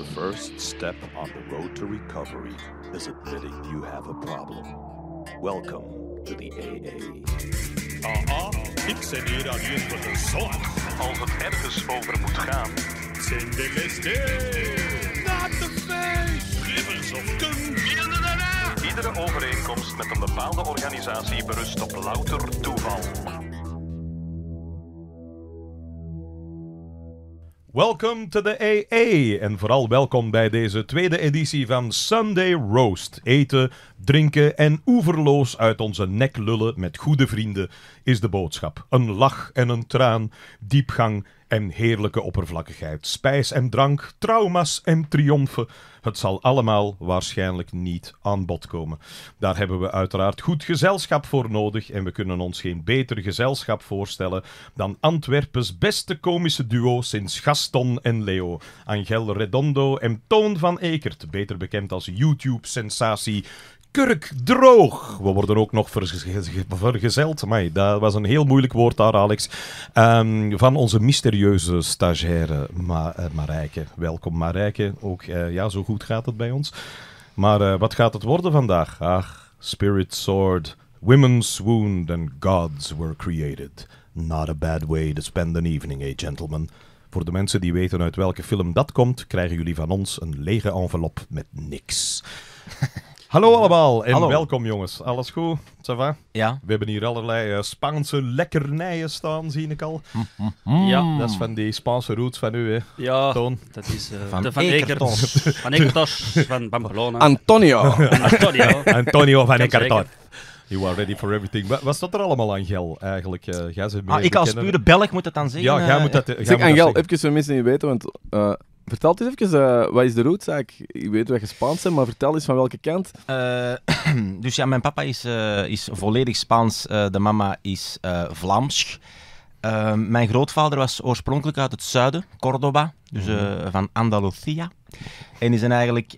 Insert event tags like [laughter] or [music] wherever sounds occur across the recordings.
The first step on the road to recovery is admitting you have a problem. Welcome to the AA. Aha, ik zit hier aan voor de zorg. Als het ergens over moet gaan, zijn de LSD. Not the face. Rivers of Kung. Iedere overeenkomst met een bepaalde organisatie berust op louter toeval. Welkom to the AA en vooral welkom bij deze tweede editie van Sunday Roast. Eten, drinken en oeverloos uit onze nek lullen met goede vrienden is de boodschap. Een lach en een traan, diepgang en heerlijke oppervlakkigheid, spijs en drank, trauma's en triomfen. Het zal allemaal waarschijnlijk niet aan bod komen. Daar hebben we uiteraard goed gezelschap voor nodig en we kunnen ons geen beter gezelschap voorstellen dan Antwerpens beste komische duo sinds Gaston en Leo. Angel Redondo en Toon van Ekert, beter bekend als YouTube-sensatie Kurk droog. We worden ook nog vergezeld. Maar dat was een heel moeilijk woord daar, Alex. Ehm, van onze mysterieuze stagiaire Ma uh, Marijke. Welkom Marijke. Ook, eh, ja, zo goed gaat het bij ons. Maar eh, wat gaat het worden vandaag? Ach, Spirit Sword. Women swooned and gods were created. Not a bad way to spend an evening, eh, gentlemen. Voor de mensen die weten uit welke film dat komt, krijgen jullie van ons een lege envelop met niks. Hallo eh, allemaal en welkom jongens. Alles goed? Ça va? Ja. We hebben hier allerlei eh, Spaanse lekkernijen staan, zie ik al. Mm, mm, mm. Ja, Dat is van die Spaanse roots van u, hè, ja Toon. dat is eh, Van de Van Ekertos. Van Ekertos, van Antonio. [laughs] Antonio. Antonio van Ekertos. You are ready for everything. Wat was dat er allemaal aan gel eigenlijk? eh Ah, ik als puur pure Belg moet het dan zeggen. Ja, jij moet dat... Zeg, moet dat even voor mensen die weten, want Vertel eens even, eh, wat is de roodzaak? Ik weet dat je Spaans bent, maar vertel eens van welke kant. Eh, [clears throat] dus ja, mijn papa is, eh, is volledig Spaans, de mama is Vlaams. mijn grootvader was oorspronkelijk uit het zuiden, Cordoba, dus mhm. van Andalusia. En is dan eigenlijk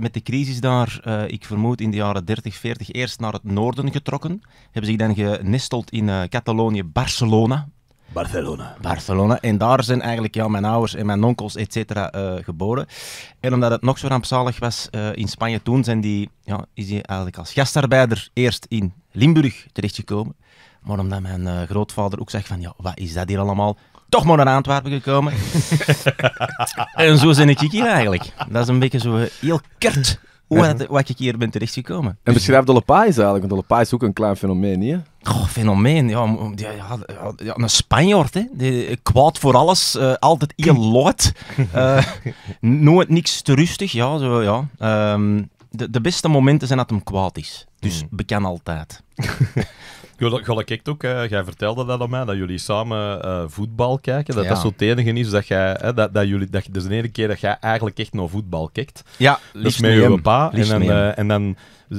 met de crisis daar, ik vermoed in de jaren 30, 40, eerst naar het noorden getrokken. Hebben zich dan genesteld in Catalonië, Barcelona, Barcelona. Barcelona. En daar zijn eigenlijk ja, mijn ouders en mijn onkels et eh, geboren. En omdat het nog zo rampzalig was eh, in Spanje toen, zijn die, ja, is hij eigenlijk als gastarbeider eerst in Limburg terechtgekomen. Maar omdat mijn eh, grootvader ook zegt van, ja, wat is dat hier allemaal? Toch maar naar Antwerpen gekomen. [laughs] en zo zijn ik hier eigenlijk. Dat is een beetje zo heel kert hoe uh -huh. wat ik hier ben terechtgekomen. En beschrijf de Lepais eigenlijk, want de is ook een klein fenomeen, niet? Oh, fenomeen. Ja, ja, ja, een Spanjaard, hè. Die, eh, kwaad voor alles, eh, altijd heel luid. [laughs] Eh, nooit niks te rustig, ja. Zo, ja. Ehm, de, de beste momenten zijn dat hem kwaad is. Dus hmm. beken bekend altijd. [laughs] kijkt ook, jij vertelde dat aan mij, dat jullie samen eh, voetbal kijken. Dat dat zo het enige is dat jij, hè, dat, dat jullie, dat, is de ene keer dat jij eigenlijk echt naar voetbal kijkt. Ja, dus met je pa. En dan, uh, en dan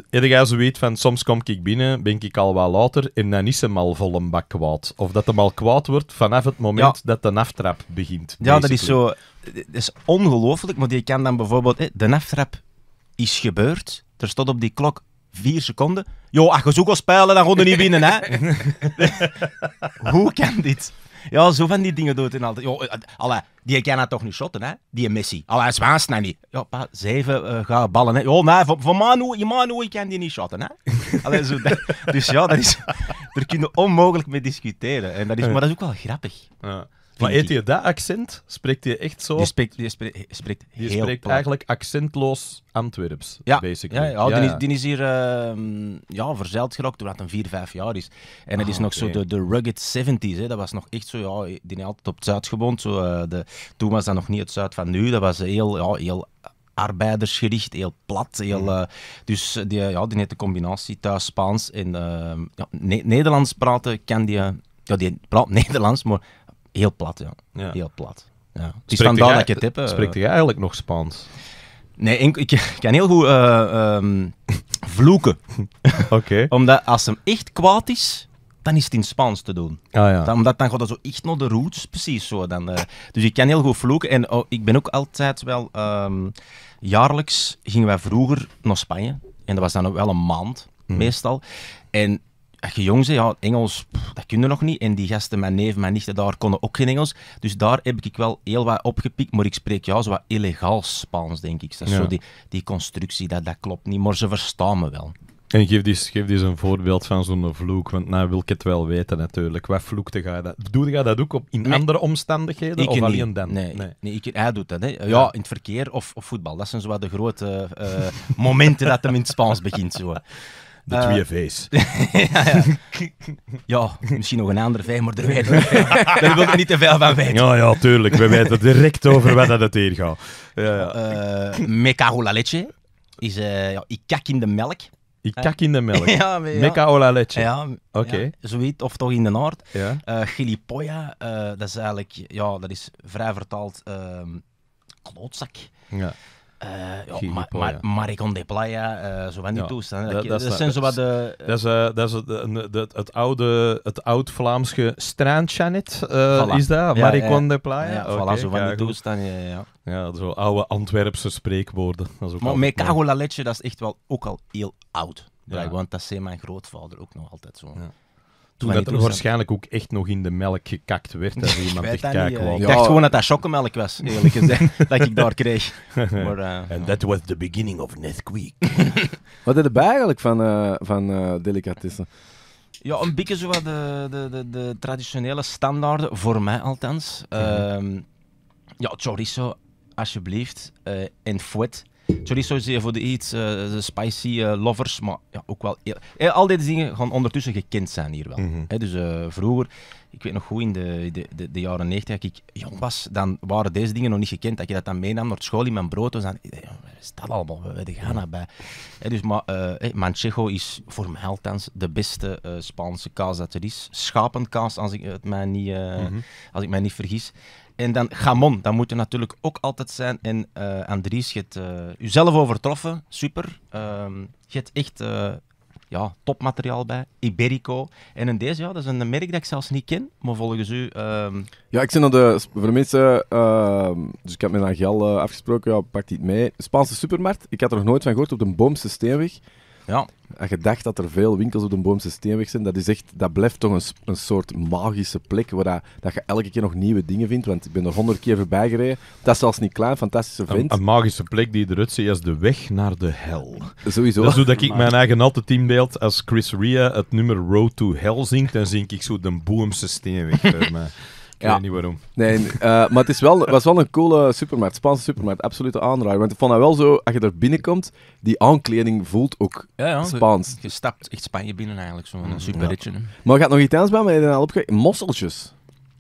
jij zo weet van, soms kom ik binnen, ben ik al wat later, en dan is hem al vol een bak kwaad. Of dat hem al kwaad wordt vanaf het moment dat de aftrap begint. Ja, dat is zo... is ongelooflijk, maar je kan dan bijvoorbeeld... Hè, de aftrap is gebeurd, er stond op die klok vier seconden. Jo, als ah, je zo al spelen, dan kon die niet winnen, hè. [laughs] Hoe kan dit? Ja, zo van die dingen doet hij altijd. Jo, eh, alle die kan dat toch niet shotten, hè? Die Messi. Allee, zwaans nou niet. Ja, pa, zeven uh, eh, gaan ballen, hè. Jo, nee, voor, voor Manu, je Manu, je kan die niet shotten, hè? Allee, dus ja, dat is, daar kunnen onmogelijk mee discussiëren. En dat is, maar dat is ook wel grappig. Ja. Maar eet hij dat accent? Spreekt hij echt zo? Die spreekt, spreekt, heel eigenlijk accentloos Antwerps, ja. basically. Ja, ja, oh, die, Is, die is hier ehm, ja, verzeild geraakt doordat hij 4, 5 jaar is. En het is ah, nog zo de, de rugged 70s. Hè. Dat was nog echt zo, ja, die altijd op het zuid gewoond. Zo, eh, de, toen was dat nog niet het zuid van nu. Dat was heel, ja, heel arbeidersgericht, heel plat. Heel, mhm. eh, dus eh, die, ja, die heeft de combinatie thuis Spaans en ehm, Nederlands praten kan die... Ja, die praat [laughs] Nederlands, maar Heel plat, ja. Heel plat. Ja. Dus vandaar dat je tippen. Eh. Spreekt hij eigenlijk nog Spaans? Nee, ik, kan heel goed uh, vloeken. [laughs] Oké. Omdat als hem echt kwaad is, dan is het in Spaans te doen. Ah, ja. omdat dan gaat dat zo echt naar de roots, precies zo. Dan, eh, dus ik kan heel goed vloeken. En oh, ik ben ook altijd wel... Ehm, jaarlijks gingen wij vroeger naar Spanje. En dat was dan wel een maand, mm. meestal. En ik jong ja, Engels, dat kunnen nog niet. En die gasten, mijn neef, mijn nichten daar, konden ook geen Engels. Dus daar heb ik wel heel wat opgepikt. Maar ik spreek ja, zo wat illegaal Spaans, denk ik. Dat zo die, die constructie, dat, dat klopt niet. Maar ze verstaan me wel. En geef eens, geef eens een voorbeeld van zo'n vloek, want nou wil ik het wel weten natuurlijk. Wat vloekte ga je dat? Doe je dat ook op, in andere omstandigheden ik of alleen dan? Nee, nee. nee ik, hij doet dat. Hè. Ja, in het verkeer of, of voetbal. Dat zijn zo de grote eh, momenten dat hem in het Spaans begint. Zo. De twee eh, V's. [laughs] [laughs] ja, misschien nog een andere V, maar daar, weet we, [laughs] daar wil ik niet te veel van weten. Ja, ja, tuurlijk. We weten direct over wat dat het hier gaat. Ja, uh, eh, Meca Leche is uh, ik kak in de melk. Ik kak in de melk. ja, ja. Leche. Ja, oké. Zoiets of toch in de Noord. Ja. Gilipoya, dat is eigenlijk, ja, dat is vrij vertaald ehm, klootzak. Ja. Uh, ja, Maricon de Playa, eh, zo van die ja, toestanden. Dat, zijn zo wat Dat is, eh, dat is de, het oude, het oud-Vlaamsche strandchanet, voilà. is dat? Maricon de Playa? voilà, zo van die toestanden, ja. Ja, zo oude Antwerpse spreekwoorden. Dat is ook maar met dat is echt wel ook al heel oud. Want dat zei mijn grootvader ook nog altijd zo. Toen dat er waarschijnlijk ook echt nog in de melk gekakt werd, als [laughs] iemand echt kijken eh. Ik dacht gewoon dat dat chocomelk was, eerlijk [laughs] gezegd, dat ik daar kreeg. And [laughs] eh, that was the beginning of Nesquik. Wat deed je eigenlijk van, eh, van delicatessen? Ja, een beetje zo wat de, de, de, de, traditionele standaarden, voor mij althans. Mm ja, chorizo, alsjeblieft. en fouet sorry voor de iets eh, spicy eh, lovers, maar ja, ook wel... E- Heel, eh, al deze dingen gaan ondertussen gekend zijn hier wel. Mhm. dus vroeger, ik weet nog goed, in de, de, de, jaren 90, dat ik jong was, dan waren deze dingen nog niet gekend. Dat je dat dan meenam naar school in mijn brood, was dan... Is dat allemaal? We gaan daarbij. He, dus, maar manchego is voor mij althans de beste Spaanse kaas dat er is. Schapenkaas, als ik, het mij, niet, mhm. als ik mij niet vergis. En dan Gamon, dat moet er natuurlijk ook altijd zijn. En uh, Andries, je hebt uh, overtroffen. Super. Ehm, je hebt echt eh, ja, topmateriaal bij. Iberico. En in deze, ja, dat is een merk dat ik zelfs niet ken. Maar volgens u... Ehm, ja, ik zit naar de... Voor mensen... Ehm, dus ik heb met Angel afgesproken. Ja, pak dit mee. Spaanse supermarkt. Ik had er nog nooit van gehoord op de Boomse Steenweg. Ja. En je dacht dat er veel winkels op de Boemse Steenweg zijn, dat, is echt, dat blijft toch een, een soort magische plek waar dat, dat je elke keer nog nieuwe dingen vindt. Want ik ben er honderd keer voorbij gereden. Dat is zelfs niet klaar, fantastische vent. Een, magische plek die de ziet als de weg naar de hel. Sowieso. Dat is hoe dat ik [laughs] mijn eigen altijd inbeeld. Als Chris Ria het nummer Road to Hell zingt, dan zink ik zo de Boemse Steenweg. [laughs] Ik ja. weet niet waarom. Nee, eh, maar het is wel, was wel een coole supermarkt, Spaanse supermarkt. Absolute aanrader. Want ik vond dat wel zo, als je er binnenkomt, die aankleding voelt ook ja, ja, Spaans. Je, stapt echt Spanje binnen eigenlijk, zo'n mm, superritje. Maar gaat nog iets anders bij mij dan al opgegeven? Mosseltjes.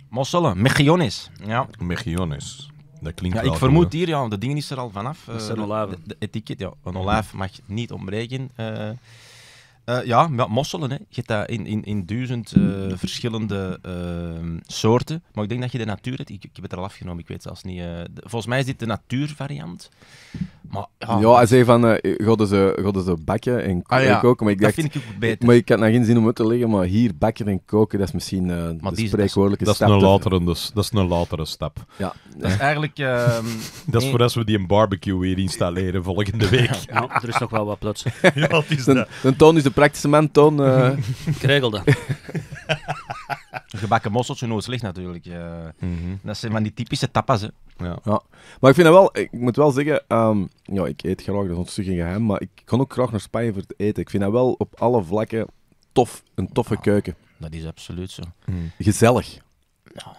Mosselen, mejiones. Ja. Mejiones. Dat klinkt ja, ik vermoed hier, ja, de dingen is er al vanaf. Dat uh, een De, etiket, ja. Een olijf mag niet ontbreken. Eh. Uh, ja, mosselen. Hè. Je hebt dat in, in, in duizend eh, verschillende ehm, soorten. Maar ik denk dat je de natuur hebt. Ik, ik heb het er al afgenomen, ik weet zelfs niet. Eh, volgens mij is dit de natuurvariant. Maar, ja. ja, hij zei van, uh, eh, godden ze, godden bakken en koken ah, ja. ook. Maar ik dacht, dat vind ik ook beter. Maar ik had nog geen zin om uit te leggen, maar hier bakken en koken, dat is misschien uh, maar die, spreekwoordelijke dat stap. Dat is, een latere, dus, dat is een latere stap. Ja. Dat is eigenlijk... Ehm, [laughs] dat is voor als we die een barbecue weer installeren volgende week. [laughs] Ja, er is nog wel wat plots. [laughs] ja, is Toon is de praktische man, Toon. Eh, uh... Kregelde. Een gebakken mosseltje nooit slecht natuurlijk. Eh. Mhm. Dat zijn van die typische tapas. Hè. Ja. ja. Maar ik vind dat wel, ik moet wel zeggen, ehm, ja, ik eet graag, dat is stukje geheim, maar ik kan ook graag naar Spanje voor het eten. Ik vind dat wel op alle vlakken tof, een toffe ah, keuken. Dat is absoluut zo. Gezellig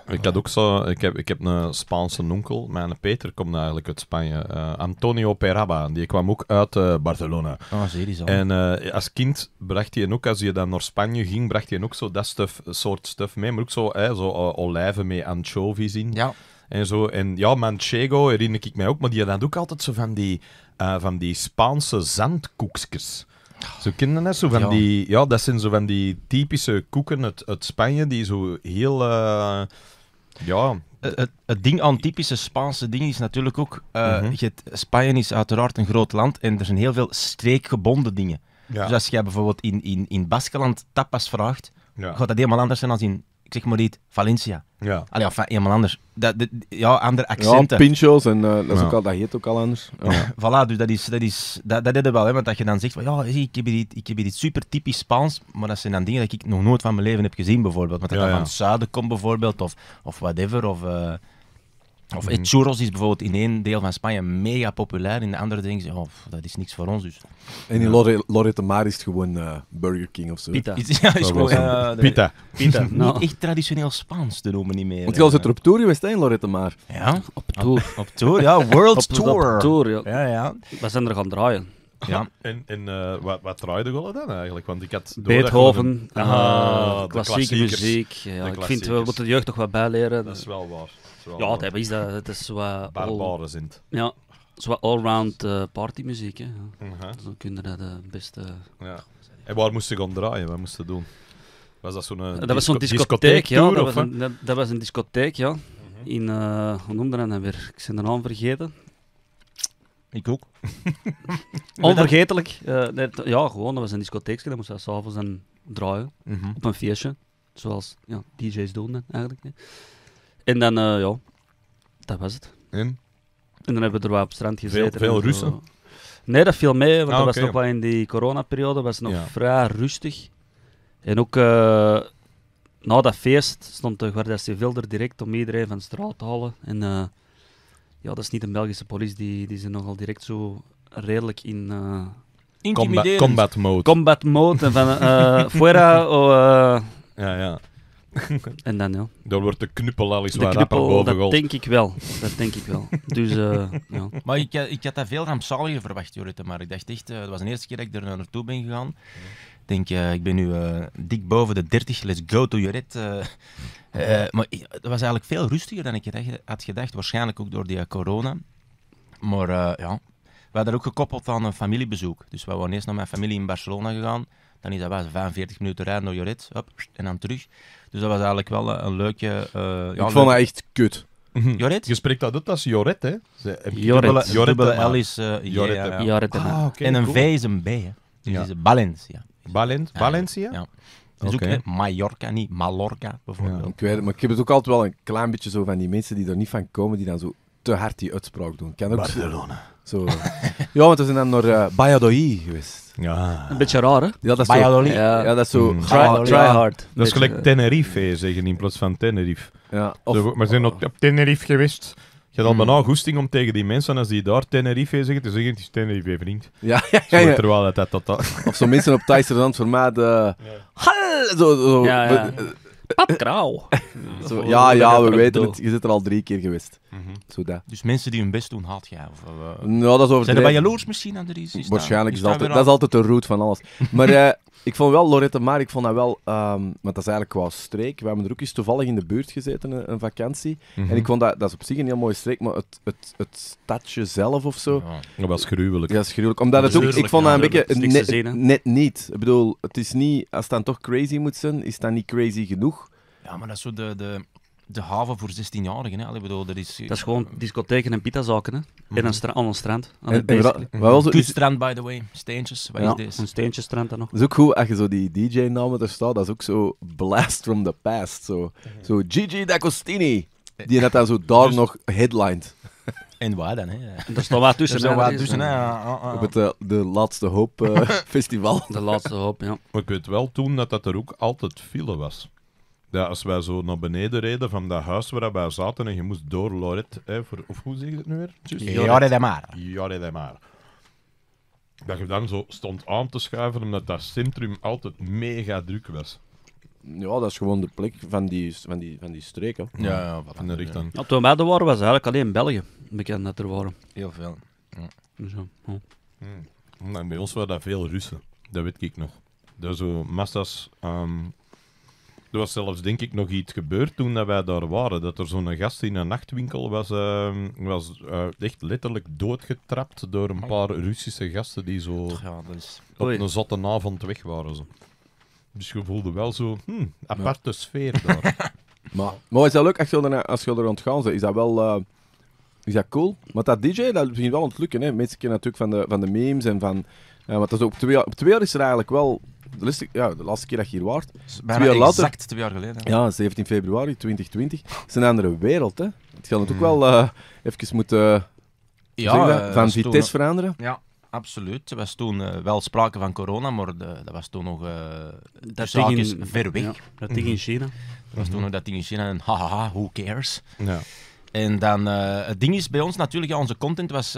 ik, had ook zo, ik, heb, ik heb een Spaanse onkel, mijn Peter komt eigenlijk uit Spanje. Eh, Antonio Peraba, die kwam ook uit eh, Barcelona. Ah, En eh, als kind bracht hij ook, als je dan naar Spanje ging, bracht hij ook zo dat stuff, soort stuff mee. Maar ook zo, hè, zo olijven met anchovies in. Ja. En, zo. en ja, Manchego herinner ik mij ook, maar die had ook altijd zo van die, van die Spaanse zandkoekjes. Zo kinderen zo van die... Ja, dat zijn zo van die typische koeken uit, Spanje, die zo heel... Eh, ja... Eh, het, ding aan typische Spaanse dingen is natuurlijk ook... Eh, mhm. Spanje is uiteraard een groot land en er zijn heel veel streekgebonden dingen. Dus als jij bijvoorbeeld in, in, in Baskeland tapas vraagt, gaat dat helemaal anders zijn dan in ik zeg maar niet Valencia. Ja. Allee, of helemaal eh, anders. Dat, ja, andere accenten. Ja, pinchos en eh, dat, is ook al, dat heet ook al anders. Ja. [laughs] voilà, dus dat is, dat is dat, dat is wel, hè, want dat je dan zegt van, ja, ik heb hier, iets, ik heb hier super typisch Spaans, maar dat zijn dan dingen dat ik nog nooit van mijn leven heb gezien, bijvoorbeeld. Want dat ja, van het zuiden komt, bijvoorbeeld, of, of whatever, of... Eh, of mm. churros is bijvoorbeeld in één deel van Spanje mega populair, in de andere denk je, oh, dat is niks voor ons dus. En in Lore, Mar is het gewoon eh, Burger King of zo. Pita. [laughs] ja, is gewoon, Pita. Pita. [laughs] Niet echt traditioneel Spaans te noemen, niet meer. Want je was het eh. er op tour geweest hè, in Mar. Ja. Op tour. Op, tour, ja. World Tour. Op tour, ja. ja, We zijn er gaan draaien. Ja. En, en uh, wat, wat draaide dan eigenlijk? Want ik had Beethoven, ah, klassieke muziek. Ja, ik vind, we moeten de jeugd toch wat bijleren. Dat is wel waar ja, eh, dat is, dat, is eh, [laughs] wat... Barbaren zijn Ja, dat allround uh, partymuziek. Hè. Ja. Mhm. dan kunnen dat de beste... Ja. En waar moest ze gaan draaien? Wat moest je doen? Was dat zo'n dat was zo'n discotheek, ja. Dat was, een, dat, was een discotheek, ja. Mhm. In, hoe noemde dat weer? Ik zijn de naam vergeten. Ik ook. [laughs] Onvergetelijk. [laughs] ja, gewoon, dat was een discotheek Dan moest je s'avonds draaien. Mhm. Op een feestje. Zoals ja, DJ's doen eigenlijk. En dan, eh, ja, dat was het. En? En dan hebben we er wat op het strand gezeten. Veel, veel Russen? Nee, dat viel mee, want ah, dat was nog wel in die coronaperiode, was nog vrij rustig. En ook eh, na dat feest stond de Guardia Civil er direct om iedereen van straat te halen. En eh, ja, dat is niet een Belgische politie, die, die zijn nogal direct zo redelijk in eh, Combat, combat mode. combat mode. En van eh, [laughs] fuera, oh, Ja, ja. [laughs] en dan ja. Dan wordt de knuppel al eens wat rapper boven Dat denk ik wel. Dat denk ik wel. Dus, eh, [laughs] ja. Maar ik, ik had dat veel rampzaliger verwacht, Jorrit. Maar ik dacht echt, uh, het was de eerste keer dat ik er naartoe ben gegaan. Ik denk, uh, ik ben nu dik boven de 30. Let's go to Jorrit. maar het was eigenlijk veel rustiger dan ik had gedacht. Waarschijnlijk ook door die corona. Maar ja, we hadden ook gekoppeld aan een familiebezoek. Dus we waren eerst naar mijn familie in Barcelona gegaan. Dan is dat wel 45 minuten rijden door Jorrit, hop, en dan terug. Dus dat was eigenlijk wel eh, een, leukje. leuke... Eh, ik vond dat echt kut. [laughs] Jorrit? Je spreekt dat uit als Jorrit, hè? Jorrit. L is... Joret, eh, Jorrit. Ja, ah, en een V is een B, hè. Dus ja. is Valencia. Valencia? Ja. Dus okay. ook Mallorca, niet Mallorca bijvoorbeeld. maar ik heb het ook altijd wel een klein beetje zo van die mensen die er niet van komen, die dan zo te hard die uitspraak doen. Kan ook Barcelona. Zo. ja, want we zijn dan naar eh, geweest. Ja. Een beetje raar, hè? Ja, dat is zo... Ja, dat is zo... Hmm. Try, hard. Dat is gelijk eh, Tenerife zeggen in plaats van Tenerife. Ja, maar ze zijn op, op Tenerife geweest. Je had al hmm. bijna goesting om tegen die mensen, als die daar Tenerife zeggen, te zeggen, het is Tenerife, vriend. ja, ja, ja, dat Of zo mensen op Thijs Rand voor mij Hal! Zo, zo, Ja, ja. Pat kraal. [laughs] Zo, ja, ja, we weten het. Je zit er al drie keer geweest. Mhm. Zo dat. Dus mensen die hun best doen, haat jij? Of, eh, Nou, dat is zijn er bij jaloers misschien aan de risico's? Waarschijnlijk is dat altijd, dat is altijd de route van alles. Maar eh, ik vond wel Lorette Maar, ik vond dat wel, um, want dat is eigenlijk qua streek. We hebben er ook eens toevallig in de buurt gezeten, een, vakantie. Mhm. En ik vond dat, dat is op zich een heel mooie streek, maar het, het, het stadje zelf of zo. Ja, was gruwelijk. Ja, dat gruwelijk. Omdat het ook, ik vond dat een beetje net, net, niet. Ik bedoel, het is niet, als het dan toch crazy moet zijn, is dat niet crazy genoeg. Ja, maar dat is zo de, de de haven voor 16-jarigen. Hè. Allee, bedoel, dat, is, dat is gewoon discotheken en pitazaken. Hè. En een mhm. strand aan een strand. strand, by the way. Steentjes. Wat ja. is dit? Een steentjesstrand dan nog. is ook goed als je zo die DJ-namen er staat. Dat is ook zo blast from the past. Zo, zo Gigi D'Agostini. Die had daar zo daar dus- nog headlined. En waar dan, hè? Er staat wat tussen. [laughs] wat tussen, hè? Op het eh, De Laatste Hoop eh, [laughs] Festival. De Laatste Hoop, ja. Maar ik weet wel toen dat dat er ook altijd file was dat als wij zo naar beneden reden van dat huis waar wij zaten en je moest door Loret, hè, voor, of hoe zeg je het nu weer? Jore de Mar. Jore de Mar. Dat je dan zo stond aan te schuiven omdat dat centrum altijd mega druk was. Ja, dat is gewoon de plek van die, van die, van die streek. Ja, ja, wat de richting. Ja. Toen wij er waren, was eigenlijk alleen België bekend dat er waren. Heel veel. Ja. Zo. Dus hmm. Bij ons waren dat veel Russen, dat weet ik nog. Dat zo massas um, er was zelfs, denk ik, nog iets gebeurd toen dat wij daar waren. Dat er zo'n gast in een nachtwinkel was, ehm, was eh, echt letterlijk doodgetrapt door een paar Russische gasten die zo ja, dus... op een zotte avond weg waren. Zo. Dus je voelde wel zo, hmm, aparte sfeer daar. [laughs] maar, is dat leuk, als je er, als je er rondgaan is dat wel... Eh, is dat cool? Want dat DJ, dat begint wel lukken Hè. Mensen kennen natuurlijk van de, van de memes en van... Eh, want dat is op, twee, op twee jaar is er eigenlijk wel de, laatste, ja, de laatste keer dat je hier waart. twee jaar exact twee jaar geleden. Ja, 17 februari 2020. Het is een andere wereld, hè. Het gaat natuurlijk wel uh, even moeten eh, ja, eh, van Vitesse veranderen. Ja, absoluut. Er was toen wel sprake van corona, maar dat was toen nog... dat ding is ver weg. dat ding in mhm. China. Dat was toen mhm. nog dat ding in China en haha, who cares? Ja. En dan, het ding is bij ons natuurlijk, onze content was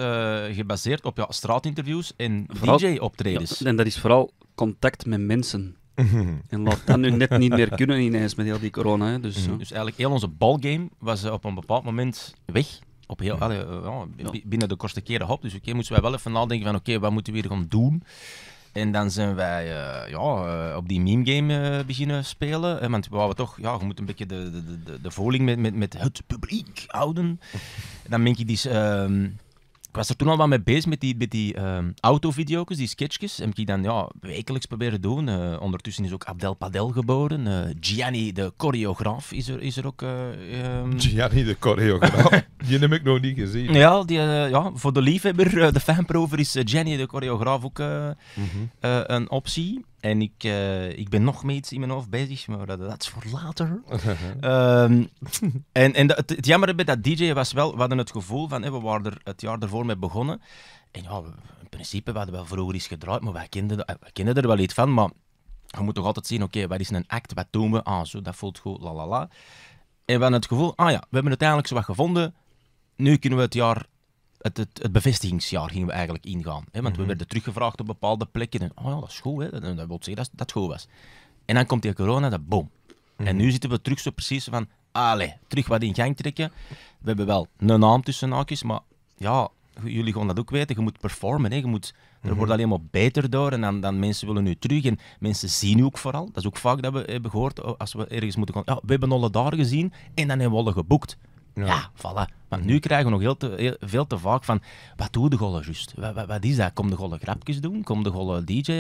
gebaseerd op ja, straatinterviews en DJ-optredens. en dat is vooral contact met mensen. Mhm. en laat dat nu net niet meer kunnen ineens met heel die corona. Hè. Dus, mhm. dus eigenlijk heel onze ballgame was eh, op een bepaald moment weg. Op heel, eh, Binnen de korte keren hop. Dus oké, moeten wij wel even nadenken van oké, wat moeten we hier gaan doen? En dan zijn wij eh, ja, op die meme game beginnen spelen. want we hadden toch, ja, we moeten een beetje de, de, de, de voling met, met, met het publiek houden. [laughs] dan denk je die ehm, was er toen al wat mee bezig met die, met die uh, autovideo's, die sketchjes. Heb ik dan ja, wekelijks proberen doen. Eh, ondertussen is ook Abdel Padel geboren. Uh, Gianni de choreograaf is er, is er ook. Um... [laughs] Gianni de choreograaf? [laughs] die heb ik nog niet gezien. Ja, die, ja voor de liefhebber, de fanprover, is Gianni de choreograaf ook mhm. een optie. En ik, eh, ik ben nog mee iets in mijn hoofd bezig, maar dat, is voor later. [laughs] Eh, ehm, en en het, jammer bij dat DJ was wel, we hadden het gevoel van, we waren er het jaar ervoor mee begonnen. En ja, in principe, we hadden wel vroeger iets gedraaid, maar wij kenden, eh, wij kenden er wel iets van. Maar je moet toch altijd zien, oké, wat is een act, wat doen we? Ah, zo, dat voelt goed, la la la. En we hadden het gevoel, ah ja, we hebben uiteindelijk zo wat gevonden. Nu kunnen we het jaar het, het, het, bevestigingsjaar gingen we eigenlijk ingaan. Hè? Want we mhm. werden teruggevraagd op bepaalde plekken. En, oh ja, dat is goed, hè? Dat, dat wil zeggen dat dat goed was. En dan komt die corona, dat boom. En mhm. nu zitten we terug zo precies van, allee, terug wat in gang trekken. We hebben wel een naam tussen haakjes, maar ja, jullie gaan dat ook weten. Je moet performen, hè? Je moet, er mhm. wordt alleen maar beter door en dan, dan mensen willen nu terug. En mensen zien ook vooral, dat is ook vaak dat we hebben gehoord, oh, als we ergens moeten gaan, ja, we hebben alle daar gezien en dan hebben we alle geboekt. Ja, ja voilà. Want nu krijgen we nog heel te, heel, veel te vaak van, wat doe de golle juist? Wat, wat, is dat? Kom de golle grapjes doen? Kom de golle DJ? Dus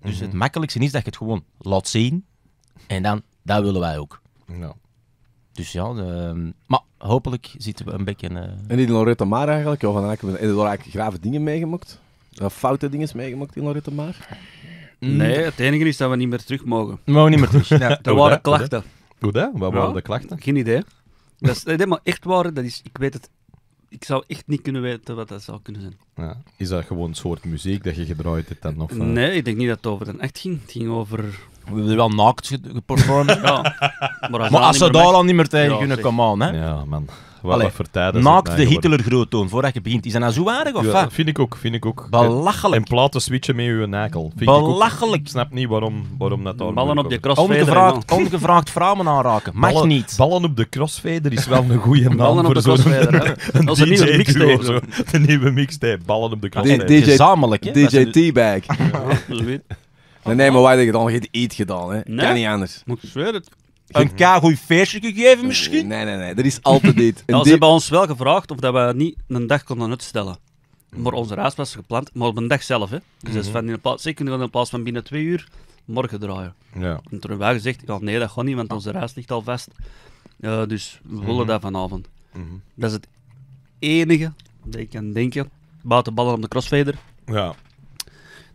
mhm. het makkelijkste is dat je het gewoon laat zien en dan, dat willen wij ook. Ja. Dus ja, ehm, maar hopelijk zitten we een beetje... Eh, en die Loretta Maar eigenlijk, of van hebben we eigenlijk grave dingen meegemaakt? Eh, foute dingen meegemaakt in Loretta Maar? Mm. Nee, het enige is dat we niet meer terug mogen. We mogen niet meer terug. [laughs] Ja, er waren klachten. goed hè, Wat waren de klachten? Geen idee. Dat is, nee, maar echt waar, dat is, ik weet het. Ik zou echt niet kunnen weten wat dat zou kunnen zijn. Ja. Is dat gewoon een soort muziek dat je gedraaid hebt dan? Of, eh? Nee, ik denk niet dat het over dan echt ging. Het ging over... We hebben wel naakt geperformed. ja. Maar als, we ze daar al niet meer tegen kunnen, komen, hè. Ja, man. Wat, Allee, de Hitler groot toon voordat je begint. Is dat nou zo aardig of ja, wat? vind ik ook, vind ik ook. Belachelijk. En platen switchen met je nakel. Vind Belachelijk. Ik, snap niet waarom, waarom dat daar... Ballen op de crossfader. Ongevraagd, ongevraagd vrouwen aanraken. Mag niet. Ballen op de crossfader is wel een goede man ballen voor zo'n... [laughs] dat is een nieuwe mixtape. Zo, De nieuwe mixtape. Ballen op de crossfader. DJ, Gezamenlijk, hè? DJ T-Bag. Nee, maar wij hebben dan geen eet gedaan, hè? Kan niet anders. Moet ik zweren? een mhm. keigoed feestje gegeven misschien? Nee, nee, nee. Dat is altijd niet. Ja, ze hebben ons wel gevraagd of dat we niet een dag konden uitstellen. Maar mhm. onze raas was gepland, maar op een dag zelf. Hè. Dus mhm. van in plaats, plaats van binnen twee uur morgen draaien. Ja. En toen hebben wij gezegd, ja, nee, dat gaat niet, want onze raas ligt al vast. Eh, dus we willen dat vanavond. Dat is het enige dat ik kan denken, buiten ballen om de crossfader, ja.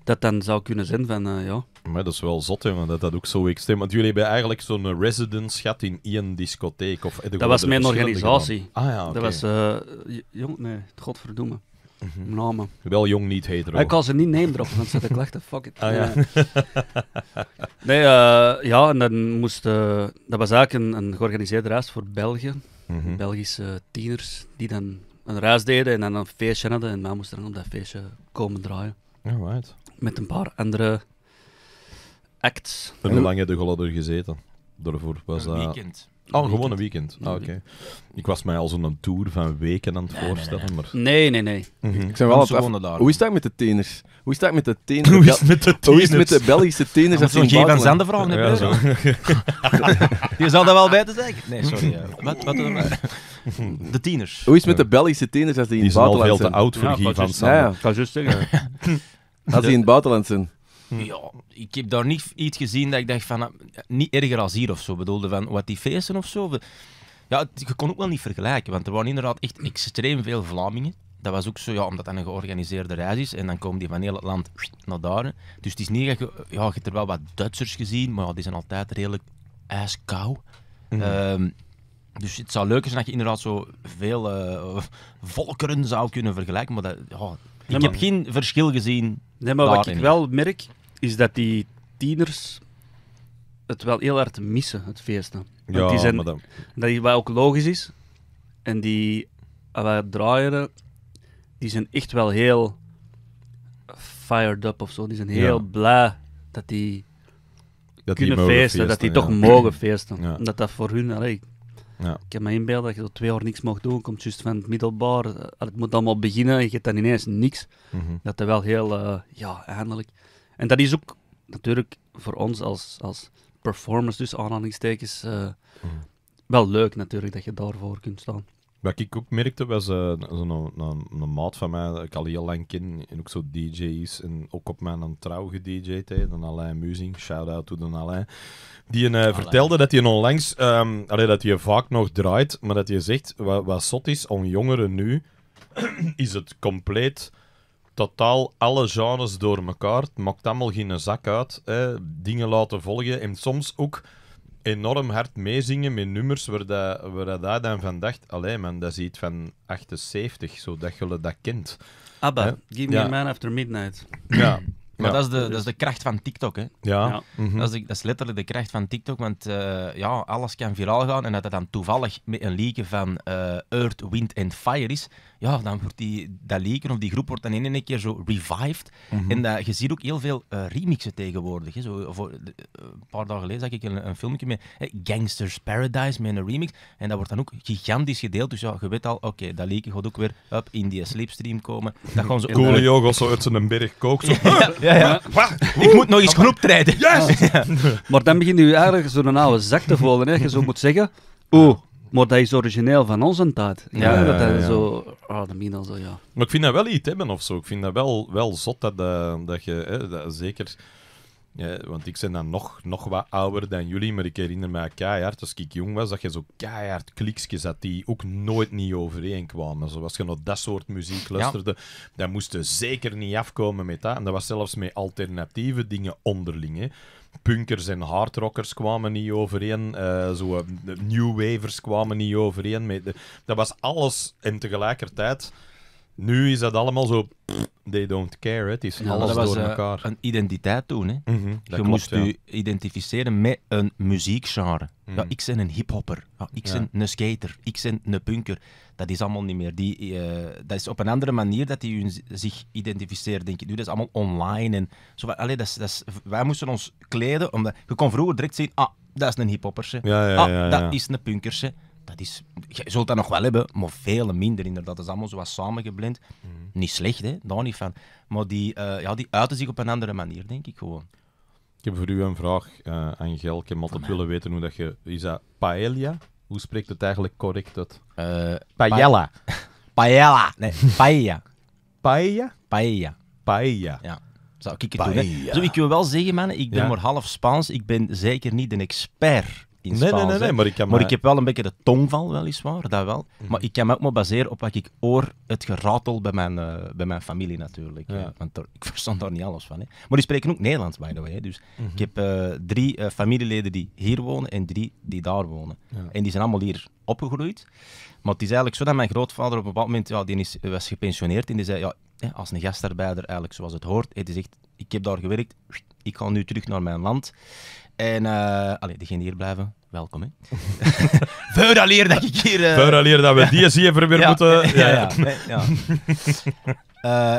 dat dan zou kunnen zijn van, eh, ja, maar dat is wel zot, want dat dat ook zo extreem... Want jullie hebben eigenlijk zo'n residence gehad in één discotheek. Of, dat was mijn organisatie. Ah ja, okay. Dat was... Eh, jong, nee, godverdomme. Mm -hmm. Namen. Wel jong niet hetero. Ik kan ze niet neemd erop want ze ik klachten fuck it. Ah, ja. nee, eh, ja, en dan moest... Eh, dat was eigenlijk een, een georganiseerde reis voor België. Mhm. Belgische tieners die dan een reis deden en dan een feestje hadden. En wij moesten dan op dat feestje komen draaien. waar Met een paar andere act. En hoe lang heb je de Gollador gezeten? Daarvoor was een weekend. Oh, een gewoon een weekend. Ah, oké. Ik was mij al een tour van weken aan het nee, voorstellen. Maar... Nee, nee, nee. Mhm. Ik zijn wel op daar. Hoe is het met de tieners? Hoe is dat met de teners? Hoe is het met de teners? de Belgische teners? Dat zo'n G. Zanden vragen ja, zo. [laughs] Je zal daar wel bij te zeggen. Nee, sorry. [laughs] wat, Wat, wat, [laughs] de tieners. Hoe is het met de Belgische tieners? als die in het buitenland zijn? Die zijn al veel te oud voor G. Van Zande. Ja, kan juist zeggen. Als die in het buitenland zijn. Hm. Ja, ik heb daar niet iets gezien dat ik dacht van, ah, niet erger als hier of zo. Bedoelde van, wat die feesten of zo. Ja, je kon ook wel niet vergelijken, want er waren inderdaad echt extreem veel Vlamingen. Dat was ook zo, ja, omdat dat een georganiseerde reis is. En dan komen die van heel het land naar daar. Dus het is niet dat je... Ja, je hebt er wel wat Duitsers gezien, maar ja, die zijn altijd redelijk ijskoud. Mm dus het zou leuk zijn dat je inderdaad zo veel eh, volkeren zou kunnen vergelijken. Maar dat, ja, ik heb geen verschil gezien. maar wat ik wel merk, is dat die tieners het wel heel hard missen, het feesten. Want ja, die zijn, dat... wat ook logisch is. En die ah, draaieren, die zijn echt wel heel fired up of zo. Die zijn heel blij dat die dat kunnen die feesten, feesten, dat die toch mogen feesten. Ja. Omdat dat voor hun, allee, ja. ik heb me inbeeld dat je tot twee jaar niks mag doen, komt juist van het middelbaar, het moet allemaal beginnen, je hebt dan ineens niks. Mhm. Dat er wel heel, eh, ja, eindelijk. En dat is ook natuurlijk voor ons als, als performers, dus aanhalingstekens, uh, wel leuk natuurlijk dat je daarvoor kunt staan. Wat ik ook merkte, was eh, een, een, maat van mij, dat ik al heel lang ken, en ook zo DJ is, en ook op mijn trouw DJ hè, dan Alain Musing, shout-out to Dan Alain, die uh, vertelde dat hij onlangs, ehm, allee, dat hij vaak nog draait, maar dat hij zegt, wat, wat zot is, om jongeren nu, [clears throat] is het compleet totaal alle genres door elkaar. Het maakt allemaal geen zak uit. Hè. Dingen laten volgen. En soms ook enorm hard meezingen met nummers waar, dat, waar dat dan van dacht. Allee man, dat is iets van 78, zodat je dat kent. ABBA, Give Me a Man After Midnight. Ja, [clears throat] Maar dat, is de, dat is de kracht van TikTok, hè. Ja. Mhm. dat, is dat is letterlijk de kracht van TikTok, want eh, ja, alles kan viraal gaan en dat het dan toevallig met een leken van eh, Earth, Wind and Fire is, ja, dan wordt die, dat leken of die groep wordt dan in een keer zo revived. Mhm. En dat, eh, je ziet ook heel veel remixen tegenwoordig. Hè. Zo, voor, een paar dagen geleden zag ik een, een filmpje met Gangsters Paradise met een remix. En dat wordt dan ook gigantisch gedeeld. Dus ja, je weet al, oké, dat leken gaat ook weer op in die sleepstream komen. Dat gewoon zo... Coolio als zo uit zijn berg kookt. [laughs] ja. Ja, Ik moet nog eens knoptreden. Yes! Maar dan begin je eigenlijk zo'n oude zak te voelen. Hè. Je zo moet zeggen, oeh, maar dat is origineel van onze tijd. Ja, ja, dat zo... Oh, de zo, ja. Maar ik vind dat wel iets hebben of zo. Ik vind dat wel, wel zot dat, dat, eh, dat je... Hè, dat, zeker ja, want ik ben dan nog, nog wat ouder dan jullie, maar ik herinner mij keihard, als ik jong was, dat je zo keihard kliksjes had die ook nooit niet overeenkwamen. Zo, als je nog dat soort muziek luisterde, dat dan moest je zeker niet afkomen met dat. En dat was zelfs met alternatieve dingen onderling. Hè. Punkers en hardrockers kwamen niet overeen. Uh, zo, eh, new wavers kwamen niet overeen. Met de... dat was alles en tegelijkertijd nu is dat allemaal zo. They don't care. Het is alles door eh, elkaar. Uh, een identiteit doen, Hè. Mhm, je moest je identificeren met een muziekgenre. Mhm. Ja, ik ben een hiphopper. Ja, ik ben een skater. Ik ben een punker. Dat is allemaal niet meer. Die, eh, dat is op een andere manier dat die zich identificeert, denk ik. Nu, dat is allemaal online. En zo, allee, dat is, dat wij moesten ons kleden. Omdat, je kon vroeger direct zien: ah, dat is een hiphopperse. ah, dat is een punkerse dat is, je zult dat nog wel hebben, maar veel minder inderdaad. Dat is allemaal zo wat mhm. Niet slecht, hè? daar niet van. Maar die, uh, ja, die uiten zich op een andere manier, denk ik gewoon. Ik heb voor u een vraag, uh, eh, Angel. Ik heb altijd willen weten hoe dat je... Is dat paella? Hoe spreekt het eigenlijk correct uit? Uh, paella. [laughs] paella. Nee, paella. paella? Paella. Paella. Ja. Zou ik het Zo, ik wil wel zeggen, man, ik ben maar half Spaans. Ik ben zeker niet een expert Nee, nee, nee, nee maar, ik heb wel een beetje de tongval, weliswaar, dat wel. Mhm. Maar ik kan me ook maar baseren op wat ik oor het geratel bij mijn, eh, bij mijn familie natuurlijk. want ik [laughs] verstand daar niet alles van. Hè. Maar die spreken ook Nederlands, by the way. Dus mhm. ik heb eh, drie eh, familieleden die hier wonen en drie die daar wonen. En die zijn allemaal hier opgegroeid. Maar het is eigenlijk zo dat mijn grootvader op een bepaald moment, ja, die is, was gepensioneerd en die zei, ja, als een gastarbeider eigenlijk zoals het hoort, hij zegt, ik heb daar gewerkt, ik ga nu terug naar mijn land. En, uh, allee, die hier blijven, Welkom, hè. leer [laughs] dat ik hier... Uh... Eh, leer dat we die [laughs] zeven weer moeten... [laughs] Ja, ja,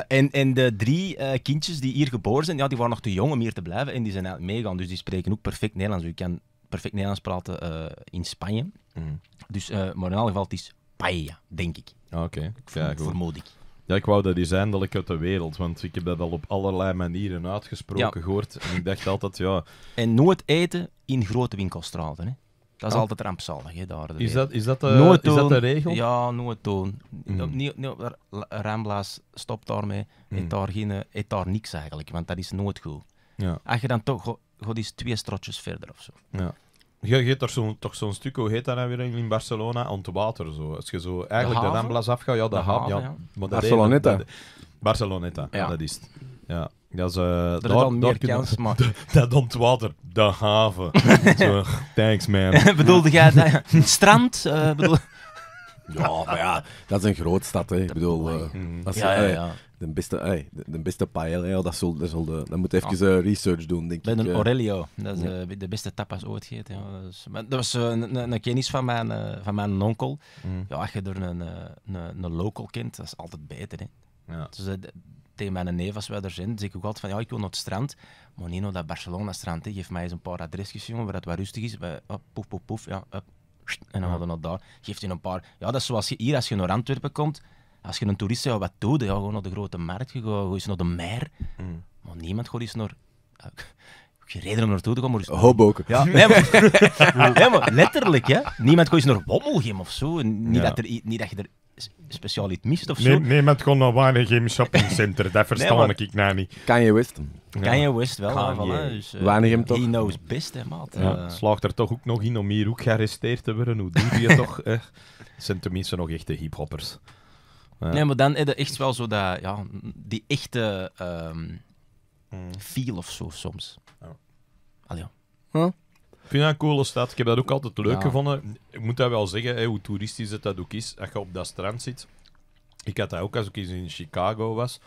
eh, en, en de drie eh, kindjes die hier geboren zijn, ja, die waren nog te jong om hier te blijven. En die zijn meegaan, dus die spreken ook perfect Nederlands. U kan perfect Nederlands praten in Spanje. Mhm. Dus, maar in elk geval, het is paella, denk ik. Ah, oké. Vermoed ik. Ja, ik wou dat die zijn dat ik uit de wereld, want ik heb dat al op allerlei manieren uitgesproken gehoord. En ik dacht altijd, ja... En nooit eten in grote winkelstraten, hè. Dat is ah. altijd rampzalig, hè, daar. Is dat, is, dat de, eh, is dat de regel? Ja, nooit Mm. Nee, nee, Ramblaas stopt daarmee. Mm. daar, eh, daar niks eigenlijk, want dat is nooit goed. Ja. Als je dan toch, god is twee strotjes verder of zo. Ja. Je, je hebt zo, toch zo'n stuk, hoe heet dat nou weer in Barcelona? ontwater. zo. Als je zo eigenlijk de, Ramblas afgaat, ja, de, de ja. dat Barceloneta. Barceloneta, ja. dat is het. Ja. Dat is, uh, dat daar, dan meer kans kunnen... [laughs] Dat ontwater, de haven. [laughs] Zo, thanks man. [laughs] Bedoelde jij dat, strand? Uh, bedoel... Ja, maar ja, dat is een groot stad. Hè. Ik bedoel, uh, dat is, ja, ja, ja. de beste, ey, de, de, beste paella, dat, zul, dat, zul de, dat moet even uh, research doen, denk Bij ik. Bij een Aurelio, dat is de beste tapas ooit geet Dus, dat was een, een, kennis van mijn, van mijn onkel. Mm. Ja, als je er een, een, een, local kent, dat is altijd beter. Hè. Dus, tegen mijn neef, als wij er zijn, zeg ik ook altijd van, ja, ik wil naar het strand. Maar niet naar dat Barcelona-strand, geef mij eens een paar adresjes, jongen, waar het wat rustig is. poef, ja, en dan hadden we dat daar. Geeft je een paar... Ja, dat is zoals je hier, als je naar Antwerpen komt, als je een toerist zou wat doet, ja, gewoon naar de grote markt, gewoon eens naar de mer. Mm. Maar niemand gaat eens naar... [laughs] Ja, geen reden om naartoe te komen. Maar eens... Hoboken. Ja, [laughs] maar... letterlijk, ja. Niemand gaat eens naar Wommelgem of zo. Niet, dat er, niet dat je er niet mist of zo. Nee, nee maar het kon naar waar geen shoppingcenter. [laughs] Dat verstaan ik nou niet. Kan je wisten Kan je wist wel. Kan voilà, dus, eh, hem toch. He knows best, hè, maat. Ja. Eh, Slaagt er toch ook nog in om hier ook gearresteerd te worden. Hoe doe je toch? Eh? Zijn tenminste nog echte hiphoppers. Nee, maar dan is het echt wel zo dat, ja, die echte ehm, mm. feel of zo soms. Oh. ja. Huh? vind dat een coole stad. Ik heb dat ook altijd leuk gevonden. Ik moet dat wel zeggen, hè, hoe toeristisch het dat ook is, als je op dat strand zit. Ik had dat ook als ik eens in Chicago was.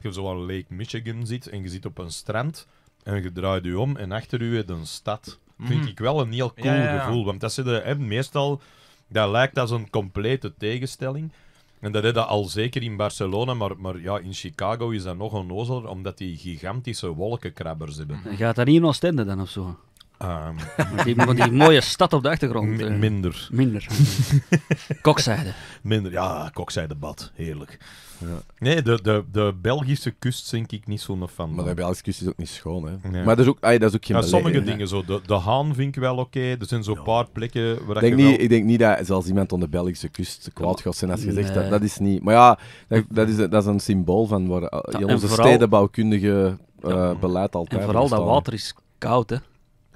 Je zo aan Lake Michigan zit en je zit op een strand en je draait je om en achter je een stad. Vind mhm. ik wel een heel cool gevoel. Want dat ze hè, meestal, dat lijkt als een complete tegenstelling. En dat je al zeker in Barcelona, maar, maar ja, in Chicago is dat nog onnozeler, omdat die gigantische wolkenkrabbers hebben. Gaat dat niet in Oostende dan of zo? Um, [laughs] die, mooie stad op de achtergrond. Eh, minder. Minder. [laughs] kokzijde. Minder, ja, kokzijdebad. Heerlijk. Ja. Nee, de, de, de Belgische kust denk ik niet zo'n fan Maar de Belgische kust is ook niet schoon, hè. Maar dat is ook, dat is ook geen ja, Sommige dingen zo. De, de Haan vind ik wel oké. Er zijn zo'n paar plekken waar ik... Denk je niet, Ik denk niet dat zelfs iemand aan de Belgische kust kwaad gaat zijn als je zegt dat. Dat is niet... Maar ja, dat, is, dat is een symbool van waar, eh, onze stedenbouwkundige eh, beleid altijd En vooral dat water is koud, hè.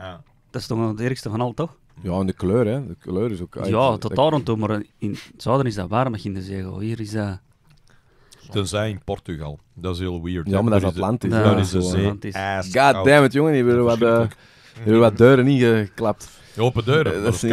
Ja. Dat is toch het ergste van al, toch? Ja, en de kleur, hè. De kleur is ook... Ja, totaal ah, tot maar in het zuiden is dat warm, in de zegel. Oh, hier is dat... Tenzij in Portugal. Dat is heel weird. Ja, maar dat is Atlantisch. Dat is de zee. God damn it, jongen. Die willen wat, uh, wat deuren niet geklapt. Open deuren, eh, dat, is niet,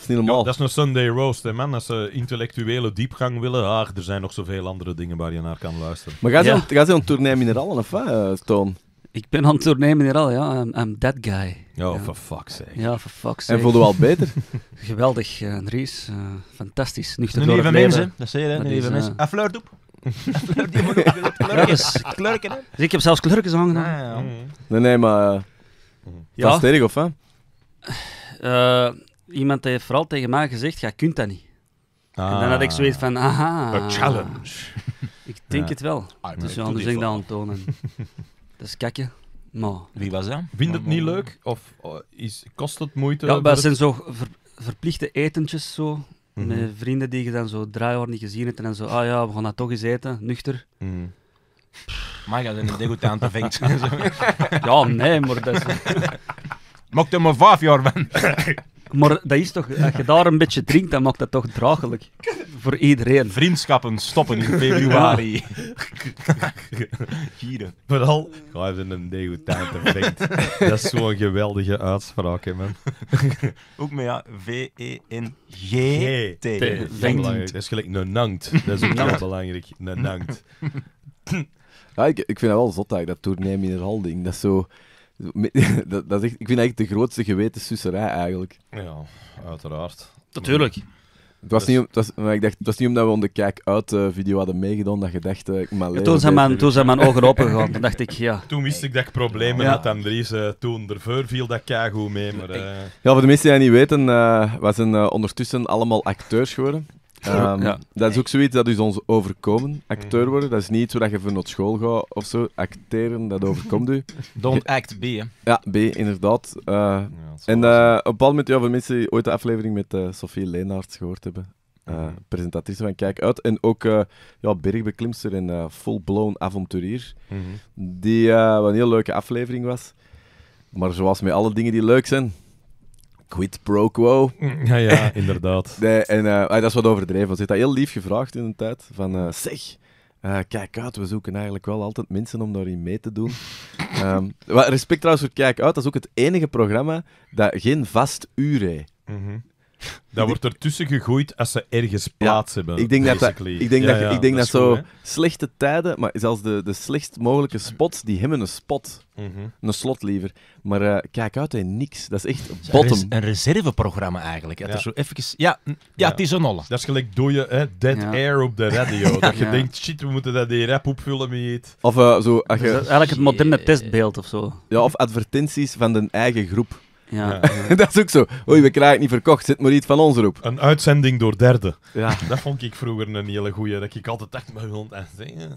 is normaal. Ja, dat is een Sunday roast, hè, man. Als ze eh, intellectuele diepgang willen, ah, er zijn nog zoveel andere dingen waar je naar kan luisteren. Maar ga ze ja. een tournee mineralen, of wat, uh, Toon? Ik ben aan het doornemen, hier Al, ja. I'm, that guy. Oh, ja. for fuck's sake. Ja, for fuck's sake. En voelde al beter? [laughs] Geweldig, eh, Andries, eh, fantastisch. Nuchter door het mensen, dat zei je, hè. lieve mensen. Eh, en op. [laughs] Klurken, hè. Dus ik heb zelfs klurkens hangen. Ah, ja. Mm. Nee, nee, maar... Uh, ja. sterk, of iemand heeft vooral tegen mij gezegd, jij kunt dat niet. En dan had ik zoiets ah. van, aha. A challenge. Ik denk het wel. dus anders ik dat aan tonen. [laughs] dat is kakken. Maar... Wie was dat? Vindt het niet leuk? Of eh, is, kost het moeite? Ja, maar zijn zo verplichte etentjes zo. Mhm. Met vrienden die je dan zo draaien, niet gezien hebt. En dan zo, ah ja, we gaan dat toch eens eten, nuchter. Mm. Maar je bent een te vinken? [laughs] ja, nee, maar dat is... Mocht er maar vijf jaar van. [laughs] Maar dat is toch, als je daar een beetje drinkt, dan maakt dat toch draaglijk. Voor iedereen. Vriendschappen stoppen in [laughs] februari. [laughs] Gieren. Vooral, ga even een te effect. [laughs] Dat is zo'n geweldige uitspraak, man. Ook met ja, e e V-E-N-G-T. Dat is gelijk een nangt. Dat is ook heel belangrijk, een nangt. ik, vind dat wel zot, dat, dat in mineral ding. Dat is zo... [laughs] dat, dat is echt, ik vind eigenlijk de grootste gewetenssusserij eigenlijk. Ja, uiteraard. Natuurlijk. Het was, dus- niet, om, ik dacht, het was niet omdat we onder kijk uit eh, video hadden meegedaan dat je dacht, eh, maar toen, zijn mijn, toen ogen open toen dacht ik, ja. Toen wist ik dat ik problemen ja. had, Andries. Uh, toen ervoor viel dat keigoed mee, maar... Ja, voor de mensen die dat niet weten, we zijn ondertussen allemaal acteurs geworden. Ehm, ja. Dat is ook zoiets dat is dus ons overkomen. Acteur mhm. worden, dat is niet iets waar je even naar school gaat of zo. Acteren, dat overkomt u. [laughs] Don't act B, hè. Ja, B, inderdaad. Eh, en uh, op een moment, ja, voor mensen die ooit de aflevering met eh, Sophie Sofie gehoord hebben, mhm. presentatrice van Kijk Uit, en ook ja, bergbeklimster en full-blown avonturier, mhm. die wat een heel leuke aflevering was. Maar zoals met alle dingen die leuk zijn, quid pro quo. Mm, ja, ja [laughs] inderdaad. nee, en eh, ah, dat is wat overdreven. Ze heeft dat heel lief gevraagd in een tijd. Van eh, zeg, eh, kijk uit, we zoeken eigenlijk wel altijd mensen om daarin mee te doen. [laughs] Ehm, respect trouwens voor Kijk uit, dat is ook het enige programma dat geen vast uur heeft. Mhm. [laughs] Dat wordt ertussen gegooid als ze ergens plaats hebben. Ik denk dat, ik denk dat, ik denk dat, zo slechte tijden, maar zelfs de, de slechtst mogelijke spots, die hebben een spot. Mhm. Een slot liever. Maar eh, kijk uit, hè, niks. Dat is echt bottom. Is een reserveprogramma eigenlijk. ja. zo ja, ja, het is een nolle. Dat is gelijk je hè, dead air op de radio. [laughs] dat je denkt, shit, we moeten dat die rap opvullen met Of eh, zo... Als je... eigenlijk het moderne testbeeld of zo. Ja, of advertenties van de eigen groep. Ja, [laughs] dat is ook zo. Oei, we krijgen het niet verkocht, zit maar iets van ons erop. Een uitzending door derden. Ja. Dat vond ik vroeger een hele goeie, dat ik altijd echt mijn hond hond het zeggen.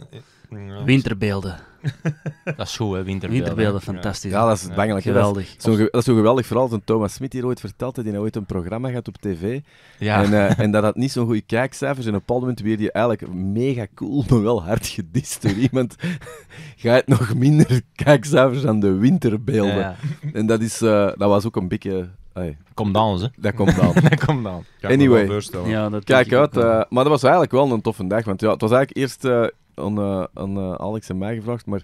Winterbeelden. [laughs] Dat is goed, hè, winterbeelden. Winterbeelden, fantastisch. Ja, dat is bangelijk. Dat Geweldig. is zo, dat is zo geweldig Vooral dat een Thomas Smit hier ooit vertelde, dat nou hij ooit een programma gaat op tv. En, eh, en [laughs] dat had niet zo'n goede kijkcijfers. En op een bepaald moment werd je eigenlijk mega cool, maar wel hard gedist door iemand. [laughs] Ga het nog minder kijkcijfers dan de winterbeelden. En dat, is, eh, dat was ook een beetje... ai, kom dan, hè. dat komt dan. Dat komt dan. Anyway. Ja, dat Kijk uit, eh, maar dat was eigenlijk wel een toffe dag, want ja, het was eigenlijk eerst eh, aan, eh, aan eh, Alex en mij gevraagd, maar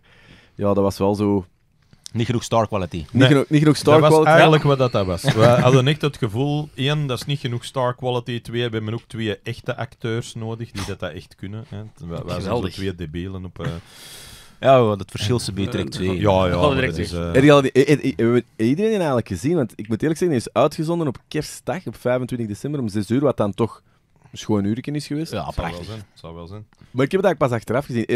ja, dat was wel zo... Niet genoeg star quality. Niet, genoeg, niet genoeg star dat quality. Dat was eigenlijk wat dat, was. [laughs] We hadden echt het gevoel, één, dat is niet genoeg star quality. Twee, we hebben ook twee echte acteurs nodig die dat, dat echt kunnen. Hè. Wij, zijn twee debelen op... Eh, ja, dat het verschil ze beter direct twee. Ja, ja. Hebben is, Iedereen eigenlijk gezien, want ik moet eerlijk zeggen, hij is uitgezonden op kerstdag, op 25 december om 6 uur, wat dan toch schoon uurtje is geweest. Ja, prachtig. Zou wel zijn. wel zijn. Maar ik heb het eigenlijk pas achteraf gezien.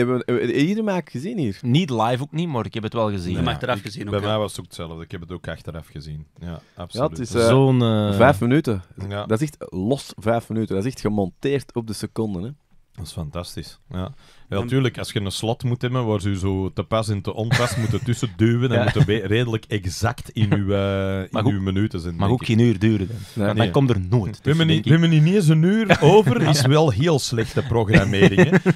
Iedereen gezien hier. Niet live ook niet, maar ik heb het wel gezien. Ja. achteraf gezien ook. Bij mij was het ook hetzelfde. Ik heb het ook achteraf gezien. Ja, absoluut. het is, Zo'n... Eh, eh, vijf minuten. Dat is echt los vijf minuten. Dat is echt gemonteerd op de seconde. Hè. dat is fantastisch. Ja. Ja, natuurlijk. Als je een slot moet hebben waar ze zo te pas en te onpas moeten [laughs] tussenduwen, dan ja. moet redelijk exact in uw, eh, [laughs] in uw minuten zijn. Maar ook geen uur duren dan. Dan komt er nooit. We hebben niet, niet eens een uur [laughs] over, is wel heel slechte programmering. Hè.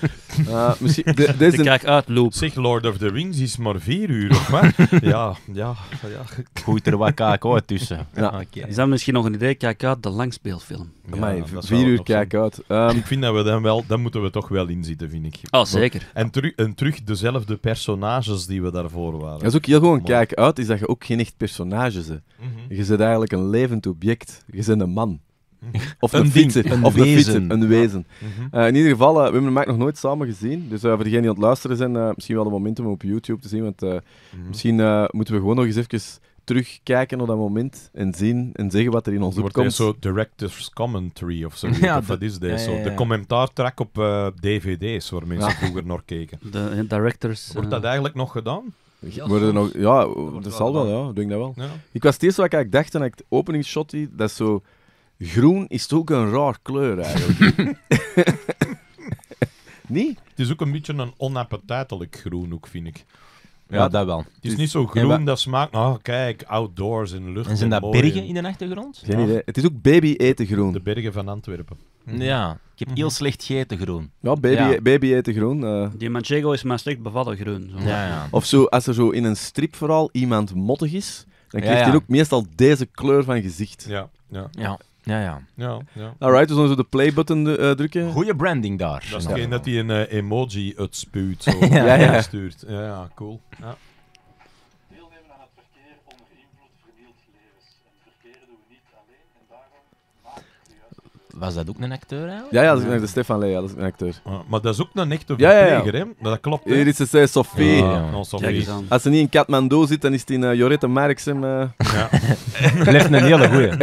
Uh, misschien, de, kijk uitloop. Zeg, Lord of the Rings is maar vier uur, of maar? ja, ja, ja. Goed er wat uit tussen. Ja. Is dat misschien nog een idee? Kijk uit, de langspeelfilm. Ja, Amai, vier uur kijk uit. Ehm, ik vind dat we dan wel, dan moeten we toch wel inzitten, vind ik. Ah, zeker. En, terug dezelfde personages die we daarvoor waren. Dat is ook heel gewoon, maar... kijk uit, is dat je ook geen echt personages bent. Mhm. Je bent eigenlijk een levend object. Je bent een man. Mhm. Of een, fietser. een of wezen. een een wezen. Mhm. Eh, in ieder geval, eh, we hebben hem eigenlijk nog nooit samen gezien. Dus eh, voor degenen die aan het luisteren zijn, misschien wel de momenten om op YouTube te zien. Want misschien moeten we gewoon nog eens even terugkijken op dat moment en zien en zeggen wat er in ons opkomt. Wordt zo director's commentary of zo. [laughs] ja, dat is deze. De commentaartrack op eh, dvd's waar mensen vroeger nog keken. De eh, directors... Wordt eh. dat eigenlijk nog gedaan? Ja, worden nog, ja dat, zal wel, ja, denk dat wel. Ik was het eerste wat ik dacht toen ik het openingsshot die, dat zo... Groen is ook een raar kleur eigenlijk. [laughs] [laughs] Niet? Het is ook een beetje een onappetitelijk groen ook, vind ik. Ja, dat wel. Het is dus niet zo groen, dat smaakt... Oh, kijk, outdoors in de lucht. En zijn dat bergen in de achtergrond? Het is ook baby eten groen. De bergen van Antwerpen. Ja, ik heb heel mhm. slecht gegeten groen. Ja, baby, baby eten groen. Eh. Die manchego is maar slecht bevatten groen. Zo. Of zo, als er zo in een strip vooral iemand mottig is, dan krijgt hij ook meestal deze kleur van gezicht. ja. ja. Ja, ja. ja, ja. Alright, dus dan zo de play-button eh, drukken. Goeie branding daar. Dat is geen dat hij een eh, emoji uitspuwt. Zo, [laughs] ja, ja. Stuurt. ja, ja, cool. Ja. was dat ook een acteur eigenlijk? Ja, ja dat is de Stefan Lea, dat is een acteur. Ja, ah, maar dat is ook een echte verpleger, hè? Dat klopt. Hier is ze eh, Sophie. Ah, nou, Sophie. Als ze niet in Kathmandu zit, dan is die in uh, Jorette Marks. Uh... Ja. Blijft [laughs] een hele goeie. [laughs]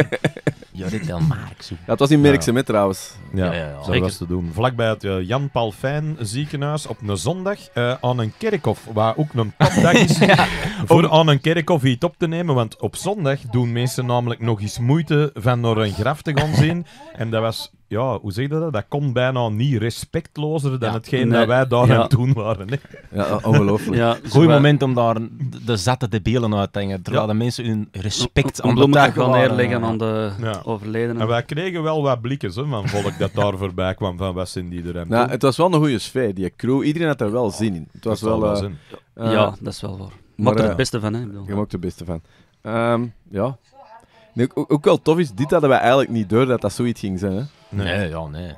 Jorrit Del Mark het was in met trouwens. Ja, ja, was te doen. Vlakbij het uh, Jan Fijn ziekenhuis op een zondag uh, aan een kerkhof, waar ook een topdag is. [laughs] voor aan een kerkhof iets op te nemen, want op zondag doen mensen namelijk nog eens moeite van naar een graf te gaan zien. En dat was ja, hoe zeg je dat? Dat komt bijna niet respectlozer dan hetgeen dat wij daar aan het doen waren. Hè? Ja, ongelooflijk. Ja, Goed moment om daar de zatte debielen uit te hangen. Terwijl de mensen hun respect aan de dag gaan neerleggen aan de overledenen. En wij kregen wel wat blikjes hè, van volk dat daar [laughs] voorbij kwam van wat die er nou, Het was wel een goede sfeer, die crew. Iedereen had er wel zin in. Het was wel, wel eh, zin. Eh, ja, dat is wel waar. maar er het eh, beste van, hè? Je maakt er het beste van. Ehm, ja. ook, wel tof is, dit hadden wij eigenlijk niet door dat dat zoiets ging zijn. Hè? Nee, nee ja, nee.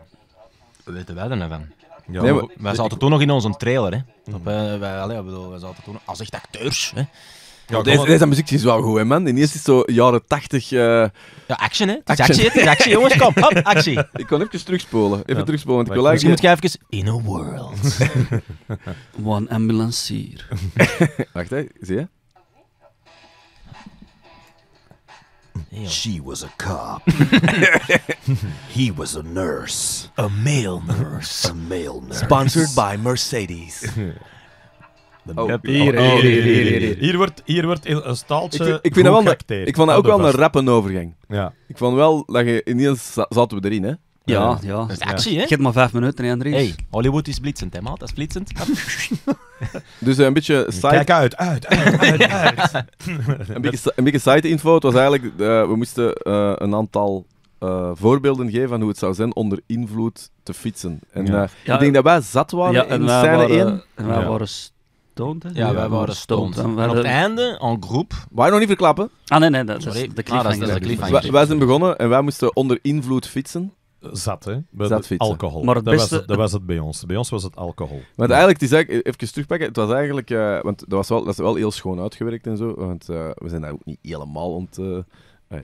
We weten wij er van. Ja, nee, We wij zaten ik... toen nog in onze trailer. Hè. Mm. Eh, wij, bedoel, wij zaten toen als echt acteurs. Hè. Ja, deze, deze muziek is wel goed, hè, man. In eerste is zo jaren tachtig... Uh... Ja, action, hè. Het is action. actie, Jongens, kom. Hop, [laughs] actie. Ik kan even terugspolen. Even ja. terugspolen, want ik wil eigenlijk. Misschien moet je even... In a world. [laughs] [laughs] One hier. Wacht, hè. Zie je? She was a cop. [laughs] he was a nurse. A male nurse. a male nurse. Sponsored by Mercedes. Oh, oh hier, hier, hier, hier, wordt, hier wordt een staaltje ik, ik, vind dat wel, ik vond dat ah, ook wel een rappen overgang. Ja. Ik vond wel dat je... Ineens zaten we erin, hè. Ja, eh, ja. Dus dat is actie, hè? Je maar vijf minuten, hè, Andries? Hollywood is blitzend, hè, man Dat is blitzend. [laughs] [laughs] dus eh, een beetje side... Kijk uit, uit, uit, uit, [laughs] een, beetje, een beetje side-info. Het was eigenlijk... Eh, we moesten een aantal voorbeelden geven van hoe het zou zijn onder invloed te fietsen. En ik denk dat wij zat waren ja, in scène 1. En wij waren stoned, hè? Ja, wij waren stoned. En, op het einde, een groep... Wou je nog niet verklappen? Ah, nee, nee. Dat Sorry. is de cliffhanger. Ah, dat is de cliffhanger. Wij, wij zijn begonnen en wij moesten onder invloed fietsen zat, hè? Bij Alcohol. Maar dat, was, was het bij ons. Bij ons was het alcohol. Want eigenlijk, het is eigenlijk, even terugpakken, het was eigenlijk, eh, want dat, was wel, dat is wel heel schoon uitgewerkt en zo, want eh, we zijn daar ook niet helemaal ont... Uh,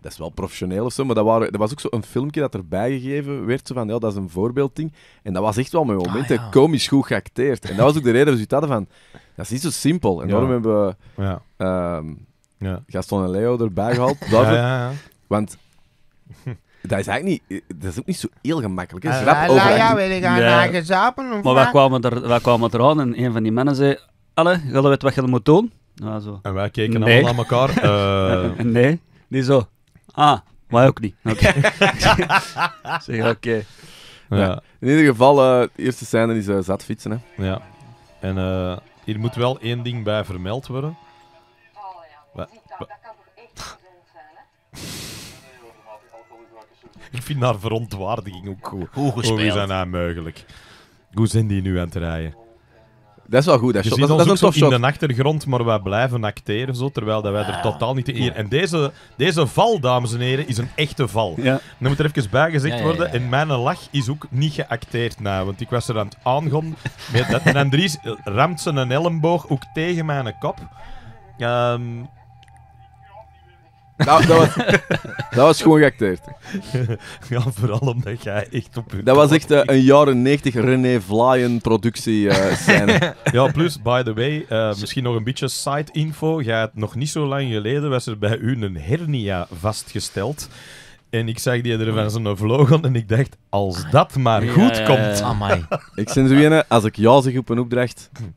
dat is wel professioneel of zo, maar dat, waren, was ook zo'n filmpje dat erbij gegeven werd. Zo van, ja, dat is een voorbeeldding. En dat was echt wel mijn ah, momenten komisch goed geacteerd. En dat was ook de reden dat we het hadden van, dat is niet zo simpel. En ja. daarom hebben we ja. Ehm, ja. Gaston en Leo erbij gehaald. Want [laughs] dat is eigenlijk niet, eh, dat is ook niet zo heel gemakkelijk. Hè. Ah, ja, wil je gaan Nee. Maar wij kwamen, er, aan? kwamen en een van die mannen zei... Alle, willen weten wat je moet doen? zo. En wij keken allemaal naar elkaar. [laughs] Eh. nee, niet zo. Ah, maar ook niet. Oké. [laughs] oké. In ieder geval, eh, de eerste scène is zat fietsen. Hè. ja. En hier moet wel één ding bij vermeld worden. Oh ja, dat kan toch echt zijn, hè? [laughs] ik vind haar verontwaardiging ook goed. Hoe gespeeld. Hoe is dat nou mogelijk? Hoe zijn die nu aan het rijden? Dat is wel goed. Dat, je shot. dat, is in de achtergrond, maar wij blijven acteren, zo, terwijl dat wij er ah, totaal niet in... En deze, deze val, dames en heren, is een echte val. Ja. Dan moet er even bij gezegd worden, en mijn lach is ook niet geacteerd nou, want ik was er aan het aangaan. en Andries eh, ramt zijn elleboog ook tegen mijn kop. Um, dat, dat, was, [laughs] dat was gewoon geacteerd. [laughs] Ja, vooral omdat jij echt op Dat was echt eh, een jaren 90 René Vlaaien productie eh, scène. [laughs] Ja, plus, by the way, eh, misschien nog een beetje side-info. Jij had nog niet zo lang geleden was er bij u een hernia vastgesteld. En ik zag die er van zijn vlog aan en ik dacht, als ah, dat maar goed komt. Amai. Ik zin zo in, als ik jou zeg op een opdracht, En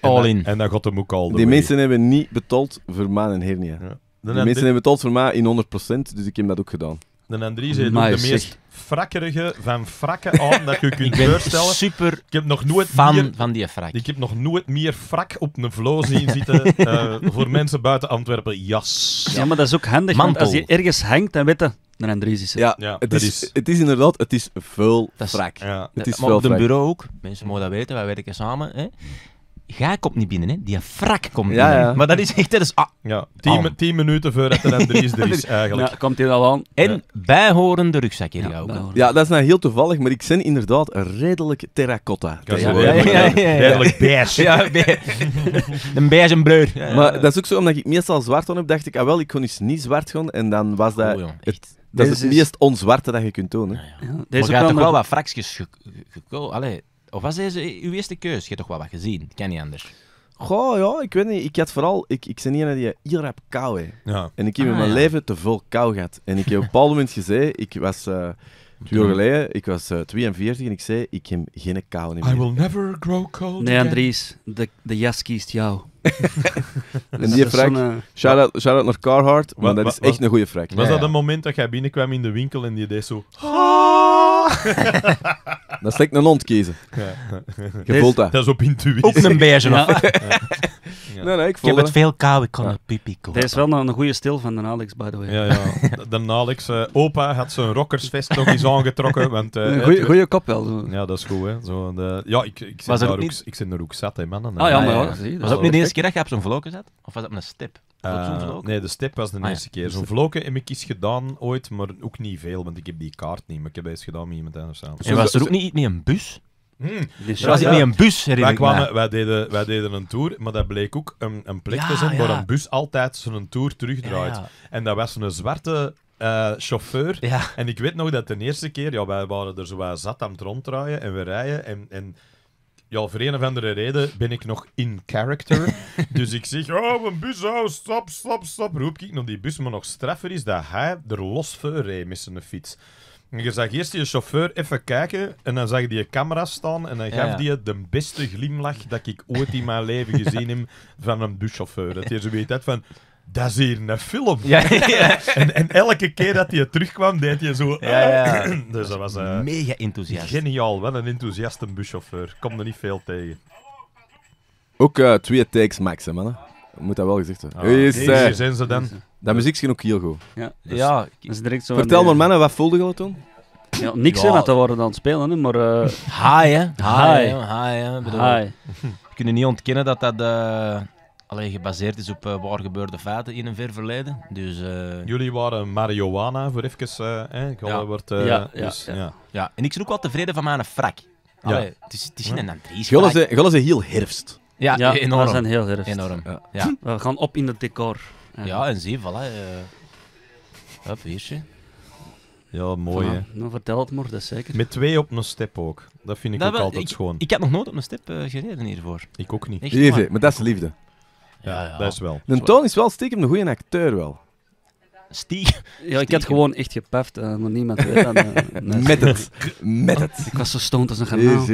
All dan- in. En dan gaat de moek al Die mensen hebben niet betold voor mijn hernia. Ja. De, mensen hebben het altijd voor mij in 100%, dus ik heb dat ook gedaan. De Andries is de meest frakkerige van frakken aan dat je [laughs] kunt voorstellen. ik heb nog nooit meer, van die frak. Ik heb nog nooit meer frak op een vloer zien [laughs] zitten eh, voor mensen buiten Antwerpen. Jas. Ja, maar dat is ook handig, want als je ergens hangt, dan weet je... Een is Ja, het, is, het is inderdaad, het is veel frak. Het is maar op een bureau ook, mensen mogen dat weten, wij werken samen. Hè. Ga op niet binnen, hè. die frak komt ja, binnen. Maar dat is echt... Dat ah, ja, ah. tien, minuten voordat er een is, 3 is [laughs] eigenlijk. Ja, komt hij al aan. En bijhorende rugzak hier ja, ja, dat is nou heel toevallig, maar ik zit inderdaad redelijk terracotta. Redelijk beige. Ja, [laughs] beige. een beige en breur. Maar dat is ook zo, omdat ik meestal zwart aan heb, dacht ik, ah wel, ik kon eens niet zwart gaan. En dan was dat... Oh, het, dat is het meest onzwarte dat je kunt doen. Hè. Ja, ja. maar toch wel wat frakjes... Ge, of was deze uw eerste keus? Je hebt toch wel wat gezien? Het kan niet anders. Goh, ja, ik weet niet. Ik had vooral... Ik, ik ben iemand die hier heb kou, hè. Ja. En ik heb in ah, mijn leven te veel kou gehad. En ik heb op een bepaald moment gezegd... Ik was... Uh, Twee geleden, ik was 42 eh, en ik zei, ik heb geen kou meer. I will never grow cold Nee, Andries, de, de jas kiest jou. [laughs] en die frak, eh, shout-out naar Carhartt, want dat is echt een goede frak. Was dat een moment dat jij binnenkwam in de winkel en je deed zo... [laughs] [laughs] Dat is lekker een ontkezen. Ja. Je voelt dat. Dat is op intuïtie. Ook een beige [laughs] af. Nee, nee, ik, ik heb het veel kou, ik kan het pipi kopen. Er is wel nog een goede stil van de Alex, by the way. Ja, ja. De, de Alex, eh, opa had zijn rockersvest nog eens aangetrokken. Want, uh, goeie, goeie kop wel. Ja, dat is goed. Hè. Zo, de... Ja, ik, ik, zit daar ook, niet... ik ook zat, hè, mannen. Ah, ja, maar ja, Was, dat ook niet de eerste keer dat je op zo'n vlokken zat? Of was dat op een stip? Eh, nee, de step was de ah eerste keer. Zo'n vloken heb ik iets gedaan ooit, maar ook niet veel, want ik heb die kaart niet. ik heb eens gedaan met iemand anders samen. En was er ook niet iets met een bus? Hmm. er was niet een bus, herinner ik wij, kwamen, wij, deden, wij deden een tour, maar dat bleek ook een, een plek te zijn waar een bus altijd zo'n tour terugdraait. En dat was een zwarte eh, chauffeur. En ik weet nog dat de eerste keer, ja, wij waren er zo zat aan het ronddraaien en we rijden. En, en ja, voor een of andere reden ben ik nog in character. [laughs] dus ik zeg, oh, een bus, oh, stop, stop, stop. Roep ik naar die bus, maar nog straffer is dat hij er los voor reed met zijn fiets. En je zag eerst die chauffeur even kijken en dan zag die camera staan en dan gaf die ja, de beste glimlach dat ik ooit in mijn leven [laughs] gezien heb van een buschauffeur. Dat je zo weet dat van dat is hier een film. Ja, [laughs] En, en, elke keer dat hij terugkwam, deed hij zo... Ja, eh, [clears throat] dus dat, was... Eh, mega enthousiast. Geniaal, wel een enthousiaste buschauffeur. Kom er niet veel tegen. Ook eh, twee takes max, mannen. Moet dat wel gezegd worden. Ah, is, uh, zijn ze dan. Dat ook heel goed. Ja, dus ja Vertel maar, mannen, wat voelde je toen? Ja, niks ja. hè, dat worden dan spelen, maar... Uh... Hi, hè. Hi. Hi, We kunnen niet ontkennen dat dat alleen gebaseerd is op eh, waar gebeurde feiten in een ver verleden. Dus, eh, Jullie waren marihuana voor even. eh, ja. Eh, ja, ja, dus, ja. ja, en ik ben ook wel tevreden van mijn frak. het is, het is een Andries. Gullen ze heel herfst. Ja, ja enorm. We zijn heel herfst. Enorm. Ja. [clears throat] We gaan op in het decor. Ja, en zie, voilà. Hup, eerstje. Ja, mooi. Voilà. nou, vertel het maar, dat zeker. Met twee op een step ook. Dat vind ik nou, ook altijd schoon. Ik heb nog nooit op een step gereden hiervoor. Ik ook niet. Echt, maar dat is liefde. Ja, ja. wel. De toon is wel stiekem een goede acteur wel. Stiekem? Ja, ik had gewoon echt gepeft, uh, maar niemand weet eh, [laughs] Met het. [laughs] Met het. Ik was zo stoned als een granaal.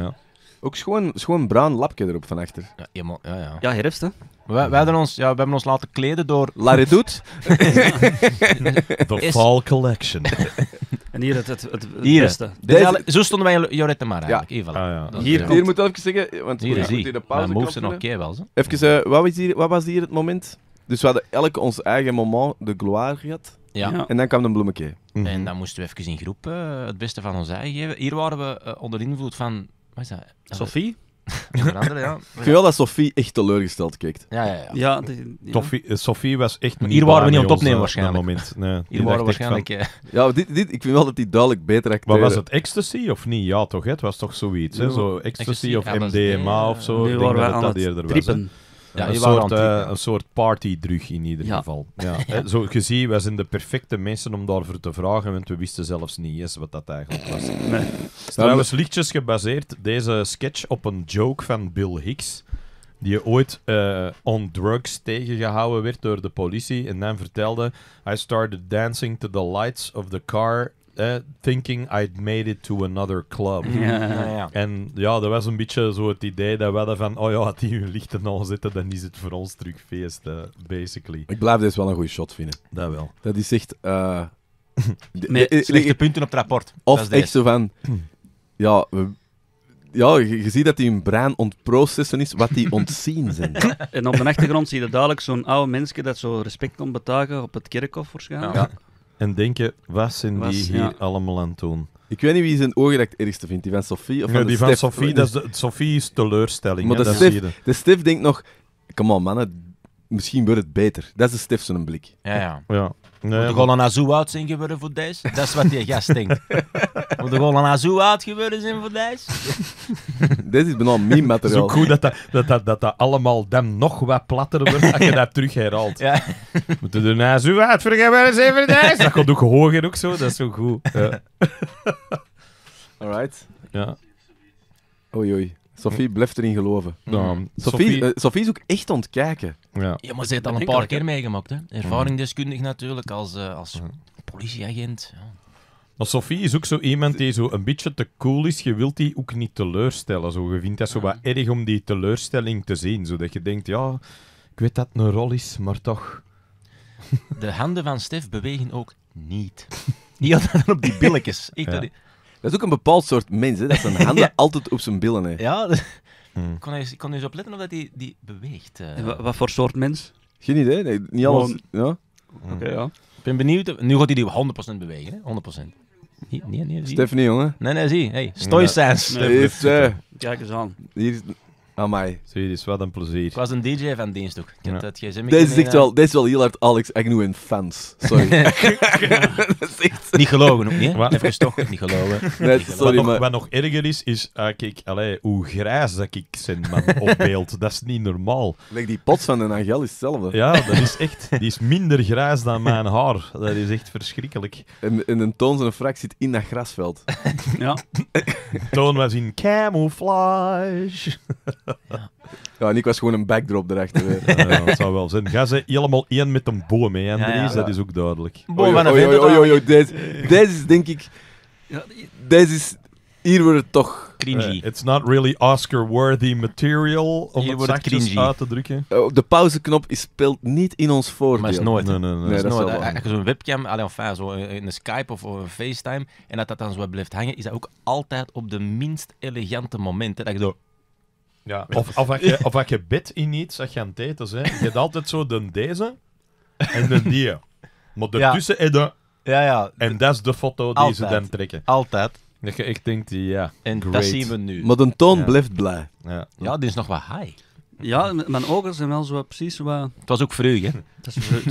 Ja. Ook schoon, schoon bruin lapje erop van achter. Ja, ja, ja. ja herfst, hè? We, hadden ons, ja, we hebben ons laten kleden door... Larry Doet. [laughs] The Fall Collection. En hier het, het, het, hier. beste. Deze... Zo stonden wij in Jorette maar eigenlijk. Ja. Ah, ja. Hier, hier moet ik even zeggen, want hier is hier. de pauze nog? zijn oké wel. Zo. Even, eh, wat, was hier, wat was hier het moment? Dus we hadden elk ons eigen moment, de gloire gehad. Ja. En dan kwam de bloemetje. En mhm. dan moesten we even in groep eh, het beste van ons eigen geven. Hier waren we eh, onder invloed van... Wat is dat? Sophie? [laughs] Ik vind wel dat Sophie echt teleurgesteld kijkt. Ja, ja, ja. ja, eh, Sophie was echt Hier waren we niet aan het opnemen eh, waarschijnlijk. Moment. Nee, [laughs] Hier waren we waarschijnlijk... Eh, ja, dit, dit, ik vind wel dat hij duidelijk beter acteerde. Maar Wat was het? Ecstasy of niet? Ja, toch? Hè? Het was toch zoiets, hè? Zo ecstasy, of MDMA of zo. Ik Nu denk waren dat dat het eerder was, ja, een, soort, eh, een soort partydrug in ieder geval. [laughs] Ja. ja. Zo gezien, wij zijn de perfecte mensen om daarvoor te vragen, want we wisten zelfs niet eens wat dat eigenlijk was. Nee. Trouwens, lichtjes gebaseerd deze sketch op een joke van Bill Hicks, die ooit eh, on drugs tegengehouden werd door de politie en dan vertelde I started dancing to the lights of the car thinking I'd made it to another club. Ja, En ja, dat was een beetje zo het idee dat we hadden van, oh ja, die hun lichten al zitten, dan is het voor ons terug feest, eh, basically. Ik blijf deze wel een goede shot vinden. Dat wel. Dat is echt... eh, [laughs] de- punten op het rapport. dat Of is echt zo van... [clears throat] Ja, ja je, ziet dat hij een brein ontprocessen is wat die ontzien zijn. [laughs] En op de achtergrond zie je duidelijk zo'n oude mensje dat zo respect kon betuigen op het kerkhof waarschijnlijk. Ja en denken, wat zijn die hier allemaal aan het doen? Ik weet niet wie zijn ogen het ergste vindt. Die van Sophie of van ja, Die van Sophie, dat is Sophie is teleurstelling. Maar de, dat Stef, de Stef denkt nog, come on mannen, misschien wordt het beter. Dat is de stif zijn blik. Ja, ja. ja. Nee, Moet gewoon een zo oud zijn geworden voor Dijs? Dat is wat die gast denkt. [laughs] Moet er gewoon zo oud geworden zijn voor Dijs? [laughs] Dit is bijna meme materiaal. Het is ook goed dat dat, dat, dat, dat, allemaal dan nog wat platter wordt als je [laughs] dat terug herhaalt. Ja. Moet er daarna zo oud geworden zijn voor Dijs? Dat komt ook hoger ook zo, dat is zo goed. Ja. Alright. Ja. Oei oei. Sophie blijft erin geloven. Mm. Ja, Sophie, eh, Sophie... is ook echt ontkijken. Ja, ja maar ze heeft al een paar keer meegemaakt. Hè? Mm. Ervaringdeskundig natuurlijk, als, eh, als politieagent. Ja. Maar Sophie is ook zo iemand die zo een beetje te cool is. Je wilt die ook niet teleurstellen. Zo. Je vindt dat zo wat erg om die teleurstelling te zien. Zodat je denkt, ja, ik weet dat het een rol is, maar toch... De handen van Stef bewegen ook niet. [laughs] Die had dan op die billetjes. Ik dat is ook een bepaald soort mens, hè. Dat zijn handen [laughs] altijd op zijn billen, hè. Ja, [laughs] ik kon, hmm. eens, kon eens opletten of dat die, die beweegt. Eh. wat voor soort mens? Geen idee, nee, niet alles. Ja? Hmm. Oké, ja. Ik ben benieuwd. Nu gaat hij die 100% bewegen, hè? 100%. Nee, nee, nee. Stephanie, jongen. Nee, nee, zie. Hey, stoïcijns. sense. Eh, kijk eens aan. hier, Amai. Zie is wat een plezier. Ik was een DJ van dienst ook. Ik heb het Dit is, wel, dit is wel heel hard Alex Agnew in fans. Sorry. [laughs] [laughs] echt... Niet gelogen ook niet, hè? Even toch niet gelogen. [laughs] wat, nog, wat nog erger is, is ah, kijk, hoe grijs dat ik zijn man op beeld. Dat is niet normaal. Like die pot van een Angel is hetzelfde. Ja, dat is echt... Die is minder grijs dan mijn haar. Dat is echt verschrikkelijk. En, een toon zijn frak zit in dat grasveld. ja. toon was in camouflage. Ja. ja, en ik was gewoon een backdrop erachter. Weer. Ja, dat zou wel zijn. Ga ze helemaal één met een boom, hè, Andries? Dat is ook duidelijk. Boom van een Deze is, denk ik... Deze is... Hier wordt het toch... Cringy. Uh, it's not really Oscar-worthy material, om Hier het zachtjes uit te drukken. Uh, de pauzeknop is, speelt niet in ons voordeel. Maar is nooit. Nee, nee, nee. nee is dat nooit. Is Als je zo'n webcam, allez, enfin, zo eh, een Skype of, of een FaceTime, en dat dat dan zo blijft hangen, is dat ook altijd op de minst elegante momenten. Dat je zo... Ja, of, of, als je, of je in iets, dat je aan het eten bent, je hebt altijd zo de deze en de die. Maar ertussen ja. de... Ja, ja. En dat is de foto die ze dan trekken. Altijd. ik denk die ja, En dat zien we nu. Maar de toon blijft blij. Ja. ja, die is nog wel high. Ja, mijn ogen zijn wel zo precies wat... Het was ook vreugd, hè? Het was vreugd,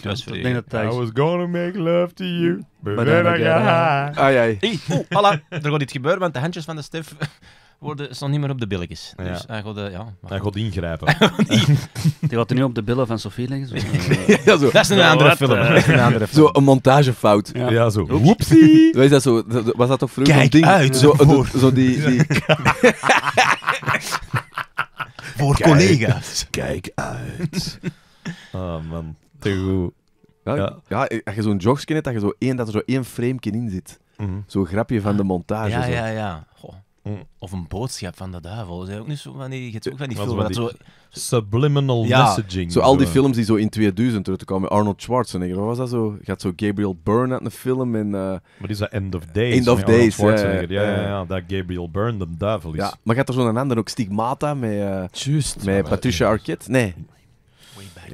het was vreugd. I was gonna make love to you, but, then I got high. Ai, ai. oeh, voilà. Er gaat iets gebeuren, want de handjes van de Stef worden, staan niet meer op de billetjes. Ja. Dus hij gaat, eh, ja, hij gaat [laughs] [laughs] ingrijpen. Die gaat er nu op de billen van Sofie liggen. [laughs] ja, zo. Dat is een andere film. Eh, een andere film. Zo een montagefout. Ja, zo. Whoopsie. Weet dat zo, was dat toch vroeger een ding? uit zo, voor... zo die... die... voor Kijk, collega's. Kijk uit. Oh man, te goed. Ja, ja. als je zo'n jogskin hebt, dat je zo één, dat er zo één frame in zit. Mm Zo'n grapje van ah. de montage. Ja, zo. ja, ja. Goh. Mm. Of een boodschap van de duivel. Zijn ook niet zo van die, je hebt ook van die films. Dat zo... Subliminal messaging. Zo al die films die zo in 2000 terugkwamen. Arnold Schwarzenegger, wat was dat zo? Gaat zo Gabriel Byrne uit een film en... Uh... Wat is dat? End of Days. End of Days, ja ja, ja, Dat Gabriel Byrne de duivel is. Ja, maar gaat er zo'n ander ook Stigmata met, uh, met Patricia Arquette? Nee.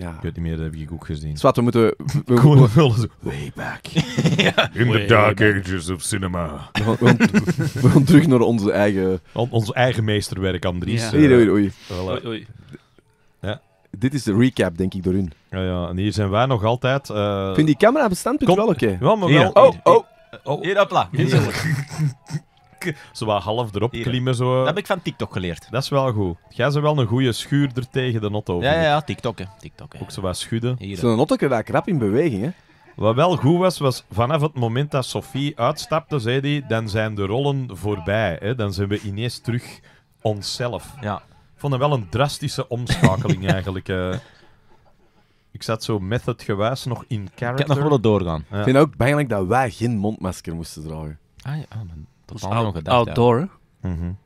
Ja. Ik weet niet meer, dat heb ik ook gezien. Zwat, we moeten... We, vullen zo. Way back. [laughs] In the dark ages of cinema. We gaan, terug naar onze eigen... ons eigen meesterwerk, Andries. Ja. Uh, oei, eh, oei, oei. Ja. Dit is de recap, denk ik, door hun. Ja, ja, en hier zijn wij nog altijd... Uh... Vind die camera bestandpunt wel oké? Okay? Ja, maar wel... Oh, hier. Oh. oh, oh! Hier, hopla. Hier. [laughs] zo wat half erop klimmen. Zo. Dat heb ik van TikTok geleerd. Dat is wel goed. Jij ze wel een goede schuurder tegen de notto. Ja, ja, TikTok. TikTok Ook zo wat schudden. Hier, hè. Zo'n daar krap in beweging, hè? Wat wel goed was, was vanaf het moment dat Sophie uitstapte, zei hij, dan zijn de rollen voorbij. Hè? Dan zijn we ineens terug onszelf. Ja. Ik vond dat wel een drastische omschakeling [laughs] eigenlijk. Eh. Ik zat zo method-gewijs nog in character. Ik heb nog willen doorgaan. Ik vind ook pijnlijk dat wij geen mondmasker moesten dragen. Ah, ja, ah, man. Outdoor. Als out, gedacht, outdoor. Ja. Mm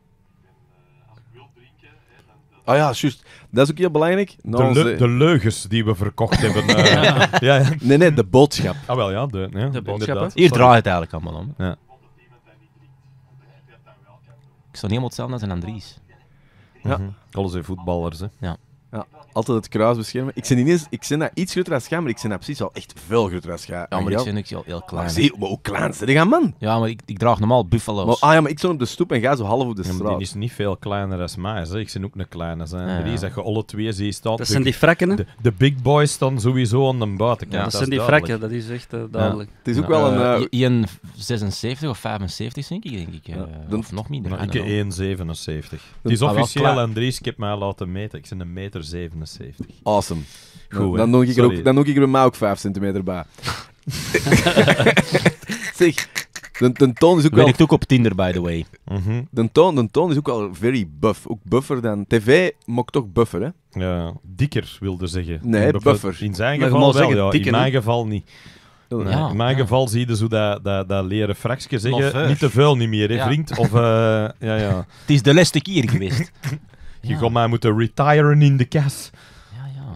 Ah ja, juist. Dat is ook heel belangrijk. de, nou, de, leugens die we verkocht hebben. uh, [laughs] ja, ja. Nee, nee, de boodschap. Ah wel, ja. De, ja, de boodschap. Hier draait het eigenlijk allemaal om. Ja. Ik zou niet helemaal hetzelfde als een Andries. Ja. Mhm. Alles zijn voetballers, hè. Ja altijd het kruis beschermen. Ik zit ineens, ik dat iets groter als schaam, maar ik zit dat precies al echt veel groter als schaam. Ja, maar ik ben ook heel, heel klein. Maar zie, maar hoe klein Die gaan, man? Ja, maar ik, ik draag normaal buffalo's. Maar, ah ja, maar ik stond op de stoep en ga zo half op de ja, straat. die is niet veel kleiner als mij, zeg. ik Zijn ook een kleine. Die zeggen je alle twee ziet staan. Dat zijn die frekken. de, big boys staan sowieso aan de buitenkant. Ja, dat, zijn die frekken, dat is echt eh, duidelijk. Het is ook wel een... Uh, eh, 76 eh, of 75, denk ik, denk ik. Uh, of nog minder. Ik 1,77. Het is ah, officieel, Andries, ik heb mij laten meten. Ik zit een meter 7. 77. Awesome. Goed, dan, doe ik er ook, dan doe ik er mij ook 5 centimeter bij. [laughs] zeg, de, de, is ook wel... ik ook op Tinder, by the way. Mm -hmm. de, toon, de toon is ook al very buff. Ook buffer dan... TV mag toch buffer, hè? Ja, dikker wilde zeggen. Nee, buffer. In zijn geval wel, ja. in mijn geval niet. in mijn geval zie je zo dat, dat, dat leren fraksje zeggen. Niet te vuil niet meer, hè, vriend? Of, uh, ja, ja. Het is de laatste keer geweest. [laughs] Je gaat mij moeten retiren in de kas.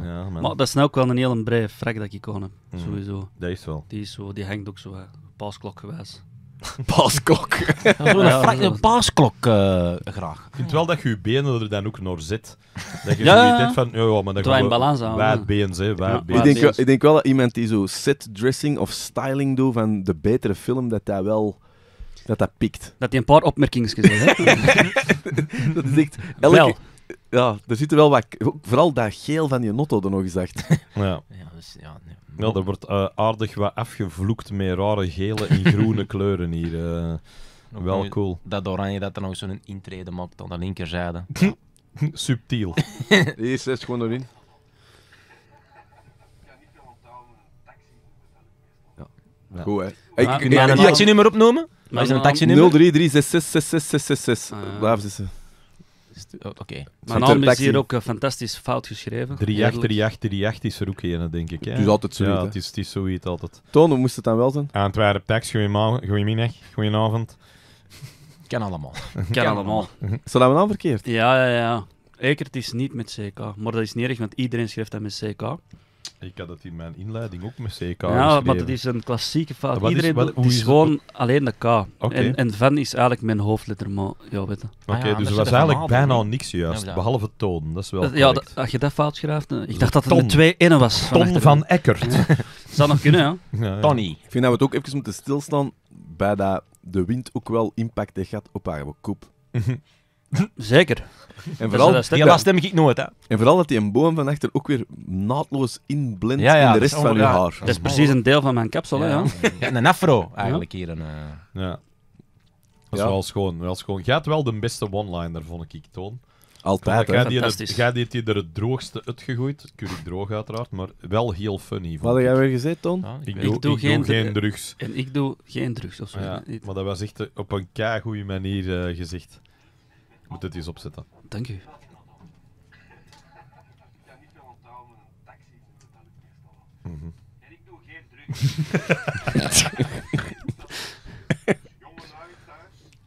Ja, maar dat is nou ook wel een hele brede frak dat ik kon heb, mm. sowieso. Dat is wel. Die, is zo, die hangt ook zo, paasklok geweest. [laughs] paasklok? [laughs] ja, zo een paasklok eh, graag. Ik vind wel dat je je benen er dan ook naar zit. Dat je ja, van, ja, maar dat je balans aan. benen hè, wijdbeens. Ik, denk ik denk wel dat iemand die zo set dressing of styling doet van de betere film, dat dat wel... Dat dat pikt. Dat hij een paar opmerkingen gezegd heeft. [laughs] dat is echt... Elke, ja, er zitten wel wat. Vooral dat geel van je notto er nog eens Ja. Ja, dus, ja, er wordt aardig wat afgevloekt met rare gele en groene kleuren hier. wel cool. Dat oranje dat er nog zo'n intrede maakt aan de linkerzijde. Subtiel. De eerste is gewoon erin. Ja. Goed hè. Hey, je een taxi-nummer opnoemen? Maar is een taxi 0336666666. Ah, ja. Oh, Oké. Okay. Mijn naam is hier ook uh, fantastisch fout geschreven. 3-8, 3-8, 3-8 is er ook een, denk ik. Hè? Het is altijd zoiets. Ja, het is, het is zoiets altijd. Toon, hoe moest het dan wel zijn? Antwerp Tax, Goeiemiddag. goedenavond. Ken allemaal. [laughs] Ken allemaal. Zullen we nou verkeerd? Ja, ja, ja. Ekert is niet met CK, maar dat is niet erg, want iedereen schrijft dat met CK. Ik had dat in mijn inleiding ook met CK. Ja, maar dat is een klassieke fout. Iedereen is, is, gewoon alleen de K. En, en van is eigenlijk mijn hoofdletter, maar ja, weet Oké, ah dus er was eigenlijk bijna niks juist, behalve ton. Dat is wel. ja, had je dat fout schrijft, eh, ik dus dacht dat het met twee innen was. Ton van, Eckert. [laughs] Zou nog kunnen, ja. Tony. Ik vind dat we het ook even moeten stilstaan bij dat de wind ook wel impact heeft gehad op haar koep. [laughs] Zeker. En vooral, dat, hij ik nooit, hè. En vooral dat die een boom van achter ook weer naadloos inblindt in de rest van je haar. Dat is precies een deel van mijn kapsel, hè. Ja. En [laughs] een afro, eigenlijk, hier. Een, eh, Ja. Dat wel schoon, wel schoon. Jij had wel de beste one-liner, vond ik, Toon. Altijd, hè. Jij die er het droogste uitgegooid. Keurig droog, uiteraard, maar wel heel funny. Wat heb jij weer gezegd, Ton? ik, doe, geen, drugs. En ik doe geen drugs, of zo. Ja, maar dat was echt op een kei goede manier eh, gezegd moet dit eens opzetten. Dank u. Mm -hmm. En ik doe geen drugs.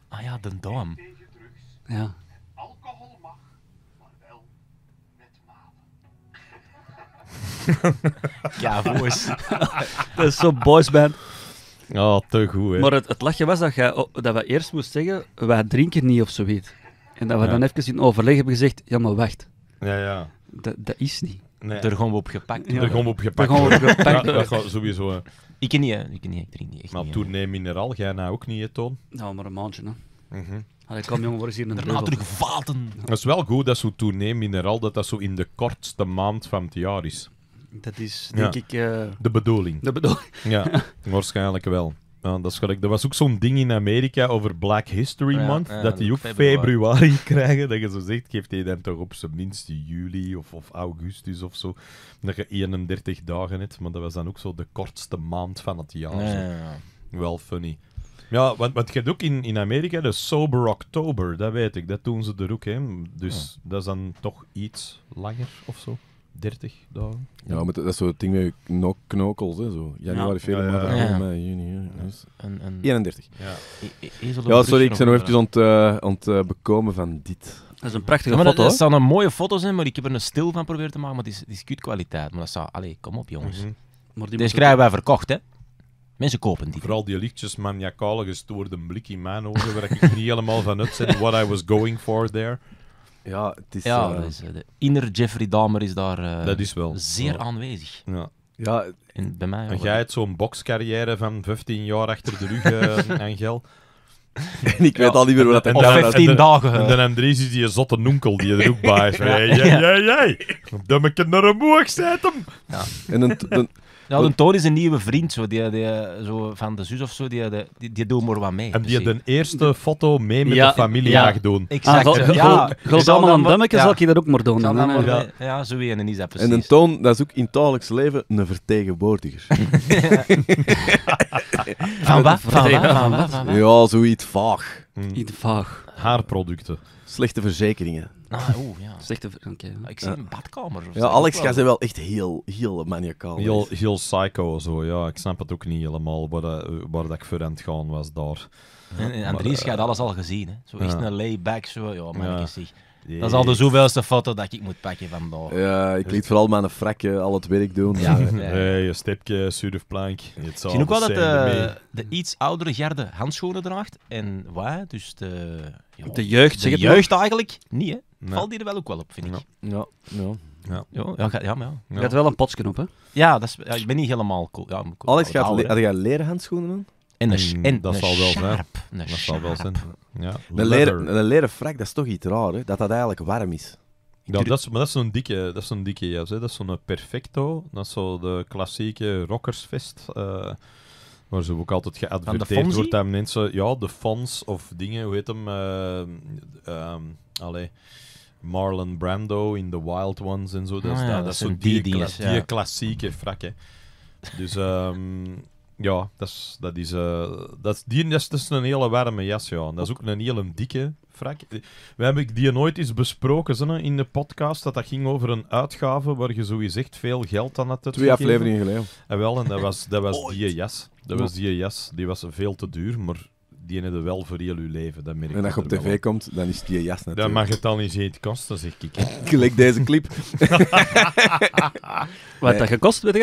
ah ja, de dam. Ja. Alcohol mag, maar wel met mate. ja, boys. [laughs] dat is zo'n boysband. Oh, ah, te goed, Maar het, het lachje was dat, jij, oh, dat we eerst moest zeggen, wij drinken niet of zoiets. En dat we dan even in overleg hebben gezegd, ja maar wacht, ja, ja. Dat, dat is niet. Nee. gaan we op gepakt. Ja. gaan we op gepakt. we op gepakt. dat gaat sowieso. Ik ken niet, hè. ik ken niet, ik drink niet echt. Maar toen mineraal, mineral, jij nou ook niet, Toon? Nou, maar een maandje, hè. Mm -hmm. Ik kom jongen, worden hier een Daarna vaten. Het is wel goed dat zo'n tournee mineral dat dat zo in de kortste maand van het jaar is. Dat is, denk ik... Uh... De bedoeling. De bedoeling. Ja, [laughs] waarschijnlijk wel ja dat is gelijk. Er was ook zo'n ding in Amerika over Black History oh Month, dat die ook februari. [laughs] krijgen. Dat je zo zegt, geeft hij dan toch op zijn minst juli of, of augustus of zo. Dat je 31 dagen hebt, maar dat was dan ook zo de kortste maand van het jaar. Ja, Wel funny. Ja, want, want je hebt ook in, in Amerika de Sober October, dat weet ik. Dat doen ze er ook, hè. Dus dat is dan toch iets langer of zo. 30 dagen. Ja, dat is zo ding met knok knokels, hè, zo. Januari, ja. februari, ja, ja, juni, dus en, en, 31. Ja, e-, e-, e-, ja sorry, ik ben nog even aan van dit. Dat is een prachtige foto. Dat, zou een mooie foto zijn, maar ik heb er een stil van proberen te maken, maar die is, die is cute kwaliteit. Maar dat zou... Allee, kom op, jongens. Mhm. die Deze krijgen wij verkocht, hè. Mensen kopen die. Vooral die lichtjes maniacale gestoorde blik in mijn ogen, waar ik niet helemaal van uit zit. What I was going for there. Ja, het is... Ja, dus, de inner Jeffrey Dahmer is daar eh, Dat is wel. zeer aanwezig. ja. ja, En bij mij... jij hebt zo'n bokscarrière van 15 jaar achter de rug, eh, [laughs] Angel. en ik weet al niet meer wat. dat en 15 dagen. En dan Andries is die zotte noenkel die er ook bij is. Jij, jij, jij. Domme kinderen moe, ik zei zet hem. En een, ja, de Toon is een nieuwe vriend zo, die, zo, van de zus of zo, die, die, die doet maar wat mee. En die dus de eerste foto mee met ja, de familie ja. doen. Exact. Ah, zal, ja. allemaal een dummetje, zal je dat ook maar doen. ja. ja, zo en is dat precies. En de Toon, dat is ook in het dagelijks leven een [laughs] vertegenwoordiger. van wat? Van wat? Ja, zoiets vaag. Iets vaag. Haarproducten. Slechte verzekeringen. Ah, [laughs] oeh, ja. Slechte... Okay. Ah, ik zie een badkamer. Of ja, Alex, jij bent wel echt heel, heel maniacaal. Heel, heel psycho, zo, ja. Ik snap het ook niet helemaal, waar, eh, waar dat ik voor aan het gaan was daar. En, en Andries, gaat eh, alles al gezien, hè. Zo echt een layback, zo, ja, maar ja. Dat is al de zoveelste foto dat ik moet pakken vandaag. Ja, ik dus- liet vooral mijn frakken eh, al het werk doen. Ja, [laughs] hey, je stipje, surfplank. Ik zie ook wel dat de, de, iets oudere Gerde handschoenen draagt. En wat? Dus de, joh, de jeugd, zeg de jeugd eigenlijk niet, hè? Nee. Valt die er wel ook wel op, vind ik. Ja, ja. Ja, ja, ja, ja, maar ja. Je hebt wel een potje op, hè? Ja, dat is, ik ben niet helemaal cool. Ja, cool. had jij leren handschoenen doen. En een, dat een zal wel zijn. Een dat zal wel zijn. Ja, leren, leren frak, dat is toch iets raar, hè? dat dat eigenlijk warm is. dat is, maar dat is zo'n dikke, dat is zo'n dikke jas. Hè. Dat is zo'n eh, perfecto. Dat is zo de klassieke rockersfest, eh, waar ze ook altijd geadverteerd wordt aan mensen. Ja, de fans of dingen. Hoe heet hem? Eh, ehm, allee, Marlon Brando in The Wild Ones en zo. Dat, is, ah ja, dat, is zo'n die, die, klassieke frak. Hè. Dus... Um, ja, dat is, dat is, eh, die, dat is, een hele warme jas, ja. dat is ook een hele dikke frak. We hebben die nooit eens besproken zo, in de podcast, dat dat ging over een uitgave waar je sowieso echt veel geld aan had Twee afleveringen geleden. En ah, wel, en dat was, dat was die jas. Dat was die jas. Die was veel te duur, maar die hadden wel voor heel uw leven. Dat merk en als je op tv komt, dan is die jas natuurlijk. Dan mag het dan eens kosten, zeg ik. [laughs] Gelijk deze clip. [laughs] Wat nee. dat gekost, weet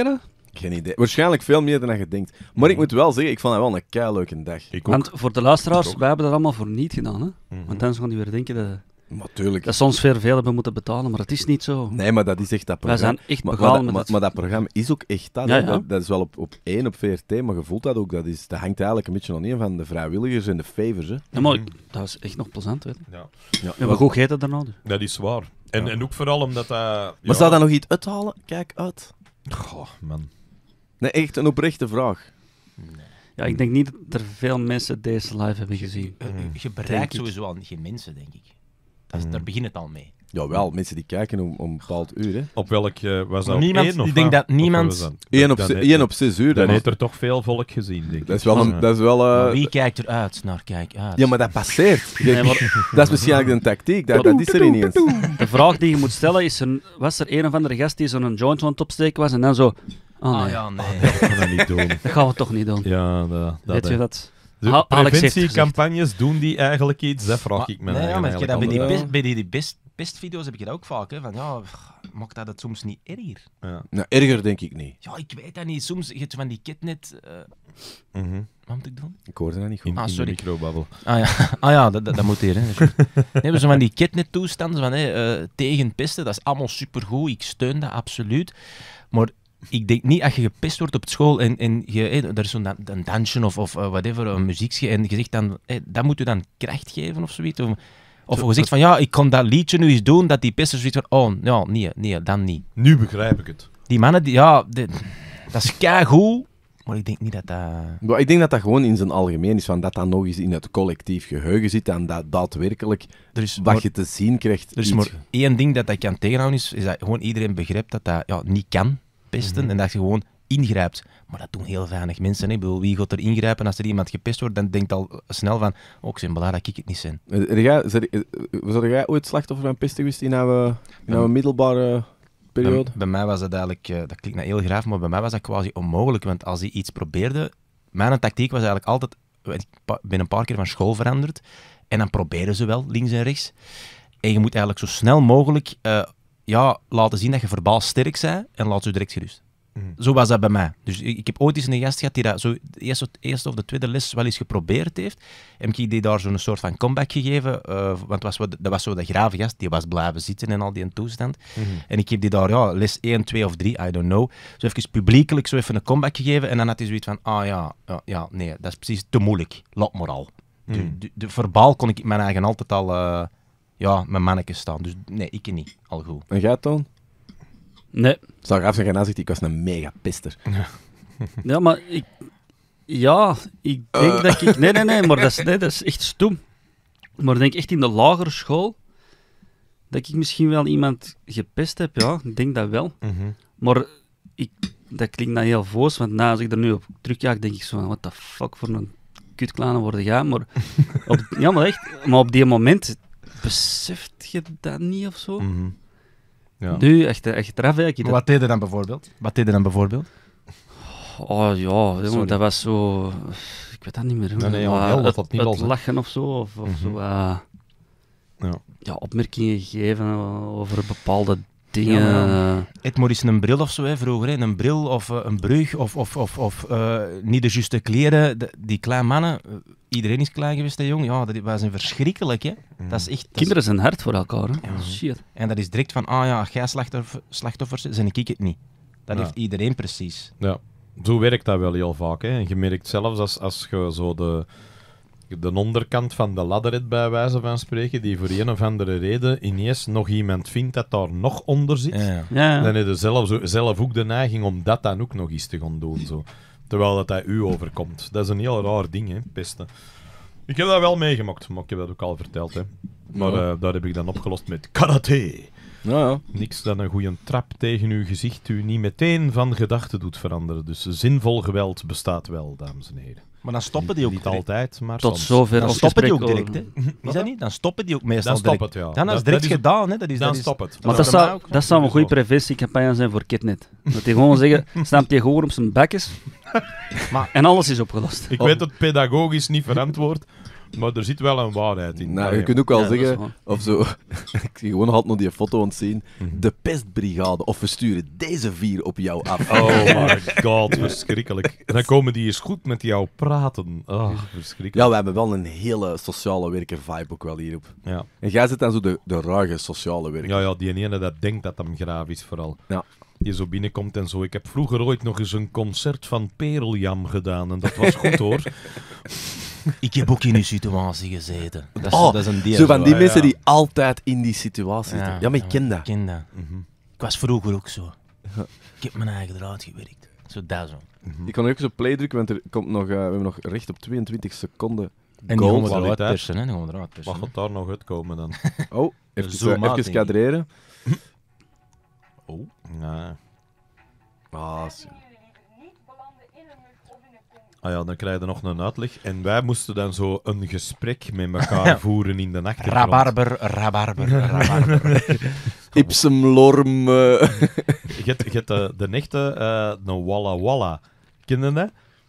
geen idee. Waarschijnlijk veel meer dan je denkt. Maar ik mm. moet wel zeggen, ik vond dat wel een kei leuke dag. Want voor de luisteraars, wij hebben dat allemaal voor niet gedaan. Hè? Mm -hmm. Want anders gaan die weer denken dat, maar dat soms veel, veel hebben moeten betalen, maar dat is niet zo. Nee, maar dat is echt dat programma. zijn echt maar, met maar, dat programma is ook echt dat, dat. is wel op, op één op VRT, maar je voelt dat ook. Dat, is, dat hangt eigenlijk een beetje aan niet van de vrijwilligers en de favors. Hè. Ja, mhm. dat is echt nog plezant. Weet je. Ja. Ja, maar hoe geeft dat daarna? nou? Dus. Dat is waar. En, en ook vooral omdat dat... Maar zou dat nog iets uithalen? Kijk uit. Goh, man. Nee, echt een oprechte vraag. Nee. Ja, ik denk niet dat er veel mensen deze live hebben gezien. Je, bereikt sowieso al geen mensen, denk ik. Dat is, mm. Daar begint het al mee. Jawel, mensen die kijken om, om een bepaald uur. Hè. Op welk eh, was dat? Niemand, ik denk dat niemand. 1 op, één op 6 uur. Dan heeft er toch veel volk gezien, denk ik. Dat is wel een, dat is wel, Wie kijkt eruit naar kijk uit? Ja, maar dat passeert. [laughs] dat is misschien eigenlijk een tactiek. Dat, is er geval. De vraag die je moet stellen is: was er een of andere gast die zo'n joint aan opsteken was en dan zo. Oh, ah, ja, nee. Ah, dat gaan we niet doen. [laughs] Dat gaan we toch niet doen. Ja, dat... dat Weet je dat... De doen die eigenlijk iets? Dat vraag ik me nee, ja, maar dat bij die, best, bij die best, pestvideo's heb ik dat ook vaak. van, ja, maakt dat het soms niet erger? Ja. Nou, erger denk ik niet. Ja, ik weet dat niet. Soms je van die kitnet... Uh... Eh, mhm. Wat moet ik doen? Ik hoorde dat niet goed. In, ah, sorry. Ah ja, [laughs] ah, ja dat, dat, moet hier. Hè. nee, zo van die kitnet toestanden van, hè, eh, tegen pesten, dat is allemaal supergoed. Ik steun dat absoluut. Maar ik denk niet dat je gepest wordt op school en, en je, hey, er is zo'n een dansje of, of eh, whatever, een muziekje en je zegt dan, dat moet je dan kracht geven of zoiets. Of, of je zegt van, ja, ik kan dat liedje nu eens doen, dat die pester zoiets van, oh, ja, nee, nee, dan niet. Nu begrijp ik het. Die mannen, die, ja, dat is keigoed. Maar ik denk niet dat dat... Maar ik denk dat dat gewoon in zijn algemeen is, van dat dat nog eens in het collectief geheugen zit en dat daadwerkelijk er wat je te zien krijgt... Er is maar één ding dat dat kan tegenhouden, is, is dat gewoon iedereen begrijpt dat dat ja, niet kan. Mhm. En dat je gewoon ingrijpt. Maar dat doen heel weinig mensen. Hè. Ik bedoel, wie gaat er ingrijpen als er iemand gepest wordt? Dan denkt al snel van, oh, ik ben blij dat ik het niet zijn. Zou eh, eh, eh, jij ooit slachtoffer van pesten geweest in een ehm, middelbare periode? Bij, mij was dat eigenlijk, dat klinkt nou heel graaf, maar bij mij was dat quasi onmogelijk. Want als hij iets probeerde, mijn tactiek was eigenlijk altijd, ik ben een paar keer van school veranderd. En dan proberen ze wel, links en rechts. En je moet eigenlijk zo snel mogelijk ja, laten zien dat je verbaal sterk bent en laat ze direct gerust. Mhm. Zo was dat bij mij. Dus ik, heb ooit eens een gast gehad die dat zo de eerste, of de tweede les wel eens geprobeerd heeft. En ik die daar zo'n soort van comeback gegeven. Uh, want was, dat was zo de grave gast, die was blijven zitten in al die toestand. Mhm. En ik heb die daar ja, les 1, 2 of 3, I don't know. Zo even publiekelijk zo even een comeback gegeven. En dan had hij zoiets van, ah ja, ja, ja nee, dat is precies te moeilijk. Lot maar mhm. De, verbaal kon ik mijn eigen altijd al... Eh, ja, mijn mannetje staan. Dus nee, ik niet. Al goed. En jij, Toon? Nee. Zou ik af zijn aanzicht, ik was een mega pister. [laughs] ja, maar ik... Ja, ik denk dat ik... Nee, nee, nee, maar dat is, nee, dat is echt stoom. Maar ik denk echt in de lagere school dat ik misschien wel iemand gepest heb, ja. Ik denk dat wel. Mhm. Maar ik, dat klinkt dan heel voos, want na, als ik er nu op terugkijk, denk ik zo van, what the fuck voor een kutklaan worden ja Maar op, [laughs] ja, maar echt, maar op die moment beseft je dat niet of zo? Mhm. Ja. Nu, echt, echt raf, eigenlijk. Wat deed je dan bijvoorbeeld? Wat deed je dan bijvoorbeeld? Oh ja, jongen, dat was zo. Ik weet dat niet meer. Nee, nee, jongen, ah, heel wat het, het lachen of zo. Of, zo uh, ja. ja. opmerkingen gegeven over bepaalde ja, Het maar een bril of zo, hè, vroeger. Hè. Een bril of eh, een brug of, of, of, of eh, niet de juiste kleren. die kleine mannen, eh, iedereen is klein geweest, hè, jong. Ja, dat was een verschrikkelijk, hè. Mm. Dat is echt... Kinderen zijn hard voor elkaar, hè. En dat is direct van, ah ja, jij slachtoffer, slachtoffers zijn, ik het niet. Dat heeft iedereen precies. Ja, zo werkt dat wel heel vaak, hè. En je merkt zelfs als, als je zo de de onderkant van de ladder bij wijze van spreken, die voor een of andere reden ineens nog iemand vindt dat daar nog onder zit, ja, ja. dan heb je zelf, zelf ook de neiging om dat dan ook nog eens te gaan doen. Zo. Terwijl dat, dat u overkomt. Dat is een heel raar ding, hè, pesten. Ik heb dat wel meegemaakt, maar ik heb dat ook al verteld. Hè. Maar ja. Eh, daar heb ik dan opgelost met karate. Nou ja. Niks dan een goede trap tegen uw gezicht u niet meteen van gedachten doet veranderen. Dus zinvol geweld bestaat wel, dames en heren. Maar dan stoppen die ook niet altijd, maar Tot zover dan stoppen die ook direct, Is dat niet? Dan stoppen die ook meestal dan direct. Dan is het direct gedaan, Dat is, dan dat is... stopt het. Maar dat, zou, een goede preventiecampagne zijn voor Kitnet. Dat die gewoon zeggen, [laughs] stamp je gewoon op zijn bekjes. En alles is opgelost. Ik weet dat pedagogisch niet verantwoord, maar er zit wel een waarheid in. Nou, je kunt ook wel zeggen, of zo. [laughs] ik zie gewoon altijd nog die foto ontzien. Mhm. De pestbrigade, of we sturen deze vier op jou af. Oh [laughs] my god, verschrikkelijk. dan komen die eens goed met jou praten. Oh, verschrikkelijk. Ja, we hebben wel een hele sociale werker vibe ook wel hierop. Ja. En jij zit dan zo de, de ruige sociale werker. Ja, ja, die ene dat denkt dat hem graaf is vooral. Ja die zo binnenkomt en zo. Ik heb vroeger ooit nog eens een concert van Pereljam gedaan en dat was goed hoor. [laughs] Ik heb ook in die situatie gezeten. Dat is, oh, dat is een Zo van die mensen die altijd in die situatie zitten. Ja, ja maar ik ken dat. Ik mhm. was vroeger ook zo. Ik heb mijn eigen draad gewerkt. Zo dat zo. Mhm. Ik kan ook zo play drukken, want er komt nog, eh, we hebben nog recht op 22 seconden. En die gaan we hè? Die eruit daar nog uitkomen dan? [laughs] Oh, even, zo eh, even kadreren. Oh. Nee. Ah, Ah ja, dan krijg je nog een uitleg. En wij moesten dan zo een gesprek met elkaar [laughs] voeren in de nacht. Rabarber, rabarber, rabarber. [laughs] Ipsum lorm. Eh. Je hebt eh, de, de eh, een walla walla. Ken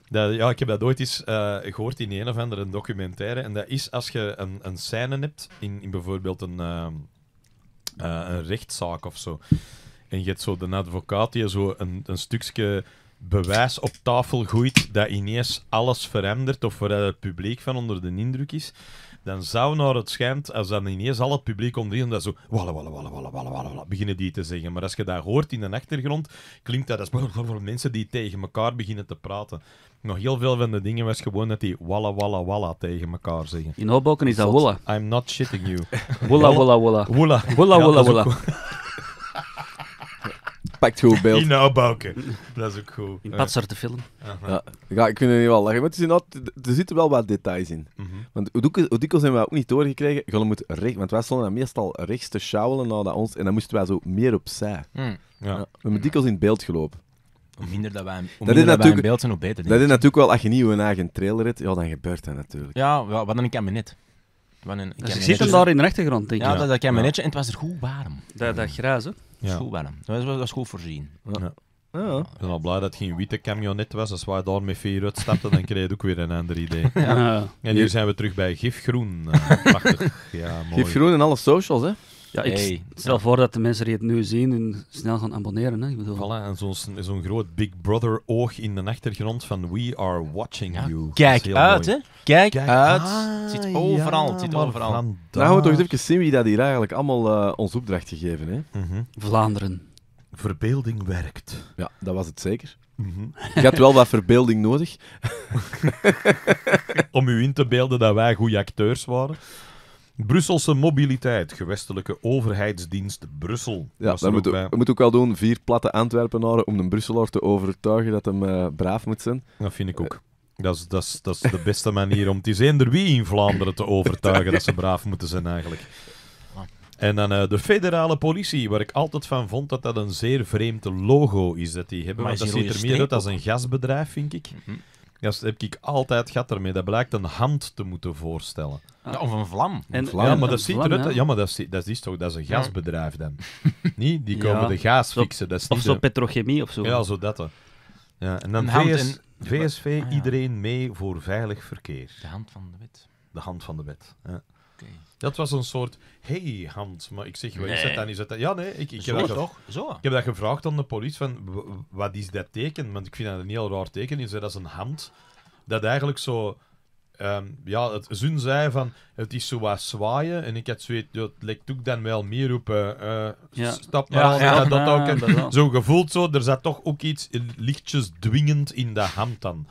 dat? ja, ik heb dat ooit eens gehoord in een of andere documentaire. En dat is als je een, een scène hebt in, in bijvoorbeeld een, uh, een rechtszaak of zo. En je hebt zo de advocaat die zo een, een stukje bewijs op tafel gooit dat ineens alles verandert of waar het publiek van onder de indruk is, dan zou naar het schijnt, als dan ineens al het publiek omdringen, dat zo walla walla walla walla walla walla beginnen die te zeggen. Maar als je dat hoort in de achtergrond, klinkt dat als voor mensen die tegen elkaar beginnen te praten. Nog heel veel van de dingen was gewoon dat die walla walla walla tegen elkaar zeggen. In Hoboken is dat wolla. I'm not shitting you. [laughs] Wolla wolla wolla. Wolla wolla wolla pakt goed beeld. nou Bouke. Dat is ook goed. In Patsart film. Ja, ja, ik vind het niet wel lachen. Maar het er zitten wel wat details in. Mhm. Want hoe dikwijls hebben we ook niet doorgekregen, moet recht, want wij stonden meestal rechts te sjouwelen naar ons en dan moesten wij zo meer opzij. Mm. Ja. we hebben dikwijls in beeld gelopen. Hoe minder dat wij, hoe dat is in beeld zijn, hoe beter. Dat is natuurlijk wel, als je niet een eigen trailer hebt, ja, dan gebeurt dat natuurlijk. Ja, wat dan een kabinet. Ze zitten je daar in de achtergrond, denk ik. Ja, dat, dat kabinetje, en het was er goed warm. Dat, dat gras, dat is goed Dat is, goed voorzien. Ja. Ja. Ik ben al blij dat het geen witte camionet was. Als wij door met vier uitstapten, dan kreeg je ook weer een ander idee. [laughs] Ja. En hier zijn we terug bij Gif Groen. Eh, prachtig. Ja, [laughs] mooi. Gif Groen en alle socials, hè? Ja, ik stel voor dat de mensen die het nu zien snel gaan abonneren. Hè? Ik bedoel... Voilà, en zo'n groot Big Brother oog in de achtergrond van We Are Watching You. Kijk uit, hè. Kijk, uit. het zit overal. Ja, zit overal. Nou gaan we toch even zien wie dat hier eigenlijk allemaal uh, ons opdracht gegeven mhm. Vlaanderen. Verbeelding werkt. Ja, dat was het zeker. Mm Je had wel wat verbeelding nodig. [laughs] Om u in te beelden dat wij goede acteurs waren. Brusselse mobiliteit, gewestelijke overheidsdienst Brussel. Ja, dat moet, ook wel doen. Vier platte Antwerpenaren om de Brusselaar te overtuigen dat hem eh, braaf moet zijn. Dat vind ik ook. dat is, dat, is, de beste manier om het is wie in Vlaanderen te overtuigen dat ze braaf moeten zijn eigenlijk. En dan eh, de federale politie, waar ik altijd van vond dat dat een zeer vreemd logo is dat die hebben. Maar want dat ziet er meer uit als een gasbedrijf, vind ik. Mhm. Ja, dat heb ik altijd gat ermee. Dat blijkt een hand te moeten voorstellen. Ah. Ja, of een vlam. een vlam. Ja, maar dat ziet eruit. Ja, maar dat is, dat is toch dat is een gasbedrijf dan. [laughs] niet? Die komen de gas fixen. Dat is of zo petrochemie of zo. Ja, zo dat. Ja, en dan VSV, ah, iedereen mee voor veilig verkeer. De hand van de wet. De hand van de wet. Ja. Dat was een soort hey-hand. Maar ik zeg, wat is dat dan? Is dat Ja, nee, ik, ik, heb zo, dat toch? Zo. ik heb dat gevraagd aan de politie, van, wat is dat teken? Want ik vind dat een heel raar teken. Is dat is een hand dat eigenlijk zo... Ehm, ja, het zun zei van, het is zo wat zwaaien. En ik had zoiets, dat lijkt ook dan wel meer op uh, ja. stap maar ja, al, dat, ook. En, zo gevoeld zo, er zat toch ook iets lichtjes dwingend in de hand dan.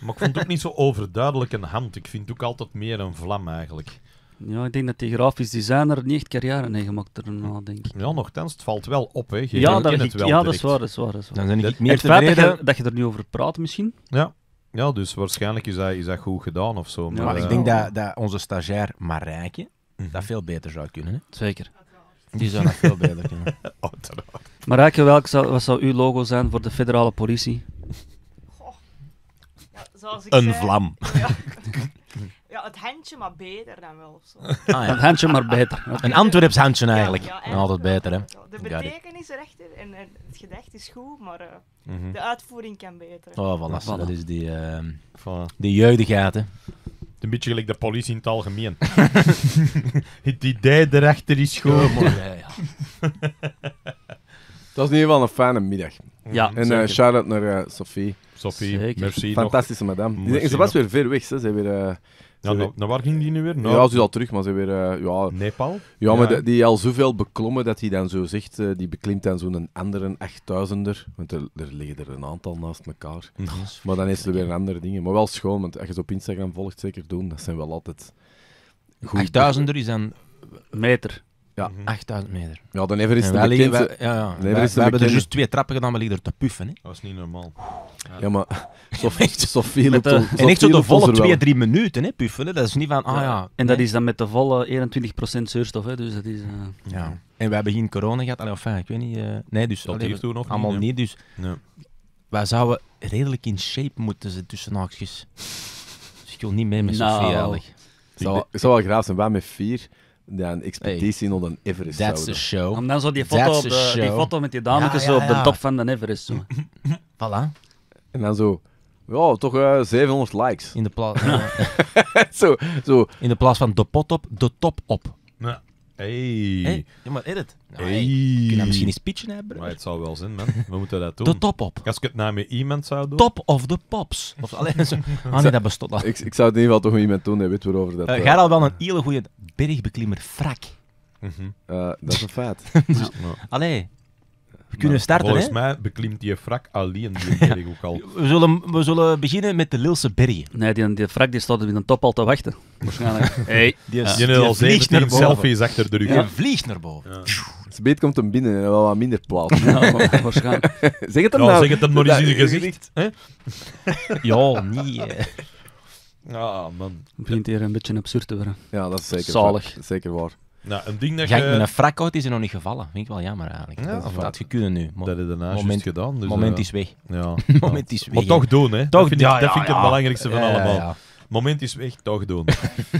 Maar ik vond het ook niet zo overduidelijk een hand. Ik vind het ook altijd meer een vlam eigenlijk. Ja, ik denk dat die grafisch designer niet echt carrière heeft gemaakt denk ik. Ja, nogthans, het valt wel op, hè. Je ja, dat, het wel ja dat, is waar, dat is waar. Dat is waar. Dan ik meer het feit dat je, er nu over praat, misschien. Ja. Ja, dus waarschijnlijk is dat, is dat goed gedaan of zo. Maar, ja, maar ik eh, denk dat, dat onze stagiair Marijke mhm. dat veel beter zou kunnen. Hè? Zeker. Die zou dat veel beter kunnen. [laughs] Marijke, welk zou, wat zou uw logo zijn voor de federale politie? een vlam. Ja. [laughs] Ja, het handje, maar beter dan wel. Of zo. Ah, ja. het handje, maar beter. [laughs] Een Antwerps handje eigenlijk. Altijd beter, hè? De betekenis erachter en, het gedicht is goed, maar eh, mhm. de uitvoering kan beter. Oh, voilà. Dat is die, uh, die jeugdigheid, hè? Een beetje gelijk de politie in het algemeen. [laughs] het idee erachter is goed, maar... ja. [laughs] Dat was in ieder geval een fijne middag. Ja, en uh, shout-out naar eh, Sophie. Sophie, merci Fantastische madame. ze was weer ver weg. Ze, ze weer... Ja, naar, naar waar ging die nu weer? Nou, ja, ze is al terug, maar ze weer... Eh, ja, Nepal? Ja, maar die al zoveel beklommen dat hij dan zo zegt, eh, die beklimt dan zo'n andere 8000er. Want er, er, liggen er een aantal naast elkaar. [laughs] Maar dan is er weer een andere ding. Maar wel schoon, want als je ze op Instagram volgt, zeker doen. Dat zijn wel altijd... 8000er is een Meter. Ja, 8000 mhm. meter. Ja, dan even is de bekendste... ja, ja. hebben er dus twee trappen gedaan, we liggen er te puffen. Hè. Dat is niet normaal. Ja, ja maar... Sofie loopt En echt zo de volle 2, 3 minuten hè, puffen. Hè. Dat is niet van, ah ja... En dat is dan met de volle 21% zuurstof hè, dus dat is... Uh... Ja. En we hebben geen corona gehad. Allee, enfin, ik weet niet... Eh, nee, dus... Dat toen Allemaal niet, dus... Wij zouden redelijk in shape moeten zijn tussen haakjes. Dus ik wil niet mee met nou. Sofie, eigenlijk. ik zou wel graag zijn, wij met vier ja, een expeditie hey, naar de Everest that's de show. En dan zo die foto, de, die foto met die dametjes ja, op de top van de Everest. Zo. [laughs] voilà. En dan zo... Ja, toch uh, eh, 700 likes. In de plaats... [laughs] zo, zo. In de plaats van de pot op, de top op. Ja. Hey. hey. Ja, maar edit. Nou, hey. hey. Kun je misschien eens pitchen hebben? Maar het zou wel zin, man. We moeten dat doen. De top op. Als ik het naar met iemand zou doen. Top of the pops. Of alleen zo. [laughs] Ah, nee, dat bestond al. Ik, ik zou het in ieder geval toch met iemand doen, hè. weet waarover dat... Uh, eh, uh, eh, Jij al wel een hele goede bergbeklimmer Frak. Mhm. Eh, dat is een feit. [laughs] Allee, we kunnen starten, Volgens mij beklimt die frak alleen die berg [laughs] ook al. We zullen, we zullen beginnen met de Lilse bergen. Nee, die, die frak die staat in een top al te wachten. Waarschijnlijk. [laughs] Hey. Die, is, Je hebt al vliegt naar boven. selfies achter de rug. Die vliegt naar boven. Speet komt hem binnen en wel wat minder plaat. waarschijnlijk. Zeg het dan Ja, nou. zeg het dan maar eens in je gezicht. Ja, niet... Eh. Ah, man. Het begint hier een beetje absurd te worden. Ja, dat is zeker, Zalig. Zeker waar. Nou, een ding dat je... Met een frak uit is er nog niet gevallen. Vind ik wel jammer eigenlijk. Ja, dat had je kunnen nu. dat is daarna moment, gedaan. Dus, moment eh, is weg. Ja, [laughs] moment is weg. Maar toch doen, hè. Toch, dat vind, ik, dat vind ik het belangrijkste van allemaal. Moment is weg, toch doen.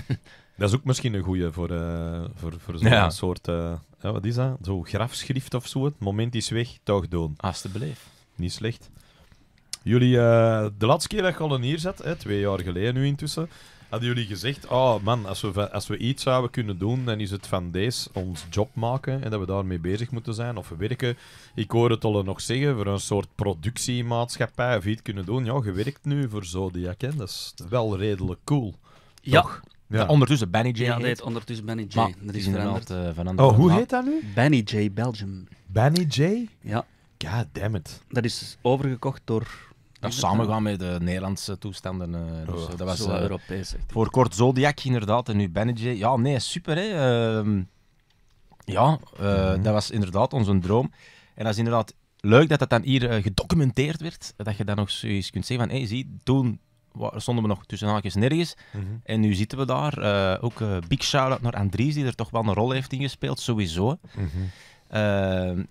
[laughs] dat is ook misschien een goede voor, uh, voor, voor zo'n soort... Uh, ja, wat is dat? Zo'n grafschrift of zo. moment is weg, toch doen. Alsjeblieft. Niet slecht. Jullie, eh, de laatste keer dat je al een hier zat, hè, twee jaar geleden nu intussen, hadden jullie gezegd, oh man, als we, als we iets zouden kunnen doen, dan is het van deze ons job maken en dat we daarmee bezig moeten zijn of werken. Ik hoor het al nog zeggen, voor een soort productiemaatschappij of iets kunnen doen. Ja, je werkt nu voor Zodiac, hè? dat is wel redelijk cool. Ja. Ja. Ondertussen Benny J. Ja, heet. ondertussen Benny J. dat is veranderd. veranderd. Eh, oh, hoe heet dat nu? Benny J. Belgium. Benny J? Ja. God damn it. Dat is overgekocht door dat samengaan met de eh, Nederlandse toestanden. Uh, dus, oh, eh, dat was Voor Kort Zodiac inderdaad en nu Benedict. Ja, nee, super hè. Ehm, ja, mhm. dat was inderdaad onze droom. En dat is inderdaad leuk dat dat dan hier gedocumenteerd werd. Dat je dan nog zoiets kunt zeggen van, hé, hey, zie, toen stonden we nog tussen haakjes nergens. Mhm. En nu zitten we daar. ook big shout-out naar Andries, die er toch wel een rol heeft ingespeeld, sowieso. Mm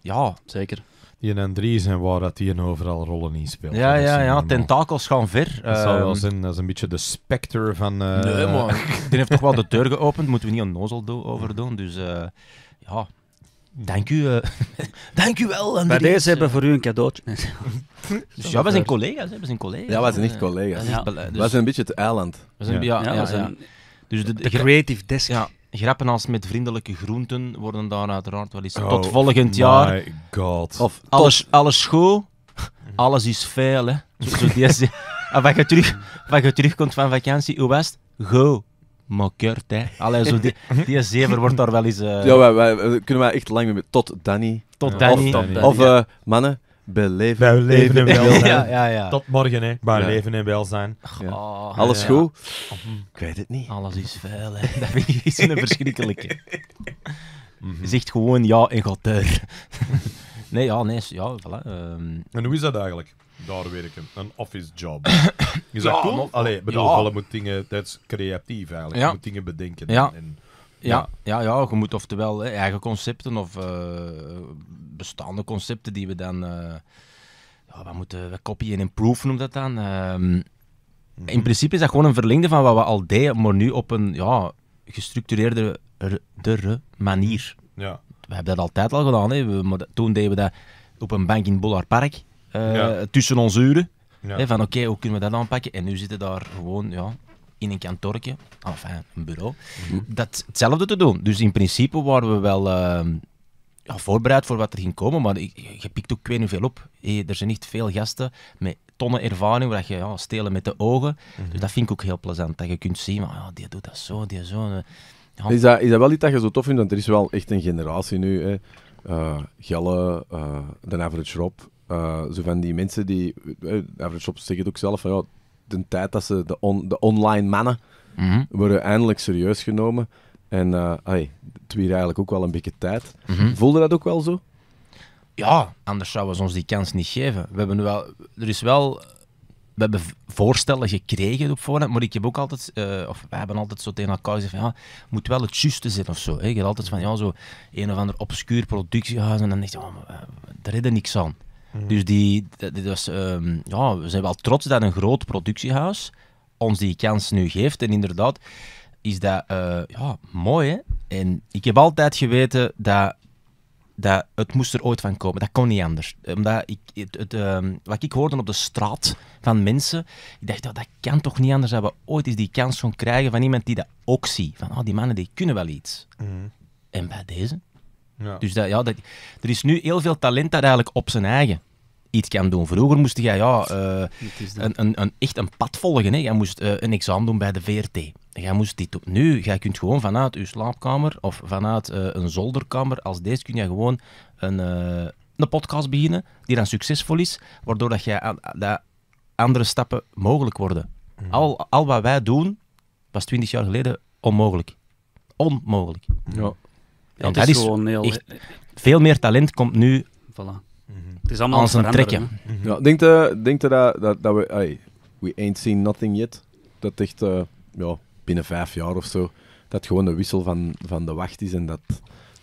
ja. Zeker die en 3 zijn waar dat die overal rollen in speelt. Ja, ja, ja. Tentakels gaan ver. Dat, zou wel ehm. zijn, dat is een beetje de specter van... Eh, nee, [laughs] maar... die heeft toch wel de deur geopend. Moeten we niet een nozel do over doen. Dus eh, ja, dank u. Eh. [laughs] dank u wel, Andries. Bij deze hebben we voor u een cadeautje. [laughs] dus ja, we zijn collega's. We zijn collega's. Ja, we zijn echt collega's. We dus- zijn een beetje het eiland. We zijn, ja. Dus de, creative desk. Grappen als met vriendelijke groenten worden daar uiteraard wel eens. Oh tot volgend jaar. My god. Of alles, alles goed, alles is veel. Hè. Zo, [laughs] wat je, terug, wat je terugkomt van vakantie, hoe was Go. Mokert, hè. Allee, zo die, die zever wordt daar wel eens... Eh, ja, wij, kunnen wij echt lang mee... Tot Danny. Tot Danny. Of, eh, mannen, bij leven, leven en welzijn. ja, ja, ja. Tot morgen, hè. Bij leven en welzijn. Alles goed? Mhm. Ik weet het niet. Alles is vuil, hè. [laughs] Dat vind ik iets een verschrikkelijke. Mhm. Zegt gewoon ja en gaat daar. nee, ja, nee. Ja, voilà. Ehm. En hoe is dat eigenlijk? Daar werken. Een office job. [coughs] Is dat cool? Allee, bedoel, ja. moet dingen... Dat creatief, eigenlijk. Je moet dingen bedenken. en ja, ja. Ja, je moet oftewel eigen concepten of eh, bestaande concepten die we dan... Eh, ja, we moeten we copy en improve noemt dat dan. Ehm, mhm. In principe is dat gewoon een verlengde van wat we al deden, maar nu op een ja, gestructureerdere manier. Ja. We hebben dat altijd al gedaan, hè. We, maar toen deden we dat op een bank in Bollar Park, eh, tussen onze uren. Hè, van oké, hoe kunnen we dat aanpakken? En nu zitten daar gewoon ja, in een kantoortje, enfin een bureau, mhm. dat hetzelfde te doen. Dus in principe waren we wel ehm, ja, voorbereid voor wat er ging komen, maar je pikt ook, weer veel op. er zijn niet veel gasten met tonnen ervaring, waar je ja, stelen met de ogen. Mhm. Dus dat vind ik ook heel plezant, dat je kunt zien, maar, ja, die doet dat zo, die zo. Eh, is, dat, is dat wel iets dat je zo tof vindt? Want er is wel echt een generatie nu, hè. Uh, Gelle, uh, de Average Rob, zo van die mensen die, uh, Average Rob zegt het ook zelf, van, ja, de tijd dat ze de, on, de online mannen mhm. worden eindelijk serieus genomen. En hey, eh, het weer eigenlijk ook wel een beetje tijd. Mhm. Voelde dat ook wel zo? Ja, anders zouden ze ons die kans niet geven. We hebben wel, er is wel we hebben voorstellen gekregen op voorhand, maar ik heb ook altijd, eh, of wij hebben altijd zo tegen elkaar gezegd van, ja, moet wel het juiste zijn of zo. Hè. heb altijd van, ja, zo een of ander obscuur productiehuis en dan denk je, oh, eh, daar redden niks aan. Mhm. Dus die, dit was, ehm, ja, we zijn wel trots dat een groot productiehuis ons die kans nu geeft. En inderdaad is dat eh, ja, mooi. Hè? En ik heb altijd geweten dat, dat het moest er ooit van komen. Dat kon niet anders. Omdat ik, het, ehm, wat ik hoorde op de straat van mensen, ik dacht, oh, dat kan toch niet anders dat we ooit eens die kans gaan krijgen van iemand die dat ook ziet. Van, oh, die mannen die kunnen wel iets. Mhm. En bij deze dus ja, dat, er is nu heel veel talent dat eigenlijk op zijn eigen iets kan doen. Vroeger moest je ja, eh, een, een, een, echt een pad volgen. Hè. Jij moest eh, een examen doen bij de VRT. Jij moest dit doen. Nu, jij kunt gewoon vanuit je slaapkamer of vanuit eh, een zolderkamer als deze, kun je gewoon een, een podcast beginnen die dan succesvol is, waardoor dat jij andere stappen mogelijk worden. Mhm. Al, al wat wij doen, was twintig jaar geleden onmogelijk. Onmogelijk. Ja dat is, is gewoon heel... veel meer talent komt nu voilà. Mhm. Het is allemaal aan trekken. Mhm. Ja, denk je dat, dat, dat we... we ain't seen nothing yet. Dat echt eh, ja, binnen vijf jaar of zo, dat gewoon een wissel van, van de wacht is. En dat,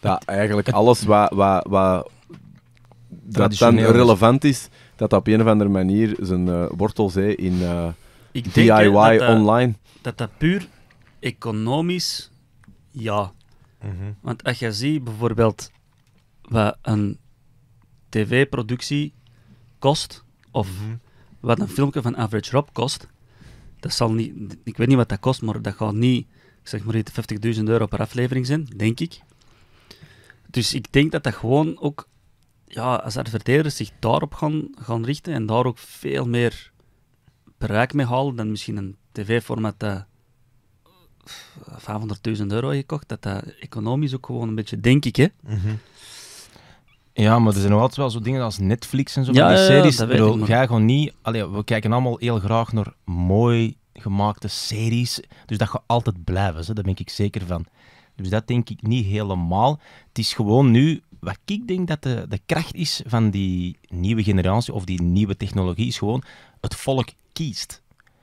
dat eigenlijk alles wat, wat, wat dat dan relevant is, dat dat op een of andere manier zijn uh, wortels heeft in eh, DIY online. Dat dat puur economisch... Ja, Mhm. Want als je ziet bijvoorbeeld wat een tv-productie kost, of mhm. wat een filmpje van Average Rob kost, dat zal niet, ik weet niet wat dat kost, maar dat gaat niet, ik zeg maar 50.000 euro per aflevering zijn, denk ik. Dus ik denk dat dat gewoon ook, ja, als adverteerders zich daarop gaan, gaan richten en daar ook veel meer bereik mee halen dan misschien een tv-format 500.000 euro gekocht, dat dat economisch ook gewoon een beetje, denk ik, hè. Mhm. Ja, maar er zijn nog altijd wel zo dingen als Netflix en zo ja, van die ja, ga gewoon niet... Allee, we kijken allemaal heel graag naar mooi gemaakte series. Dus dat gaat altijd blijven, hè? daar ben ik zeker van. Dus dat denk ik niet helemaal. Het is gewoon nu... Wat ik denk dat de, de kracht is van die nieuwe generatie of die nieuwe technologie, is gewoon het volk kiest.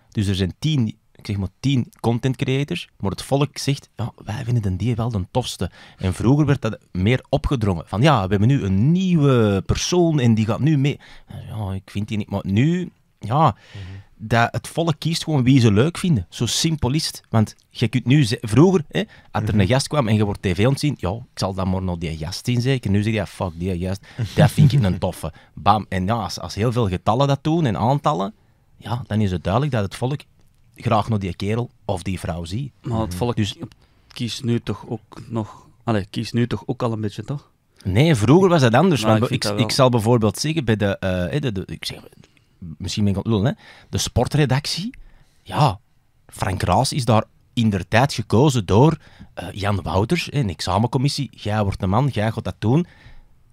Dus er zijn tien ik zeg maar tien content creators, maar het volk zegt, ja, wij vinden die wel de tofste. En vroeger werd dat meer opgedrongen. Van ja, we hebben nu een nieuwe persoon en die gaat nu mee. Ja, ik vind die niet, maar nu, ja... Mhm. dat het volk kiest gewoon wie ze leuk vinden. Zo simpel is het. Want je kunt nu, vroeger, hè, als er een mhm. gast kwam en je wordt tv ontzien, ja, ik zal dan morgen nog die gast zeker. Nu zeg je, fuck die gast, [laughs] dat vind ik een toffe. Bam. En ja, als, als heel veel getallen dat doen en aantallen, ja, dan is het duidelijk dat het volk graag nog die kerel of die vrouw zie. Maar het mhm. volk dus... kiest nu toch ook nog... Allee, kies nu toch ook al een beetje, toch? Nee, vroeger was dat anders. Nou, ik, zal bijvoorbeeld zeggen bij eh, de, de, ik zeg, misschien ben ik hè? de sportredactie. Ja, Frank Raas is daar in der tijd gekozen door eh, Jan Wouters, een examencommissie. Jij wordt de man, jij gaat dat doen.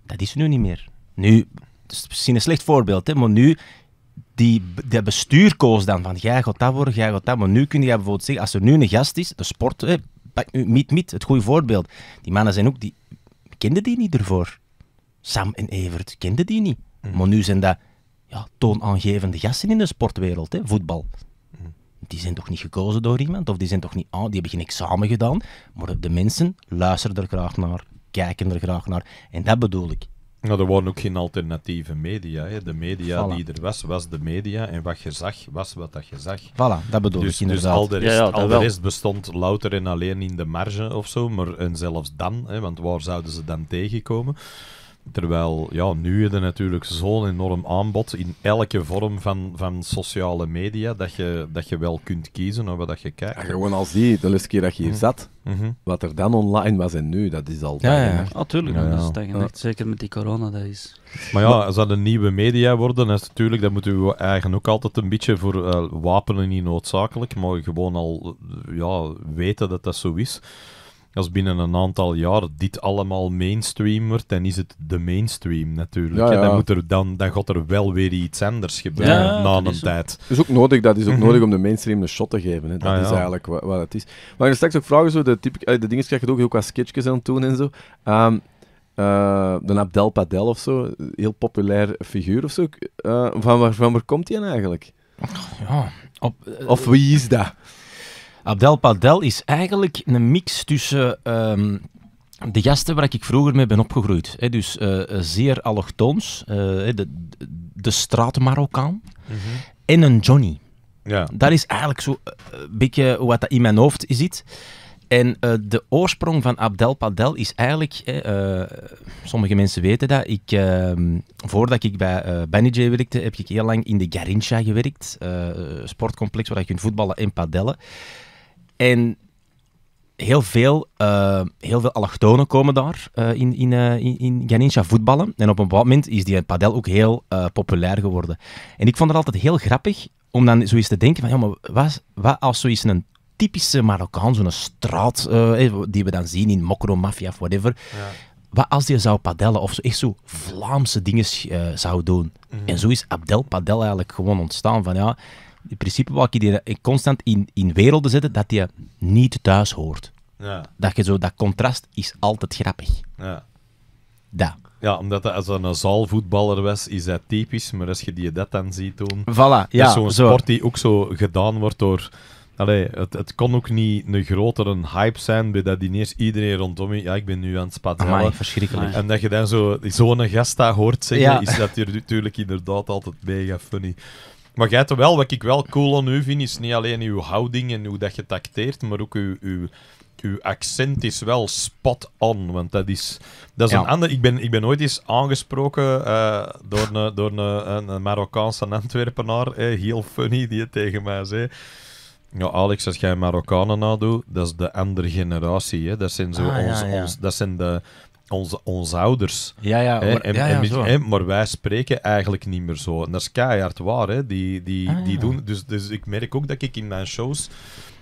Dat is nu niet meer. Nu, is misschien een slecht voorbeeld, hè, maar nu die, dat bestuur koos dan van jij gaat dat worden, jij gaat dat. Maar nu kun je bijvoorbeeld zeggen, als er nu een gast is, de sport, eh, Miet Miet, het goede voorbeeld. Die mannen zijn ook, die kenden die niet ervoor. Sam en Evert kenden die niet. Mm. Maar nu zijn dat ja, toonaangevende gasten in de sportwereld, hè, voetbal. Mm. Die zijn toch niet gekozen door iemand, of die zijn toch niet oh, die hebben geen examen gedaan. Maar de mensen luisteren er graag naar, kijken er graag naar. En dat bedoel ik. Nou, er waren ook geen alternatieve media. Hè. De media die er was, was de media. En wat je zag, was wat dat je zag. Voilà, dat bedoel dus- ik dus inderdaad. Dus al de rest, bestond louter en alleen in de marge of zo. Maar, en zelfs dan, hè, want waar zouden ze dan tegenkomen? Terwijl ja, nu heb je natuurlijk zo'n enorm aanbod in elke vorm van, van sociale media dat je, dat je wel kunt kiezen over wat je kijkt. gewoon al zie, de laatste keer dat je hier mhm. zat, mhm. wat er dan online was en nu, dat is al. Ja, ja. natuurlijk. Ah, zeker met die corona, dat is. Maar ja, als dat een nieuwe media worden, is natuurlijk, dat moeten we eigenlijk ook altijd een beetje voor eh, wapenen, niet noodzakelijk, maar gewoon al eh, ja, weten dat dat zo is als binnen een aantal jaar dit allemaal mainstream wordt, dan is het de mainstream natuurlijk. Ja, Dan, moet er, dan, dan gaat er wel weer iets anders gebeuren na een tijd. Dat is ook nodig, dat is ook mhm. nodig om de mainstream een shot te geven. Hè. Dat ah, is eigenlijk wat, wat, het is. Maar je straks ook vragen, zo, de, typiek, eh, de dingen krijg je ook heel qua sketchjes aan het doen en zo. Ehm, eh, de Abdel Padel of zo, heel populair figuur of zo. Eh, van, waar, van waar komt hij eigenlijk? Ja, op, of wie is dat? Abdel Padel is eigenlijk een mix tussen ehm, de gasten waar ik vroeger mee ben opgegroeid. dus eh, eh, zeer allochtoons, eh, de, de straat Marokkaan, mhm. en een Johnny. Ja. Dat is eigenlijk zo een beetje wat dat in mijn hoofd zit. En de oorsprong van Abdel Padel is eigenlijk, sommige mensen weten dat, ik, ehm, voordat ik bij uh, Benny werkte, heb ik heel lang in de Garincha gewerkt. sportcomplex waar je kunt voetballen en padellen. En heel veel, uh, heel veel allochtonen komen daar eh, in, in, eh, in, in voetballen. En op een bepaald moment is die padel ook heel populair geworden. En ik vond het altijd heel grappig om dan zoiets te denken van, ja, maar wat, wat als zoiets een typische Marokkaan, zo'n straat die we dan zien in Mokro Mafia of whatever... Ja. Wat als die zou padellen of zo, echt zo Vlaamse dingen zou doen? Mhm. En zo is Abdel Padel eigenlijk gewoon ontstaan van, ja in principe wou ik die eh, constant in, in werelden zetten dat je niet thuis hoort. Ja. Dat, je zo, dat contrast is altijd grappig. Ja. Dat. Ja, omdat als een zaalvoetballer was, is dat typisch. Maar als je die dat dan ziet doen... Voilà, ja. Dat zo'n sport die ook zo gedaan wordt door... Allee, het, het kon ook niet een grotere hype zijn bij dat ineens iedereen rondom je... Ja, ik ben nu aan het spatellen. verschrikkelijk. En dat je dan zo'n zo gast dat hoort zeggen, is dat natuurlijk inderdaad altijd mega funny. Maar jij wel, wat ik wel cool aan u vind, is niet alleen uw houding en hoe dat je tacteert, maar ook uw, uw, accent is wel spot on. Want dat is, dat is een ander. Ik ben, ik ben ooit eens aangesproken eh, door, een, door een, een Marokkaanse Antwerpenaar, heel funny, die het tegen mij zei. Ja, Alex, als jij Marokkanen doet, dat is de andere generatie. Hè? Dat zijn zo ah, ons, ons, dat zijn de, onze, ouders. Ja, ja, hè, maar wij spreken eigenlijk niet meer zo. En dat is keihard waar, hè. Die, die, ah, die doen, dus, dus ik merk ook dat ik in mijn shows...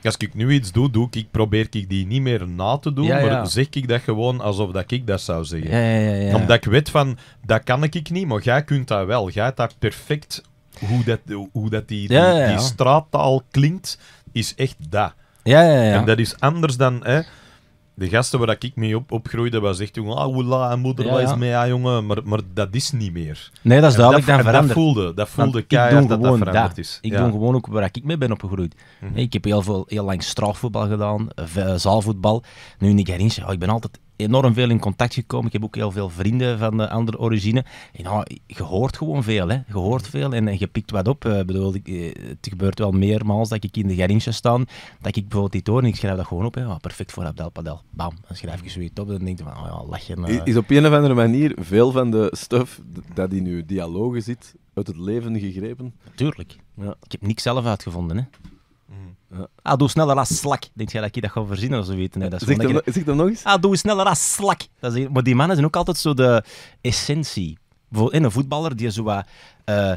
Als ik nu iets doe, doe ik, probeer ik die niet meer na te doen, maar zeg ik dat gewoon alsof dat ik dat zou zeggen. Omdat ik weet van, dat kan ik niet, maar jij kunt dat wel. Jij dat perfect, hoe dat, hoe dat die, die, straattaal klinkt, is echt dat. Ja, ja, ja. En dat is anders dan... Hè, de gasten waar ik mee op, opgroeide, was echt jongen, ah, hoela, en moeder, ja, mee, ja, jongen. Maar, maar dat is niet meer. Nee, dat is duidelijk, dat, dat Dat voelde, dat voelde keihard dat dat is. Ik doe gewoon ook waar ik mee ben opgegroeid. Mhm. Ik heb heel, veel, heel lang strafvoetbal gedaan, eh, eh, zaalvoetbal. Nu in de Garinche, oh, ik ben altijd enorm veel in contact gekomen. Ik heb ook heel veel vrienden van uh, andere origine. En, nou, je hoort gewoon veel, hè. Je hoort veel en, je pikt wat op. Eh, bedoel, ik, eh, het gebeurt wel meermaals dat ik in de garage sta, dat ik bijvoorbeeld die hoor en ik schrijf dat gewoon op. Hè. perfect voor Abdel Padel. Bam. Dan schrijf ik zoiets op en dan denk ik van, oh ja, lachen. Eh. Is op een of andere manier veel van de stuff dat in uw dialogen zit, uit het leven gegrepen? Tuurlijk. Ja. Ik heb niks zelf uitgevonden, hè. Mm. Ah, doe sneller als slak. Denk jij dat ik dat ga voorzien of zo weten? dat is zeg, dat, nog eens? Ah, doe sneller als slak. Dat is, maar die mannen zijn ook altijd zo de essentie. Bijvoorbeeld, een voetballer die, zo, eh,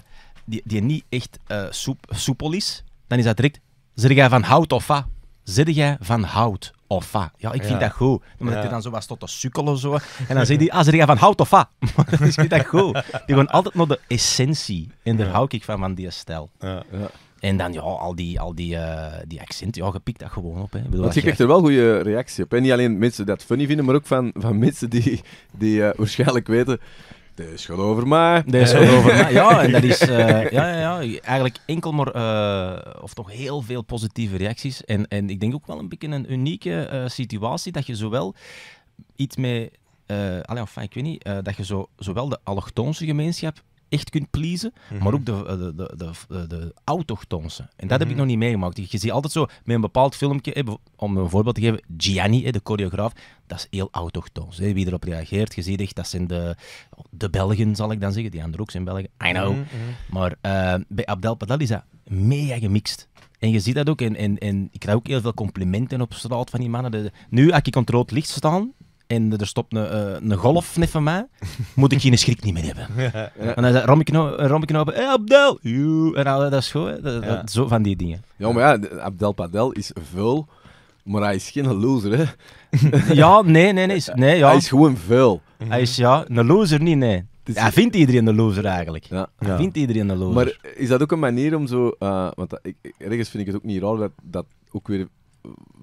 die, die niet echt eh, soep, soepel is, dan is dat direct... Zeg jij van hout of fa? Zit jij van hout of fa? Ja, ik vind dat goed. Dan ja. dat dan zo wat tot de sukkelen of zo. En dan zeg hij, ah, zeg jij van hout of fa? [laughs] Maar dan is dat goed. Die gaan altijd nog de essentie. En daar hou ik van, van die stijl. Ja, ja. En dan ja, al die, al die, eh, die accent, ja, je pikt dat gewoon op. Hè. Bedoel, Want je krijgt er wel goede reactie op. En niet alleen mensen die dat funny vinden, maar ook van, van mensen die, die eh, waarschijnlijk weten... Deze is over mij. Deze gewoon over mij, ja. En dat [laughs] is uh, ja, ja, ja, eigenlijk enkel maar, of toch heel veel positieve reacties. En, en ik denk ook wel een beetje een unieke situatie, dat je zowel iets mee Uh, allee, enfin, ik weet niet, dat je zo, zowel de allochtoonse gemeenschap echt kunt pleasen, maar mhm. ook eh, de, de, de, eh, de, de autochtonse. En dat heb ik mhm. nog niet meegemaakt. Je ziet altijd zo met een bepaald filmpje, om een voorbeeld te geven, Gianni, de choreograaf, dat is heel autochtoons. Wie erop reageert, je ziet echt, dat zijn de, de Belgen, zal ik dan zeggen. Die anderen ook zijn Belgen, I know. Mhm, maar eh, bij Abdel Padal is dat mega gemixt. En je ziet dat ook. En, ik krijg ook heel veel complimenten op straat van die mannen. nu, als ik aan rood licht staan, en er stopt een, eh, een golf net van mij, moet ik geen schrik niet meer hebben. [laughs] Ja, En dan zei Rommeknopen, eh, hey, Abdel! En al, dat is goed, hè. Dat, zo van die dingen. Ja, maar ja, Abdel Padel is vuil, maar hij is geen loser, hè. [laughs] ja, nee, nee, nee. nee ja. Hij is gewoon vuil. Hij is, ja, een loser niet, nee. Hij vindt iedereen een loser eigenlijk. Ja. Hij vindt iedereen een loser. Maar is dat ook een manier om zo... Uh, want ik, ergens vind ik het ook niet raar dat dat ook weer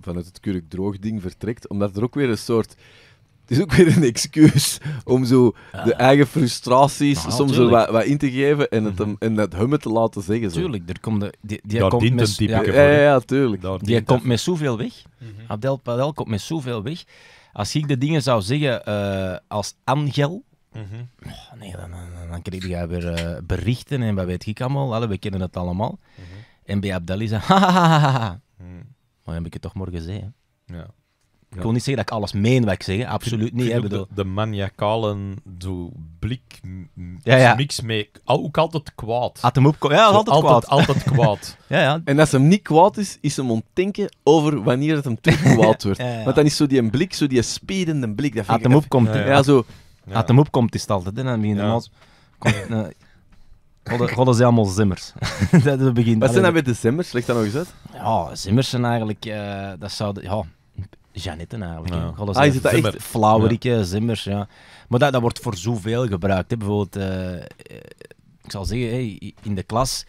vanuit het kurkdroog ding vertrekt, omdat er ook weer een soort het is ook weer een excuus om zo de eigen frustraties soms zo wat, wat in te geven en het, mhm. hem, het hummen te laten zeggen. Zo. Tuurlijk, daar komt de, die, die Daar komt met, ja, ja, ja, tuurlijk. die komt met zoveel weg. Mm Abdel Padel komt met zoveel weg. Als ik de dingen zou zeggen eh, als Angel, mhm. oh, nee, dan, krijg dan kreeg je weer eh, berichten en wat weet ik allemaal. Alle, we kennen het allemaal. Mhm. En bij Abdel is dat, [laughs] Maar dan heb ik het toch morgen gezegd. Ja. Ik wil niet zeggen dat ik alles meen wat ik zeg, absoluut niet. de, de maniacalen de blik ja, ja. mix mee. Ook altijd kwaad. Had hem opko- ja, altijd, altijd, kwaad. Altijd kwaad. [laughs] ja, ja. En als hem niet kwaad is, is hem ontdenken over wanneer het hem terug kwaad wordt. [laughs] Want dan is zo die een blik, zo die spedende blik. Dat hem opkomt. Ja, zo. Als hem opkomt, is het altijd. dan begin je [laughs] God is allemaal zimmers. dat begin, Wat zijn dat weer de zimmers? Ligt dat nog eens uit. Ja, zimmers zijn eigenlijk... Eh, dat zou... Ja, Janette eigenlijk. Ja. Ah, is het echt flauwerike, zimmers, ja. Maar dat, dat wordt voor zoveel gebruikt. Bijvoorbeeld, eh, eh, ik zal zeggen, hey, in de klas,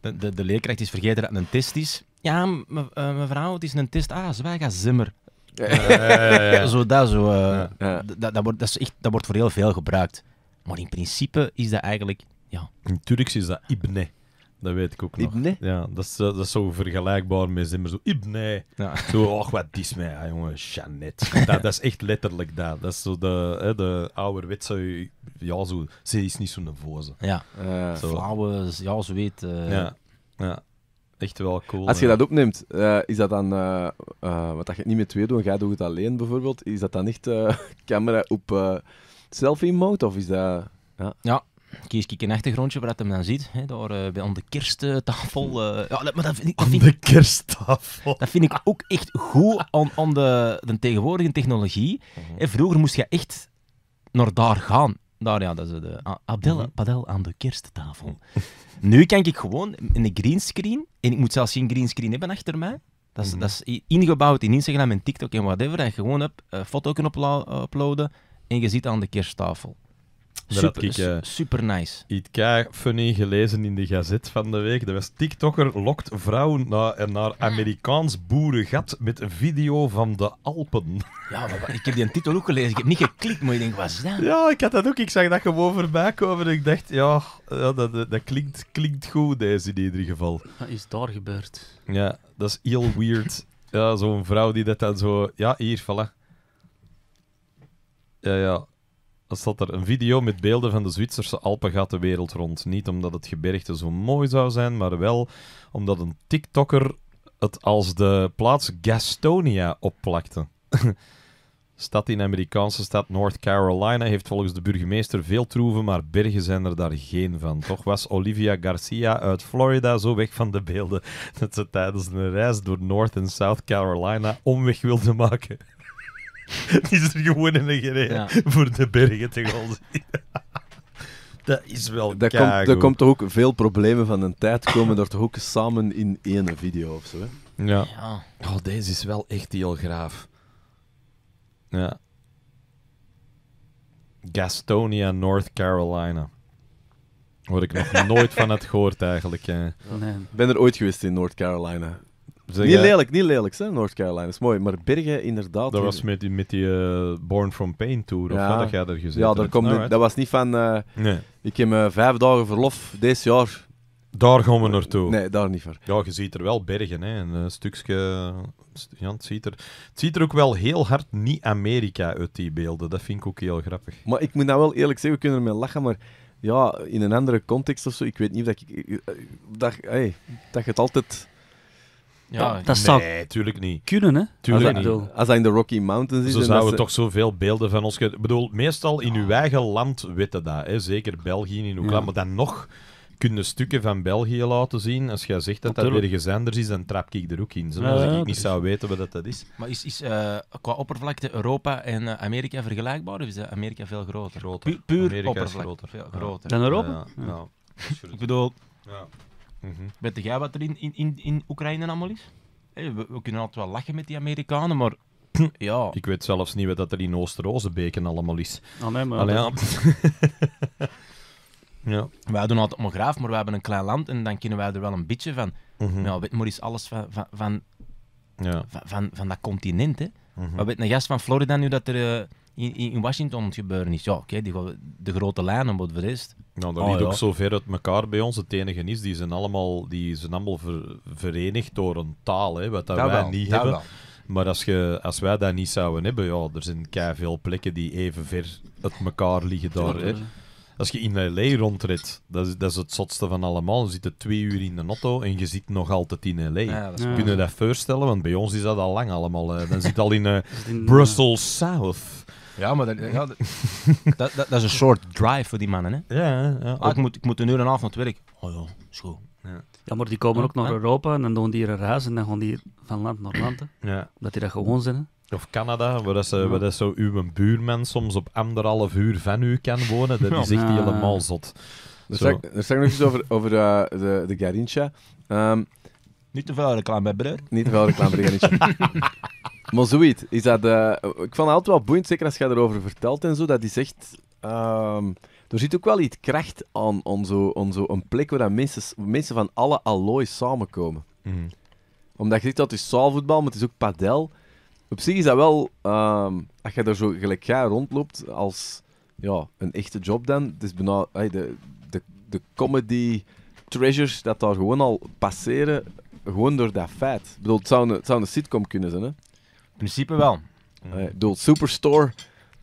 de, de, de, leerkracht is vergeten dat het een test is. Ja, eh, vrouw, het is een test. Ah, wij gaan zimmer. zo dat, zo. dat, dat, wordt, dat, is echt, dat wordt voor heel veel gebruikt. Maar in principe is dat eigenlijk... Ja. In Turks is dat ibne. Dat weet ik ook nog. Ja, dat is, dat is zo vergelijkbaar met Zimmer. Zo, Ibne. Ja. Zo, och, wat is mij, ja, jongen. Jeannette. Dat, is echt letterlijk dat. Dat is zo de, hè, de ouderwetse... Ja, zo... Ze is niet zo'n voze. Ja. Uh, zo. ja, ze weet... Eh. Ja. Echt wel cool. Als je dat opneemt, eh, is dat dan... wat dat je niet met twee doen ga doet het alleen bijvoorbeeld. Is dat dan echt [laughs] camera op selfie-mode? Of is dat... Ja. ja. Kies ik een achtergrondje waar dat hem dan ziet. Hè, daar aan eh, de kersttafel. Eh, ja, maar dat vind ik, vind, de kersttafel. Dat vind ik [laughs] ook echt goed aan, aan de, de tegenwoordige technologie. Mhm. vroeger moest je echt naar daar gaan. Daar, ja, dat is de Abdel mhm. Padel aan de kersttafel. nu kan ik gewoon in de greenscreen, en ik moet zelfs geen greenscreen hebben achter mij. Dat is, mhm. dat is ingebouwd in Instagram en TikTok en whatever. En gewoon heb, foto kunnen uploaden en je zit aan de kersttafel super, ik, eh, super nice. Iets funny gelezen in de gazet van de week. Dat was TikToker lokt vrouwen naar, naar ah. Amerikaans boerengat met een video van de Alpen. Ja, maar, ik heb die titel ook gelezen. Ik heb niet geklikt, maar ik denk, wat is dat? Ja, ik had dat ook. Ik zag dat gewoon voorbij komen en ik dacht, ja, ja dat, dat, klinkt, klinkt goed deze in ieder geval. Wat is daar gebeurd? Ja, dat is heel weird. ja, zo'n vrouw die dat dan zo... Ja, hier, voilà. Ja, ja staat er een video met beelden van de Zwitserse Alpen gaat de wereld rond. Niet omdat het gebergte zo mooi zou zijn, maar wel omdat een TikToker het als de plaats Gastonia opplakte. [laughs] stad in Amerikaanse stad North Carolina heeft volgens de burgemeester veel troeven, maar bergen zijn er daar geen van. Toch was Olivia Garcia uit Florida zo weg van de beelden [laughs] dat ze tijdens een reis door North en South Carolina omweg wilde maken. [laughs] is er gewoon in gereden ja. voor de bergen te gaan [laughs] dat is wel dat komt, komt toch ook veel problemen van een tijd komen er toch ook samen in één video of zo. Hè? Ja. ja. Oh, deze is wel echt heel graaf. Ja. Gastonia, North Carolina. Word ik nog nooit van het gehoord eigenlijk. Ik ben er ooit geweest in North Carolina niet lelijk, niet lelijk, hè, North Carolina. is mooi, maar Bergen inderdaad... Dat was met die, met die eh, Born From Pain Tour, of ja. wat dat jij daar gezien. Ja, daar komt nou, dat was niet van... Eh, nee. Ik heb uh, vijf dagen verlof dit jaar. Daar gaan we naartoe. Nee, daar niet voor. Ja, je ziet er wel bergen, hè. Een stukje... Ja, het, ziet er, ziet er ook wel heel hard niet Amerika uit, die beelden. Dat vind ik ook heel grappig. Maar ik moet nou wel eerlijk zeggen, we kunnen ermee lachen, maar ja, in een andere context of zo, ik weet niet of dat ik... Dat, dat je het altijd ja, dat, zou nee, tuurlijk niet. kunnen, hè? Tuurlijk als, niet. Als in de Rocky Mountains is... Zo zouden we toch zoveel beelden van ons... Ik bedoel, meestal in uw eigen land weten dat, hè? zeker België in uw land, maar dan nog kunnen stukken van België laten zien. Als jij zegt dat dat weer gezenders is, dan trap ik er ook in. Zo, ja, ik niet dus- zou weten wat dat is. Maar is, is eh, qua oppervlakte Europa en eh, Amerika vergelijkbaar? Of is Amerika veel groter? groter. Pu puur Amerika Is groter. groter. Dan Europa? Ja, ja. Ik bedoel... Mhm. Weet jij wat er in, in, in, Oekraïne allemaal is? we, kunnen altijd wel lachen met die Amerikanen, maar... [clears throat] Ja. Ik weet zelfs niet wat er in beken allemaal is. Ah, nee, maar... ja. [laughs] ja. Wij doen altijd graaf, maar we hebben een klein land en dan kennen wij er wel een beetje van. Mm weet maar is alles van, van, van, ja. van, van, dat continent. Hè? Mm -hmm. Maar een gast van Florida nu dat er eh, in, in Washington gebeuren is? Ja, oké, die de grote lijnen, wat voor de rest... Nou, dat ligt ah, ook zo ver uit elkaar bij ons. Het enige is, die zijn allemaal, die zijn allemaal verenigd door een taal, hè, wat wij niet hebben. Maar als, je, als wij dat niet zouden hebben, ja, er zijn kei veel plekken die even ver uit elkaar liggen daar. Hè. Als je in L.A. rondredt, dat is, dat is het zotste van allemaal. Je zit twee uur in de auto en je zit nog altijd in L.A. Ja, Kun je dat voorstellen? Want bij ons is dat al lang allemaal. Dan zit al in, uh, [laughs] in eh, Brussels-South. Ja, maar dat, ja, [laughs] dat, dat, is een soort drive voor die mannen. Hè? Ja, ja. ik, moet, ik moet een uur en een half naar het werk. Oh ja, school. Ja. ja, maar die komen ook naar Europa en dan doen die een reis en dan gaan die van land naar land. Ja. dat die dat gewoon zijn. Of Canada, waar, dat ze, waar dat zo uw buurman soms op anderhalf uur van u kan wonen. Dat is echt helemaal zot. Er zeggen nog iets over, over eh, de, de Garincha. Ehm, niet te veel reclame bij Niet te veel reclame bij Garincha. [laughs] Maar zoiets, is dat... Eh, ik vond het altijd wel boeiend, zeker als je erover vertelt en zo, dat is zegt. Uh, er zit ook wel iets kracht aan, aan zo'n zo een plek waar mensen, mensen van alle alloys samenkomen. Mhm. Omdat je ziet dat het is zaalvoetbal, maar het is ook padel. Op zich is dat wel... Ehm, als je daar zo gelijk ga rondloopt als ja, een echte job dan, het is bijna... de, de, de comedy treasures dat daar gewoon al passeren, gewoon door dat feit. Ik bedoel, het zou een, het zou een sitcom kunnen zijn, hè? principe wel. Nee, eh, ik bedoel, Superstore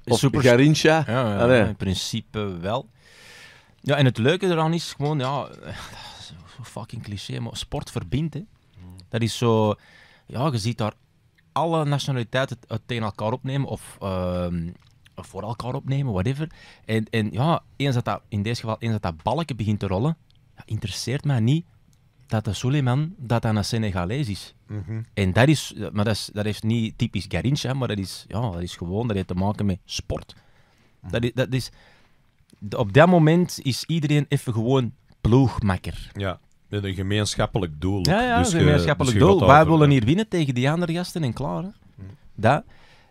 of Super Garincha. Ah, ja, in principe wel. Ja, en het leuke eraan is gewoon, ja, [laughs] zo fucking cliché, maar sport verbindt, Dat is zo... Ja, je ziet daar alle nationaliteiten het tegen elkaar opnemen of ehm, voor elkaar opnemen, whatever. En, en ja, eens dat, dat in deze geval, eens dat dat balken begint te rollen, ja, interesseert mij niet dat de Suleiman dat aan een Senegalees is. Mhm. En dat is, eh, maar dat, is, dat heeft niet typisch Garincha, maar dat is, ja, dat is gewoon, dat heeft te maken met sport. Mhm. Dat is, dat is, op dat moment is iedereen even gewoon ploegmakker. Ja, met een gemeenschappelijk doel. Ja, ja dus een eh, gemeenschappelijk doel. Wij willen eh, hier winnen tegen die andere gasten en klaar. Hè? Mhm. Dat.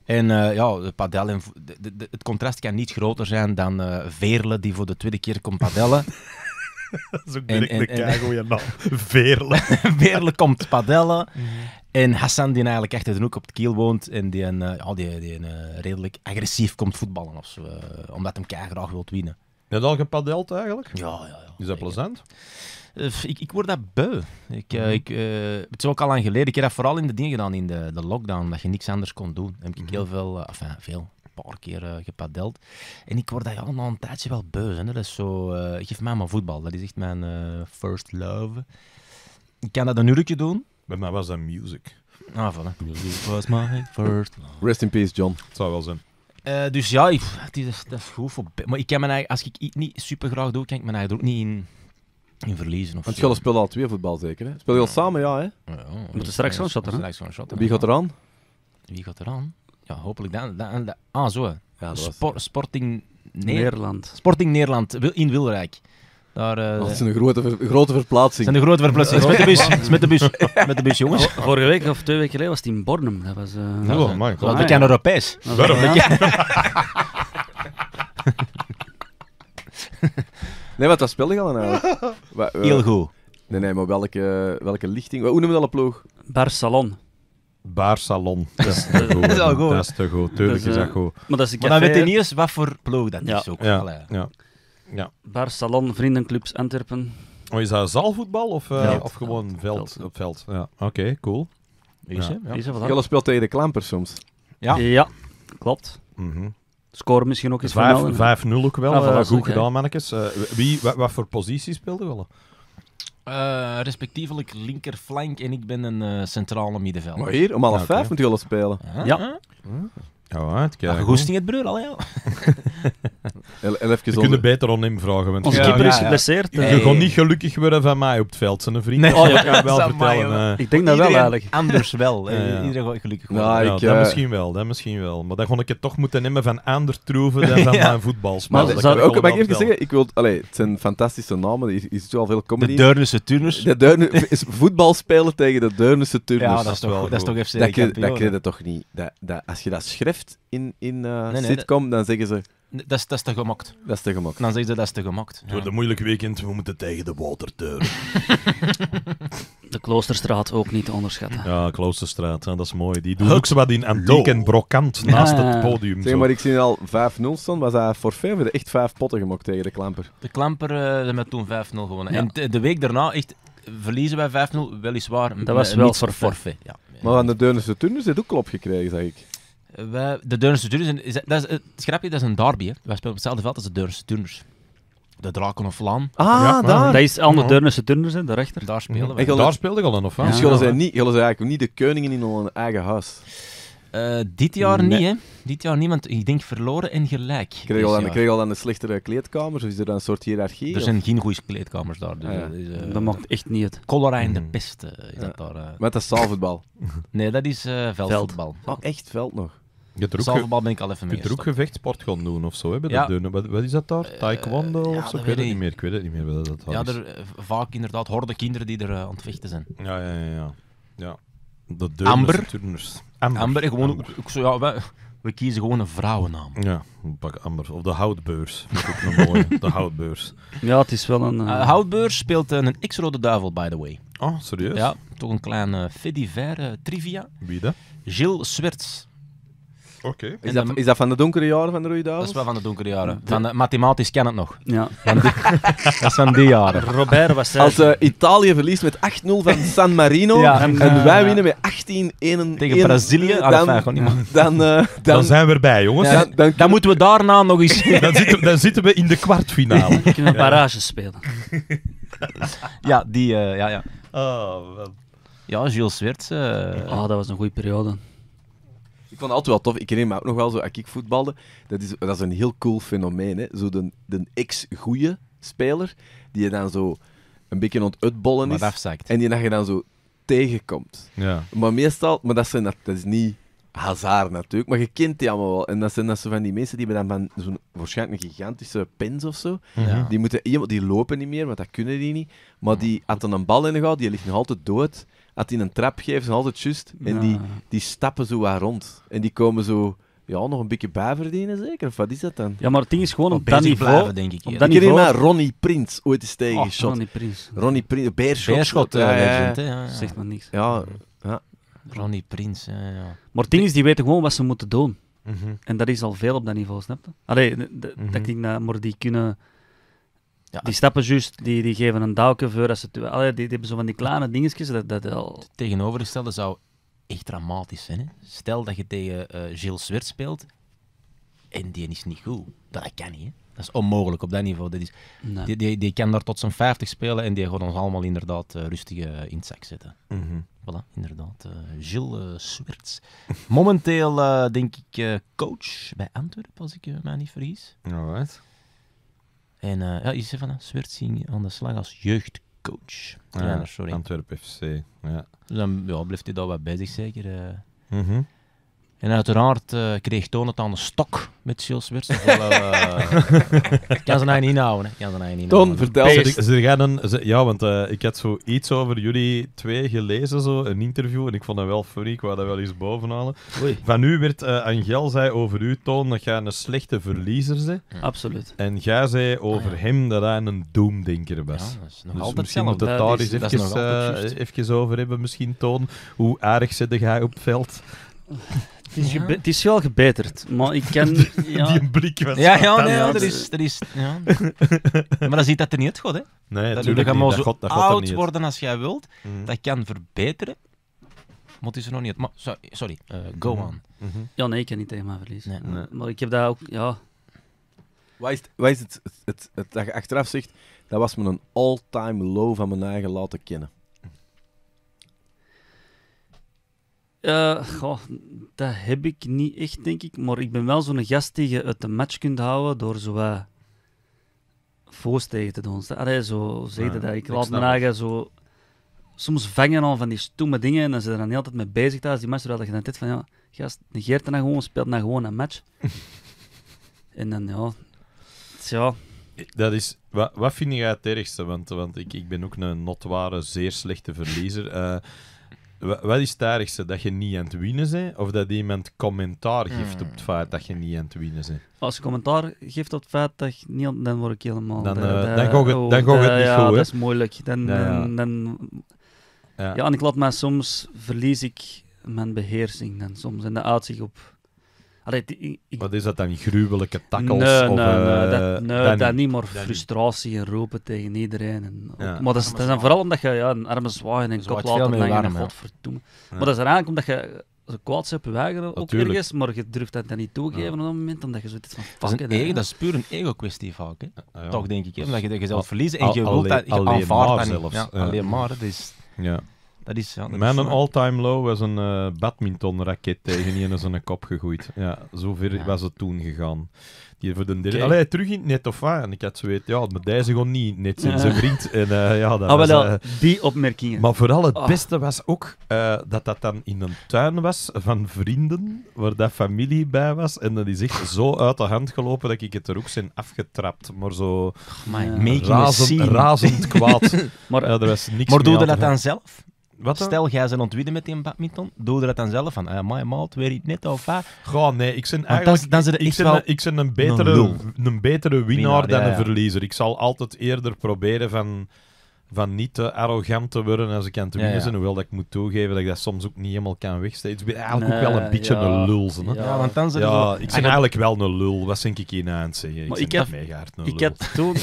En ja, padel en de, het contrast kan niet groter zijn dan uh, Veerle, die voor de tweede keer komt padellen. [laughs] Zo is ook de en, en, keigoeie naam. [laughs] Veerle. [laughs] Veerle komt padellen. [laughs] Mhm. En Hassan, die eigenlijk achter de hoek op het kiel woont en die, een, eh, ja, die, die een, eh, redelijk agressief komt voetballen, of zo, eh, omdat hem graag wil winnen. Je hebt al gepadeld eigenlijk? Ja, ja. ja is dat plezant? Ik, ik word dat beu. Ik, mhm. ik uh, het is ook al lang geleden. Ik heb dat vooral in de dingen gedaan, in de, de lockdown, dat je niks anders kon doen. heb ik mhm. heel veel, uh, enfin, veel, paar keer uh, gepadeld. En ik word daar al een tijdje wel beu. Hè. Dat is zo, eh, geef mij maar voetbal. Dat is echt mijn eh, first love. Ik kan dat een uurtje doen. Bij mij was dat music. Ah, voilà. Music was my first love. Rest in peace, John. Het zou wel zijn. dus ja, ik, dat, is, dat is goed voor. Maar ik kan mijn als ik iets niet super graag doe, kan ik mijn eigen er ook niet in, in verliezen. Of Want je al twee voetbal zeker? Hè? Speel je al samen, ja? Hè? Ja, We moeten straks gewoon shotten. Hè? Wie gaat eraan? Wie gaat eraan? ja, hopelijk. Dan, ah, zo. Ja, sporting Nederland. Sporting Nederland in Wilrijk. Daar, dat eh, oh, is een grote, grote verplaatsing. Dat is een grote verplaatsing. met de bus. met de bus, met de bus jongens. Vorige week of twee weken geleden was het in Bornem. Dat was, uh, oh, oh Een Europees. [laughs] nee, wat was speelde je nou? Heel goed. Nee, nee, maar welke, welke lichting? Hoe noemen we dat een ploeg? Barcelona baarsalon. [laughs] Dat is te goed. dat is, te goed, tuurlijk is dat eh, goed. Maar, dat is maar dan weet je niet eens wat voor ploeg dat is ook. Ja. ja. ja. Baarsalon, vriendenclubs Antwerpen. Oh, is dat zaalvoetbal of, eh, of gewoon veld, veld, Op veld. Ja. Oké, cool. Is ja. ja. Jullie speelt tegen de klamper soms. Ja, ja klopt. Mm Score misschien ook eens 5-0 ook wel. Ah, eh, wel goed gedaan, mannetjes. wie, wat, wat, voor positie speelde wel? Eh, respectievelijk linkerflank en ik ben een eh, centrale middenvelder. Maar hier, om half vijf okay. moet je willen spelen. Ah. Ja. Ah. Alright, ah, Goesting het brul al, ja. Je [laughs] kunt beter aan vragen, want Onze keeper is geblesseerd. Je eh. gaat niet gelukkig worden van mij op het veld, zijn vriend. Nee. Oh, dat kan wel [laughs] vertellen. Eh. ik denk dat wel eigenlijk. [laughs] Anders wel. Iedereen gaat gelukkig worden. dat eh, misschien wel, dat misschien wel. Maar dan kon ik het toch moeten nemen van ander troeven dan van mijn voetbalspel. Maar, ook, maar ik even zeggen, ik wil, het zijn fantastische namen. Er is wel veel comedy. De Deurnense Turners. De is voetbal spelen tegen de Deurnense Turners. Ja, dat is toch FC Dat je toch niet... Als je dat schrijft in, in eh, sitcom, dan zeggen ze... Dat is, dat is te gemakt. Dat is te gemakt. Dan zeggen ze, dat is te gemakt. Het de moeilijke moeilijk weekend, we moeten tegen de Waterteur. [laughs] de Kloosterstraat ook niet te onderschatten. Ja, Kloosterstraat, dat is mooi. Die doen ook wat in antiek en brokant naast het podium. Zeg maar, ik zie al 5-0 staan. Was dat forfait? We echt vijf potten gemokt tegen de Klamper. De Klamper uh, eh, met toen 5-0 gewonnen. En de week daarna echt verliezen wij 5-0, weliswaar. Dat was eh, wel voor forfait. Ja. Maar aan de Deunense Tunners heeft ook klop gekregen, zeg ik de Deurnse Turners, is, dat is, dat is een derby. Hè. Wij spelen op hetzelfde veld als de Deurnse Turners. De Draken of Laan. Ah, daar. Dat is aan de Deurnse Turners, hè, de rechter. Daar speelden mhm. we. Daar speelden we al dan, of wat? Dus zijn, niet, jullie zijn eigenlijk niet de koningen in hun eigen huis. Eh, dit jaar niet, hè. Dit jaar niemand. Ik denk verloren en gelijk. krijg je al, aan, kreeg al aan de slechtere kleedkamers? Of is er dan een soort hiërarchie? Er zijn geen goede kleedkamers daar. Dus, ah, eh, eh, dat maakt echt niet het. Cholera en de mhm. pest is dat daar. Maar dat [laughs] nee, dat is veldvoetbal. Oh, echt veld nog? Zalverbal ben ik al even mee. Je kunt ook gevechtsport gaan doen of zo. Hè, dat wat, wat, is dat daar? Eh, Taekwondo uh, of zo? ik weet, het niet meer. Ik weet het niet meer. Dat ja, er, eh, vaak inderdaad horde kinderen die er eh, aan het vechten zijn. Ja, ja, ja. ja. ja. De Amber. Turners. Amber. Amber. gewoon zo, ja, we kiezen gewoon een vrouwennaam. Ja, pak Amber. Of de Houtbeurs. Dat is ook een [laughs] De Houtbeurs. Ja, het is wel een... houtbeurs speelt een X-Rode Duivel, by the way. Oh, serieus? Ja, toch een klein uh, fediver trivia. Wie dat? Gilles Swerts. Oké. Is, dat, is dat van de donkere jaren van de Rode Dat is wel van de donkere jaren. Mm. Van de, mathematisch ken het nog. Ja. [laughs] dat is van die jaren. Robert was Als eh, Italië verliest met 8-0 van San Marino en, wij eh, winnen met 18-1 tegen Brazilië, ah, dan, eh, dan, dan, dan, zijn we erbij, jongens. dan, moeten we daarna nog eens. [laughs] dan, zitten, dan zitten we in de kwartfinale. Kunnen een barrage spelen? [laughs] ja, die. ja, ja. Oh, Ja, Gilles Swerts. Uh... dat was een goede periode. Ik vond het altijd wel tof. Ik herinner me ook nog wel zo, als ik voetbalde, dat is, dat is een heel cool fenomeen. Hè? Zo de, de ex-goeie speler, die je dan zo een beetje aan uitbollen is. En die dan je dan zo tegenkomt. Ja. Maar meestal, maar dat, zijn, dat, is niet Hazard natuurlijk, maar je kent die allemaal wel. En dat zijn, dat zijn van die mensen die dan van zo'n waarschijnlijk een gigantische pins of zo. Die, moeten, die lopen niet meer, want dat kunnen die niet. Maar die dan een bal in de gaten, die ligt nog altijd dood had hij een trap geeft, zijn altijd juist. En die, die stappen zo waar rond. En die komen zo ja, nog een beetje bijverdienen, zeker? Of wat is dat dan? Ja, maar het is gewoon op dat niveau... denk ik. Op dat ik herinner Ronnie Prins ooit eens oh, tegengeschot. Oh, Ronnie Prins. Ronnie Prins, Beerschot. Beerschot, eh, legend, Zegt maar niks. Ja, ja. Ronnie Prins, ja, is, die weten gewoon wat ze moeten doen. Mhm. En dat is al veel op dat niveau, snap je? Allee, dat mhm. ik denk maar die kunnen... Die stappen juist, die, die geven een dauwke voor. Als ze allee, die, die hebben zo van die kleine dingetjes. Dat, dat al... Tegenovergestelde zou echt dramatisch zijn. Hè? Stel dat je tegen uh, Gilles Zwert speelt en die is niet goed. Dat kan niet. Hè? Dat is onmogelijk op dat niveau. Dat is, die, die, die, kan daar tot zijn 50 spelen en die gaat ons allemaal inderdaad uh, rustig uh, in het zak zetten. Mhm. Voilà, inderdaad. Uh, Gilles Swerts. [laughs] Momenteel denk ik coach bij Antwerpen, als ik mij niet vergis. Nou, wat en uh, ja, van Zwert zien aan de slag als jeugdcoach. Ja, sorry. Antwerp FC. Ja. Dus dan ja, blijft hij daar wat bezig, zeker. Eh. Mhm. En uiteraard Toon het aan de stok met Jules Wirtz. [laughs] Eh, ik kan ze nou niet inhouden? Kan vertel eens. Ja, want eh, ik had zo iets over jullie twee gelezen, zo, een interview. En ik vond dat wel funny, ik wou dat wel eens bovenhalen. Van u werd, eh, Angel zei over u, Toon, dat jij een slechte verliezer bent. Absoluut. En jij zei over ah, hem dat hij een doemdenker was. Ja, nog altijd misschien moet het daar eens even, over hebben, misschien, Toon. Hoe aardig zit jij op het veld? [laughs] het is wel gebeterd, maar ik ken... [laughs] Ja. Die blik was... Ja, ja, nee, er is... Er is [laughs] ja. maar dan ziet dat er niet uit, God, hè? Nee, dat, kan maar zo oud worden als jij wilt. Mhm. Dat kan verbeteren, maar het is er nog niet Maar, sorry, eh, go mhm. on. Mhm. Ja, nee, ik kan niet tegen mij verliezen. Maar ik heb daar ook... Ja. Wat is, het, het, het, dat je achteraf zegt, dat was me een all-time low van mijn eigen laten kennen? Uh, dat heb ik niet echt, denk ik. Maar ik ben wel zo'n gast die je uit de match kunt houden door zo wat eh, tegen te doen. Allee, zo zei dat. Ik, laat me eigen zo... Soms vangen al van die stomme dingen en dan zijn ze er dan altijd mee bezig tijdens die match. dat je dan dit van, ja, gast, negeert dan nou gewoon, speelt dan nou gewoon een match. [laughs] en dan, ja... Tja... Dat is, wat, wat vind jij het ergste? Want, want ik, ik ben ook een notware, zeer slechte verliezer. Eh, wat is het ergste? Dat je niet aan het winnen bent? Of dat iemand commentaar geeft op het hmm. feit dat je niet aan het winnen bent? Als je commentaar geeft op het feit dat je niet aan... Dan word ik helemaal... Dan, uh, de, dan, het, oh, het niet goed, hè? dat is moeilijk. Dan, ja, ja. ja. en ik laat mij soms... Verlies ik mijn beheersing dan soms en de uitzicht op Allee, Wat is dat dan? Gruwelijke takkels? Nee, eh, dat, dat niet, meer frustratie en roepen tegen iedereen. En, Maar dat is, dan vooral omdat je ja, een arme zwaaien en kop laat en warm, voor godverdoemen. Ja. Maar dat is er eigenlijk omdat je zo kwaad zijn op je ook ergens, maar je durft dat dan niet toegeven op dat moment, omdat je zoiets van fuck dat, dat is puur een ego-kwestie vaak, toch denk ik. Omdat je jezelf verliezen en je wilt dat, je aanvaardt dat zelfs. Alleen maar, zelfs. Dus- ja. Dat is, ja, Mijn een all-time low was een uh, badmintonraket tegen en zijn kop gegooid. Ja, zover was het toen gegaan. Die voor de derde... Allee, terug in het net of waar. En ik had zo weet, ja, maar deze gewoon niet net zijn, zijn vriend. En, eh, ja, dat ah, was, eh, die opmerkingen. Maar vooral het oh. beste was ook dat dat dan in een tuin was van vrienden, waar dat familie bij was. En dat is echt zo uit de hand gelopen dat ik het er ook zijn afgetrapt. Maar zo razend, kwaad. maar, [laughs] er was niks maar doe je dat dan zelf? Wat Stel, jij zijn ontwieden met die badminton, doe je dat dan zelf van, ah, my malt, weer je net al wat? Goh, nee, ik ben eigenlijk... Dan, ik, ben, ik een betere, een, betere winnaar, dan een verliezer. Ik zal altijd eerder proberen van, van niet te arrogant te worden als ik aan het winnen ja, hoewel dat ik moet toegeven dat ik dat soms ook niet helemaal kan wegsteken. Ik ben eigenlijk ook wel een beetje een lul. Ja, want dan zijn ja, ik ben eigenlijk wel een lul. Wat denk ik hier nou aan het zeggen? Ik heb, mega hard een lul. Ik heb toen... [laughs] [laughs]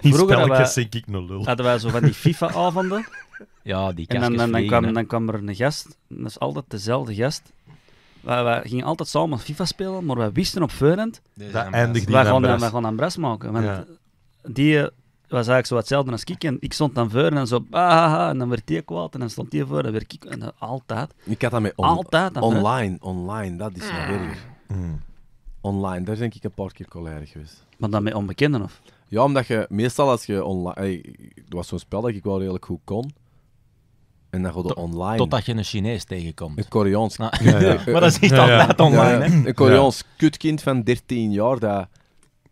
In vroeger spelletjes denk ik een lul. Hadden wij zo van die FIFA-avonden... Ja, die En dan, dan, kwam, dan kwam er een gast, dat is altijd dezelfde gast. Wij, gingen altijd samen FIFA spelen, maar wij wisten op voorhand... Dat eindigt we gaan, wij gaan een bres maken. Want die eh, was eigenlijk zo hetzelfde als ik. En ik stond dan voor en zo... Ah, en dan werd die kwaad en dan stond die voor en dan werd ik... En altijd. Ik had dat met Altijd, online. Online, dat is nog ah. erger. Hmm. Online, daar denk ik een paar keer collega geweest. Maar dan met onbekenden of... Ja, omdat je meestal als je online... Het eh, was zo'n spel dat ik wel redelijk goed kon. En dan gaat het online. Totdat je een Chinees tegenkomt. Een Koreaans. Nou, [laughs] [laughs] maar dat is niet altijd online. Hè? Een Koreaans kutkind van 13 jaar dat.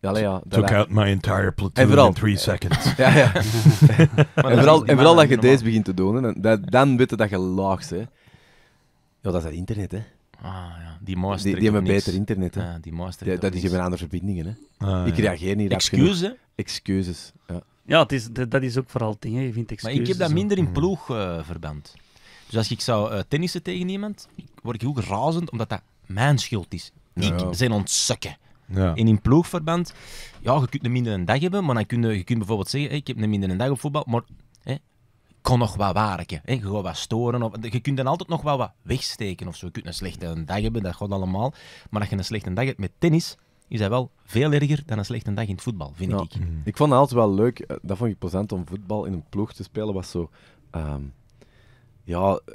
Ja, ja, Took out my entire platoon in three seconds. [laughs] Ja, ja. en, vooral, en vooral dat je deze begint te doen, dan, dan weet je dat je laagst. Hè. Ja, dat is het internet, hè. Ah, ja. Die master. Die, hebben niks. beter internet, hè. die master. aan dat is een andere verbindingen, hè. Ah, ik reageer niet. Excuses? Excuses, ja. Ja, het is, dat, is ook vooral het ding. Je vindt excuses. Maar ik heb dat minder in mhm. ploegverband. Eh, dus als ik zou uh, tennissen tegen iemand, word ik ook razend, omdat dat mijn schuld is. Ik zijn ontsukken. Ja. En in ploegverband, ja, je kunt een minder een dag hebben, maar dan kun je, je kunt bijvoorbeeld zeggen, ik heb een minder een dag op voetbal, maar hey, kon nog wat werken. Hè? Je gaat wat storen. Of, je kunt dan altijd nog wel wat wegsteken of zo. Je kunt een slechte dag hebben, dat gaat allemaal. Maar als je een slechte dag hebt met tennis, is dat wel veel erger dan een slechte dag in het voetbal, vind ik. Mhm. Ik vond het altijd wel leuk, eh, dat vond ik plezant om voetbal in een ploeg te spelen, was zo... Ehm, ja... Eh,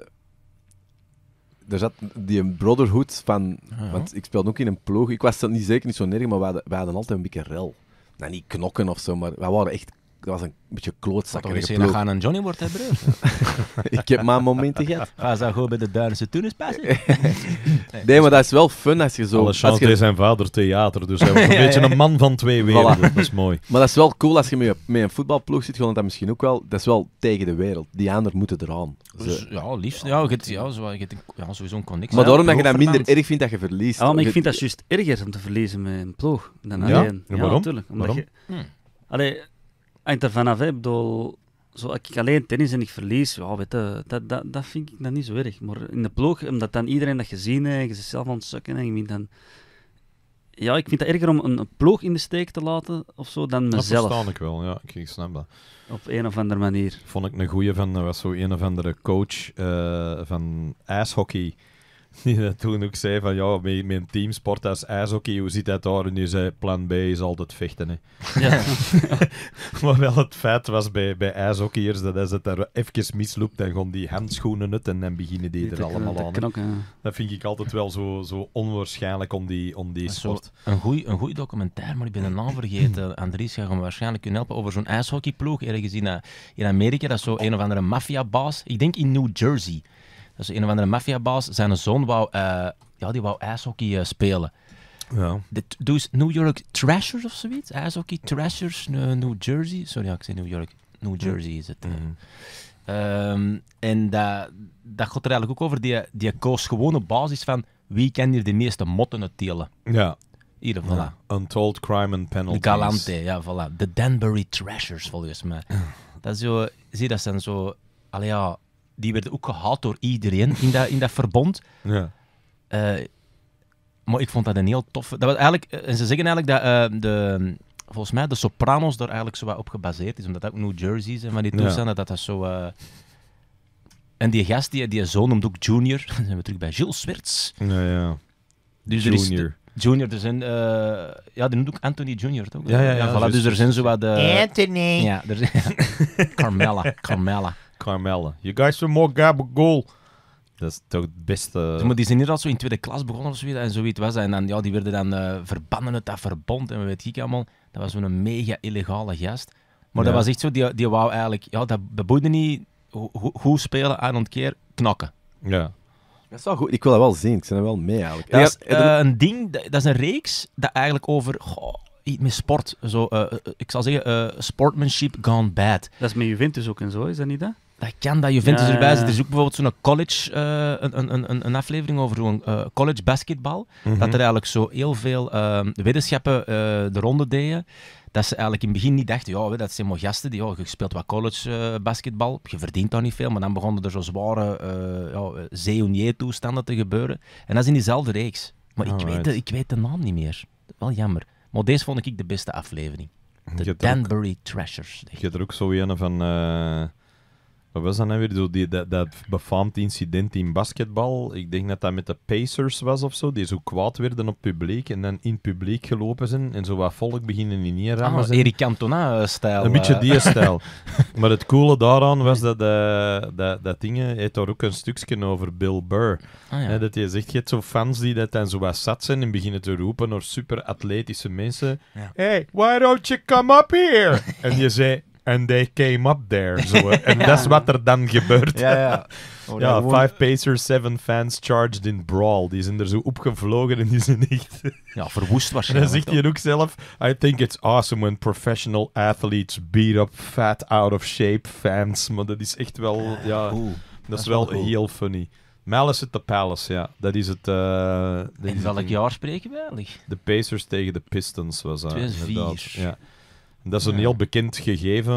er zat die brotherhood van... Ah, want ik speelde ook in een ploeg. Ik was niet zeker niet zo nergens, maar wij hadden, hadden altijd een beetje rel. Nou, niet knokken of zo, maar wij waren echt dat was een beetje klootzakkerige gaan een Johnny wordt hebben, [laughs] Ik heb maar momenten gehad. [laughs] Ga ze gewoon bij de Duitse tunis passen? [laughs] nee, maar dat is wel fun als je zo... Alexandre is je... zijn vader theater, dus hij was een beetje een man van twee werelden. Dat is mooi. Maar dat is wel cool als je met, met een voetbalploeg zit, gewoon dat misschien ook wel... Dat is wel tegen de wereld. Die anderen moeten eraan. Dus, ja, liefst. Ja, ja, zo, ja, sowieso een connectie. Maar daarom dat je dat minder erg vindt dat je verliest. Ja, ik vind dat juist erger om te verliezen met een ploeg dan alleen. Ja, waarom? Natuurlijk, omdat waarom? Je, hmm. Allee, Ah, ik er vanaf heb, bedoel, zo, als ik alleen tennis en ik verlies, ja, weet dat, dat, dat vind ik dan niet zo erg. Maar in de ploeg, omdat dan iedereen dat gezien heeft, je ze zelf en je dan... Ja, ik vind het erger om een ploeg in de steek te laten of zo dan mezelf. Dat verstaan ik wel, ja, ik snap dat. Op een of andere manier. Vond ik een goeie van, was zo een of andere coach eh, van ijshockey [laughs] die toen ook zei van ja, mijn, team teamsport als ijshockey, hoe zit dat daar? En die zei, plan B is altijd vechten. Hè. Ja. [laughs] maar wel het feit was bij, bij ijshockeyers dat als het daar even misloopt, dan gaan die handschoenen het en dan beginnen die, er allemaal aan. dat vind ik altijd wel zo, zo onwaarschijnlijk om die, om die sport. een goed een documentaire, maar ik ben de naam vergeten. [laughs] Andries gaat hem waarschijnlijk kunnen helpen over zo'n ijshockeyploeg ergens in, eh, in Amerika. Dat is zo een of andere maffiabaas. Ik denk in New Jersey. Dus een of andere maffiabaas, zijn zoon wou, eh, ja, die wou ijshockey eh, spelen. Ja. De, dus New York Trashers of zoiets? IJshockey Trashers, eh, New Jersey. Sorry, ik zei New York. New Jersey is het. Mhm. Ehm, en dat, dat gaat er eigenlijk ook over. Die, die koos gewoon op basis van wie kan hier de meeste motten het telen. Ja. Hier, voilà. Untold Crime and Penalties. De Galante, ja, voilà. De Danbury Treasures, volgens mij. dat is zo... Zie, dat zijn zo... Allee, ja, die werden ook gehaald door iedereen in dat, in dat verbond. Ja. Eh, maar ik vond dat een heel toffe... Dat was eigenlijk, eh, en ze zeggen eigenlijk dat eh, de, volgens mij de Sopranos daar eigenlijk zo wat op gebaseerd is. Omdat dat ook New Jersey's en van die toestanden, dat dat zo... en die gast, die, die zoon noemt ook Junior. [laughs] Dan zijn we terug bij Jules Swerts. Ja, ja. Dus junior. junior, er zijn... ja, die noemt ook Anthony Junior, toch? Ja, ja, ja. ja dus er zijn zo wat... Uh, Anthony! Ja, [laughs] Carmella, Carmella melden. You guys are more goal. Dat is toch het beste... maar die zijn hier al zo in tweede klas begonnen of zoiets. En zoiets was En dan, ja, die werden dan eh, verbannen uit dat verbond en weet ik allemaal. Dat was zo'n mega illegale gast. Maar dat was echt zo, die, die wou eigenlijk... Ja, dat, boeide niet ho spelen aan het keer knokken. Ja. Dat is wel goed. Ik wil dat wel zien. Ik ben er wel mee eigenlijk. Dat is eh, een ding, dat is een reeks dat eigenlijk over... iets met sport. Zo, eh, ik zal zeggen, sportmanship gone bad. Dat is met Juventus ook en zo, is dat niet dat? dat kan, dat Juventus ja, erbij zit. Er is ook bijvoorbeeld zo'n college, eh, een, een, een, een, aflevering over zo'n uh, eh, college basketbal. Mhm. Dat er eigenlijk zo heel veel uh, weddenschappen eh, de ronde deden. Dat ze eigenlijk in het begin niet dachten, ja, dat zijn mogasten gasten, die, ja, je speelt wat college basketbal, je verdient daar niet veel. Maar dan begonnen er zo zware uh, ja, toestanden te gebeuren. En dat is in diezelfde reeks. Maar ik weet, de, ik weet de naam niet meer. Wel jammer. Maar deze vond ik de beste aflevering. De Danbury ook, Treasures. Je er ook zo een van... Wat was dat nou weer? die, dat, dat befaamd incident in basketbal. Ik denk dat dat met de Pacers was of zo. Die zo kwaad werden op publiek en dan in publiek gelopen zijn. En zo wat volk beginnen in hier rammen. Ah, Eric Cantona-stijl. Eh, een beetje eh. die stijl. [laughs] maar het coole daaraan was dat, eh, dat, dat dingen heeft daar ook een stukje over Bill Burr. Ah, dat je zegt, je hebt zo fans die dat dan zo wat zat zijn en beginnen te roepen door super atletische mensen. Hey, why don't you come up here? [laughs] en je zei... And they came up there. Zo, [laughs] en dat is wat er dan gebeurt. ja, ja. [laughs] Oh, ja Five Pacers, Seven Fans charged in brawl. Die zijn er zo opgevlogen en die zijn echt... ja, verwoest waarschijnlijk. [laughs] En dan zegt hij ook zelf... I think it's awesome when professional athletes beat up fat, out of shape fans. Maar dat is echt wel... Ja, dat, is wel, heel funny. Malice at the Palace, ja. Dat is het... Uh, in welk jaar spreken we eigenlijk? De Pacers tegen de Pistons was dat. 2004. Ja. Dat is een heel bekend gegeven.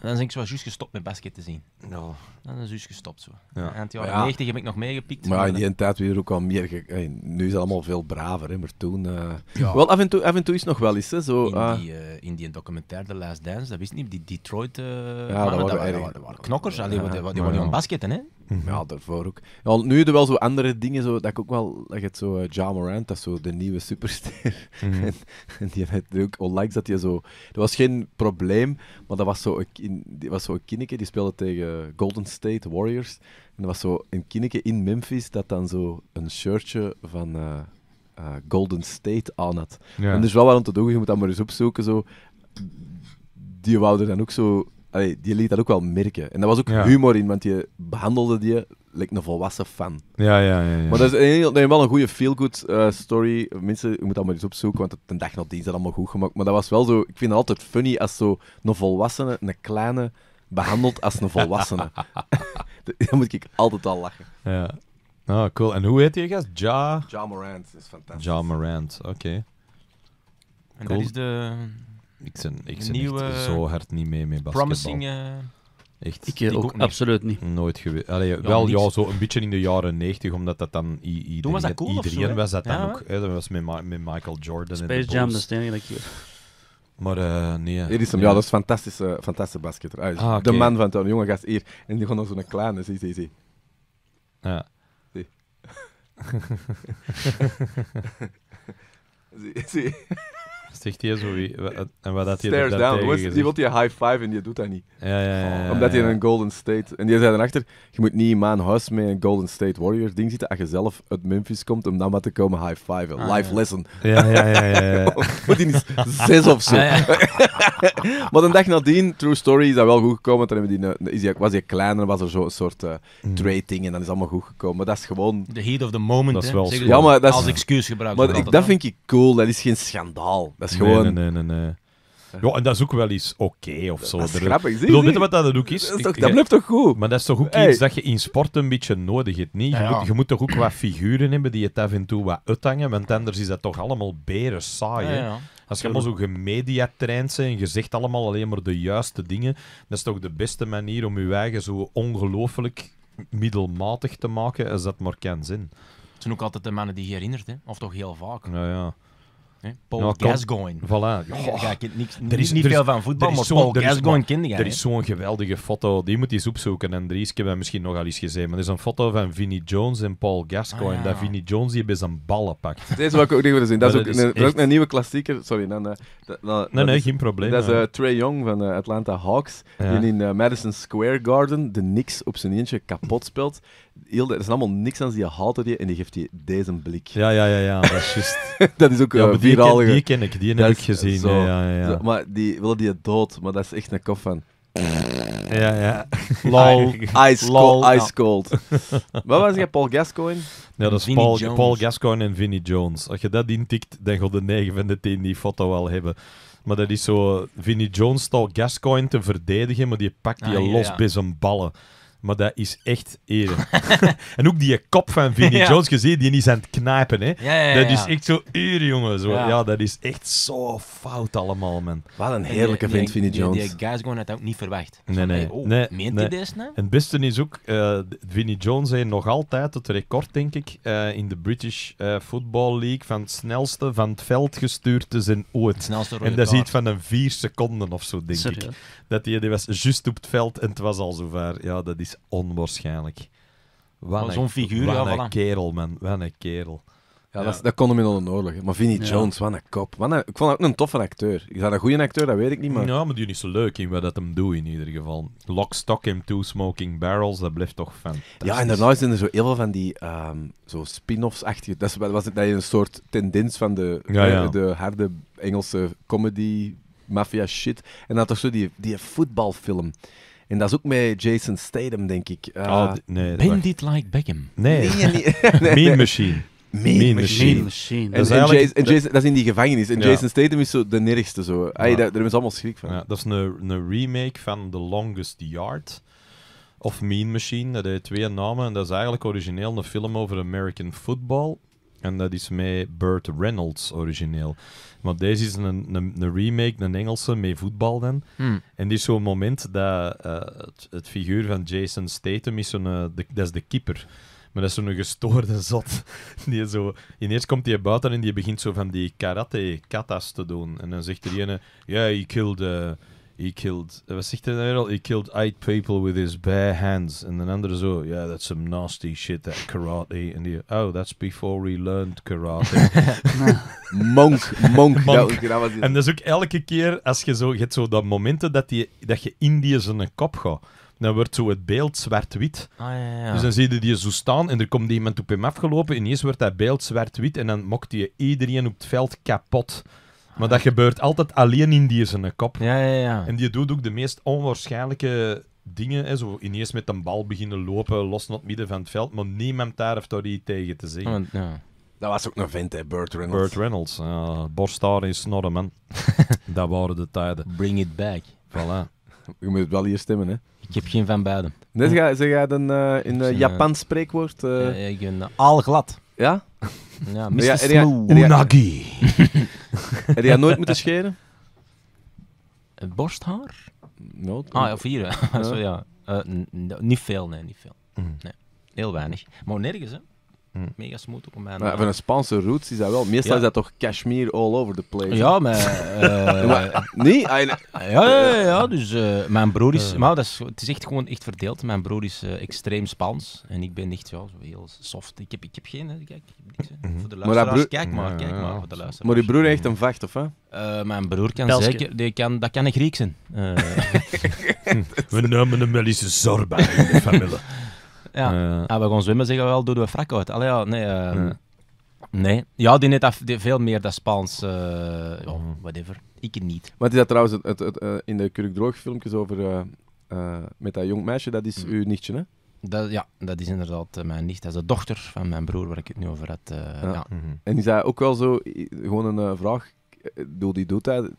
Dan denk ik zoals juist gestopt met basket te zien. Nou, dan is dus gestopt zo. Ja. En het 90 heb ik nog meegepikt. Maar in die tijd weer ook al meer... nu is het allemaal veel braver, hè, maar toen... Uh... Ja. Wel, af en, toe, af en toe is het nog wel eens, hè. Zo, ah. die, uh, in documentaire The Last Dance, dat wist niet, die Detroit... Eh, waren, knokkers, ja, die, die, die waren aan basketten, hè. Ja, daarvoor ook. Ja, nu heb je wel zo andere dingen, zo, dat ik ook wel, dat het zo, Ja Morant, dat is zo de nieuwe superster. Mhm. [laughs] en, die had ook, onlangs dat je zo, dat was geen probleem, maar dat was zo, een, die was zo een kindje, die speelde tegen Golden State Warriors. En dat was zo een kinneke in Memphis dat dan zo een shirtje van eh, eh, Golden State aan had. En er is wel wat aan te doen, je moet dat maar eens opzoeken. Zo. Die wou er dan ook zo... Allee, die liet dat ook wel merken. En daar was ook humor in, want je behandelde die lijkt een volwassen fan. Ja, ja, ja. ja. Maar dat is heel, nee, wel een goede feel-good eh, story. Mensen, je moet dat maar eens opzoeken, want de dag nadien is dat allemaal goed gemaakt. Maar dat was wel zo... Ik vind het altijd funny als zo een volwassene, een kleine behandeld als een volwassene. [laughs] [laughs] Daar moet ik altijd al lachen. Ja. Oh, cool. En hoe heet die gast? Ja... Ja Morant. is fantastisch. Ja Morant, oké. En cool. dat is de... Ik ik zit nieuwe... zo hard niet mee met basketbal. Promising... Eh, echt. Ik, ik ook, ook niet. absoluut niet. Nooit geweest. Ja, wel, ja, zo een beetje in de jaren negentig, omdat dat dan iedereen... Toen was dat cool iedereen zo, was dat dan ook. Hè? Dat was met, met Michael Jordan. Space en Jam, dat is het enige dat ik... Maar uh, nee. Hier is hem, ja, dat is fantastische, fantastische basketter. Ah, ah De man van toen, jongen gast hier. En die gewoon dan zo'n kleine, zie, zie, zie. Ja. Zie. [laughs] [laughs] zie, zie. Zegt hij zo wie? En wat had hij Stairs down. die wil je high five en je doet dat niet. Ja, ja, ja, Omdat hij in een Golden State. En die zei dan achter: je moet niet in mijn huis met een Golden State Warriors ding zitten. Als je zelf uit Memphis komt om dan wat te komen high five. Ah, Life lesson. Ja, ja, ja. ja, ja. die [laughs] niet zes of zo. Ah, [laughs] maar een dag nadien, true story, is dat wel goed gekomen. Toen die, die, was hij kleiner, was er een soort eh, mm. trading en dan is allemaal goed gekomen. Maar dat is gewoon. The heat of the moment. Dat is wel ja, maar dat is, als excuus gebruikt. Maar ik, dat vind ik cool. Dat is geen schandaal nee, gewoon... Nee, nee, nee, Ja, en dat is ook wel eens oké of zo. Dat is grappig, zie, Je Weet je wat dat ook is? Dat, toch, dat blijft toch goed? Maar dat is toch ook iets dat je in sport een beetje nodig hebt, niet? Je, Moet, toch ook wat figuren hebben die het af en toe wat uithangen, want anders is dat toch allemaal beren saai, Als je allemaal zo gemediatraind bent en je zegt allemaal alleen maar de juiste dingen, dat is toch de beste manier om je eigen zo ongelooflijk middelmatig te maken als dat maar kan zin? Het zijn ook altijd de mannen die je herinnert, hè? Of toch heel vaak. Ja, ja. Paul nou, Gascoigne. Voilà. er is, niet veel van voetbal, maar Paul Gascoigne kende Er is zo'n geweldige foto, die moet je eens opzoeken. En Dries, ik heb misschien nog al eens gezien, maar er is een foto van Vinnie Jones en Paul Gascoigne. Ah, Dat Vinnie Jones die bij zijn ballen pakt. [laughs] Deze wil ik ook niet willen zien. Dat is, ook, een, een, nieuwe klassieker. Sorry. Dan, eh, nee, nee, geen probleem. Dat is eh, Trey Young van uh, Atlanta Hawks, die in Madison Square Garden de Knicks op zijn eentje kapot speelt er is allemaal niks aan die haalt je en die geeft je deze blik. Ja, ja, ja, ja dat is juist. [laughs] dat is ook ja, eh, die, ken, die ken ik, die heb ik gezien. ja, ja, maar die willen die dood, maar dat is echt een kop van... Ja, ja. [laughs] Lol. Ice, Cold, ice cold. Wat was je, Paul Gascoigne? Ja, dat is Paul, Paul Gascoigne en Vinnie Jones. Als je dat intikt, dan god de 9 van de 10 die foto wel hebben. Maar dat is zo... Vinnie Jones stal Gascoigne te verdedigen, maar die pakt die ah, los bij zijn ballen. Maar dat is echt eer [laughs] [laughs] en ook die kop van Vinnie Jones gezien, die is aan het knijpen. Hè. dat is echt zo uur jongen. Ja. dat is echt zo fout allemaal, man. Wat een heerlijke Vinny Vinnie Jones. Die, die guys gewoon had ook niet verwacht. Nee, nee. Oh, nee, meent nee. Dit nou? En het beste is ook, uh, Vinnie Jones heeft nog altijd het record, denk ik, eh, in de British eh, Football League van het snelste van het veld gestuurd te zijn ooit. En dat is iets van een vier seconden of zo, denk ik. Dat die, was juist op het veld en het was al zover. Ja, dat is onwaarschijnlijk. Wat zo'n figuur, een kerel, man. Wat een kerel. Ja, Dat, dat, kon hem in een oorlog. Maar Vinnie Jones, wat een kop. Wat ik vond hem ook een toffe acteur. Is dat een goede acteur? Dat weet ik niet, maar... Ja, maar die is zo leuk in wat dat hem doet, in ieder geval. Lock, stock in two smoking barrels, dat blijft toch fantastisch. Ja, en daarna zijn er zo heel veel van die um, ehm, spin-offs-achtige... Dat was dat een soort tendens van de, de harde Engelse comedy... Mafia shit. En dan toch zo die, die voetbalfilm. En dat is ook met Jason Statham, denk ik. Eh, oh, nee, Bandit Like Beckham. [laughs] Nee. mean Machine. Mean, Machine. Jason, Jason, dat is in die gevangenis. En Jason Statham is zo de nergste. Zo. Ja. daar, daar is allemaal schrik van. Ja, dat is een, een remake van The Longest Yard. Of Mean Machine. Dat heeft twee namen. En dat is eigenlijk origineel een film over American football. En dat is met Burt Reynolds origineel. maar deze is een, een, een remake, een Engelse, met voetbal dan. Hmm. En dit is zo'n moment dat eh, het, figuur van Jason Statham is zo'n... Eh, dat is de keeper. Maar dat is zo'n gestoorde [laughs] zot. Die zo, ineens komt hij buiten en die begint zo van die karate-katas te doen. En dan zegt er ene... Ja, yeah, you killed... He killed... Eh, wat zegt hij nou He killed eight people with his bare hands. En de andere zo... Yeah, that's some nasty shit, that karate. And die... Oh, that's before he learned karate. [laughs] monk, monk. monk. en dat is ook elke keer als je zo... Je hebt zo dat momenten dat, die, dat je Indië een kop gaat dan wordt zo het beeld zwart-wit. Ah, ja, ja. Dus dan zie je die zo staan en er komt iemand op hem afgelopen. En eerst wordt dat beeld zwart-wit en dan mokte je iedereen op het veld kapot. Maar dat gebeurt altijd alleen in die zijn kop. Ja, ja, ja. En die doet ook de meest onwaarschijnlijke dingen. Hè, zo ineens met een bal beginnen lopen, los naar het midden van het veld. Maar niemand daar heeft daar iets tegen te zeggen. ja. Dat was ook een vent, hè, Burt Reynolds. Burt Reynolds, ja. Borsthaar in snorren, man. [laughs] dat waren de tijden. Bring it back. Voilà. Je moet wel hier stemmen, hè. Ik heb geen van beiden. Nee, ze gaat een, uh, Japans spreekwoord... Uh... Ja, ik ben al glad. Ja? Ja, Mr. Ja, er, Unagi. Heb jij nooit moeten scheren? borsthaar? No, Ah, of hier. [laughs] ja. Eh, niet veel, nee, niet veel. Mm. Heel weinig. Maar nergens, hè. Mm. mega smooth op mijn van een Spaanse roots is dat wel. Meestal is dat toch Kashmir all over the place. Ja, maar. Uh, [laughs] nee, [laughs] ja, ja, ja, eh. Dus uh, mijn broer is. Maar dat is, het is echt gewoon echt verdeeld. Mijn broer is uh, extreem Spaans. En ik ben echt wel zo heel soft. Ik heb, ik heb geen. Kijk, ik heb niks, voor de luisteraars. Maar Kijk maar, kijk maar. Voor de luisteraars. Maar je broer heeft een mhm. vacht, of hè? mijn broer kan zeker. Die kan, dat kan een Griek zijn. [laughs] We nemen hem wel eens zorg bij in de familie. Ja. Eh, ah, we gaan zwemmen zeggen we wel, doen we frak uit. Allee, ja, nee, ehm, nee. Ja, die net veel meer dat Spaans, eh, whatever. Ik niet. Wat is dat trouwens het, het, eh, in de Kurk filmpjes over met dat jong meisje? Dat is mm. uw nichtje, hè? Dat, ja, dat is inderdaad mijn nicht. Dat is de dochter van mijn broer waar ik het nu over had. ja. Mhm. En is dat ook wel zo, gewoon een vraag, doe die doet hij?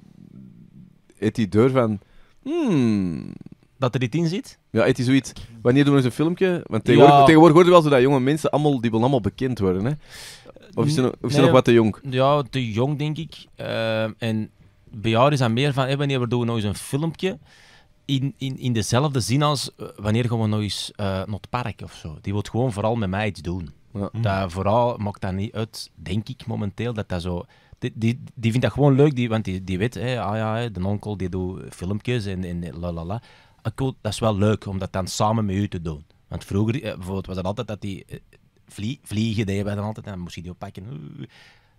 heeft die deur van, hmm, dat er dit in zit? Ja, het is zoiets. Wanneer doen we zo'n filmpje? Want tegenwoordig, tegenwoordig worden wel zo dat jonge mensen allemaal, die willen allemaal bekend worden. Hè? Of is ze, nog, nog wat te jong? Ja, te jong denk ik. Uh, en bij jou is dat meer van hey, wanneer doen we nou eens een filmpje? In, in, in dezelfde zin als eh, wanneer gaan we nou eens uh, naar het park of zo. Die wil gewoon vooral met mij iets doen. Ja. Mm. vooral maakt dat niet uit, denk ik momenteel, dat dat zo... Die, die, die vindt dat gewoon leuk, die, want die, die weet, hey, ah ja, de onkel die doet filmpjes en, en la la la. Ah, cool, dat is wel leuk om dat dan samen met u te doen. Want vroeger eh, bijvoorbeeld was dat altijd dat die eh, vliegen deden wij dan altijd en dan moest je die oppakken.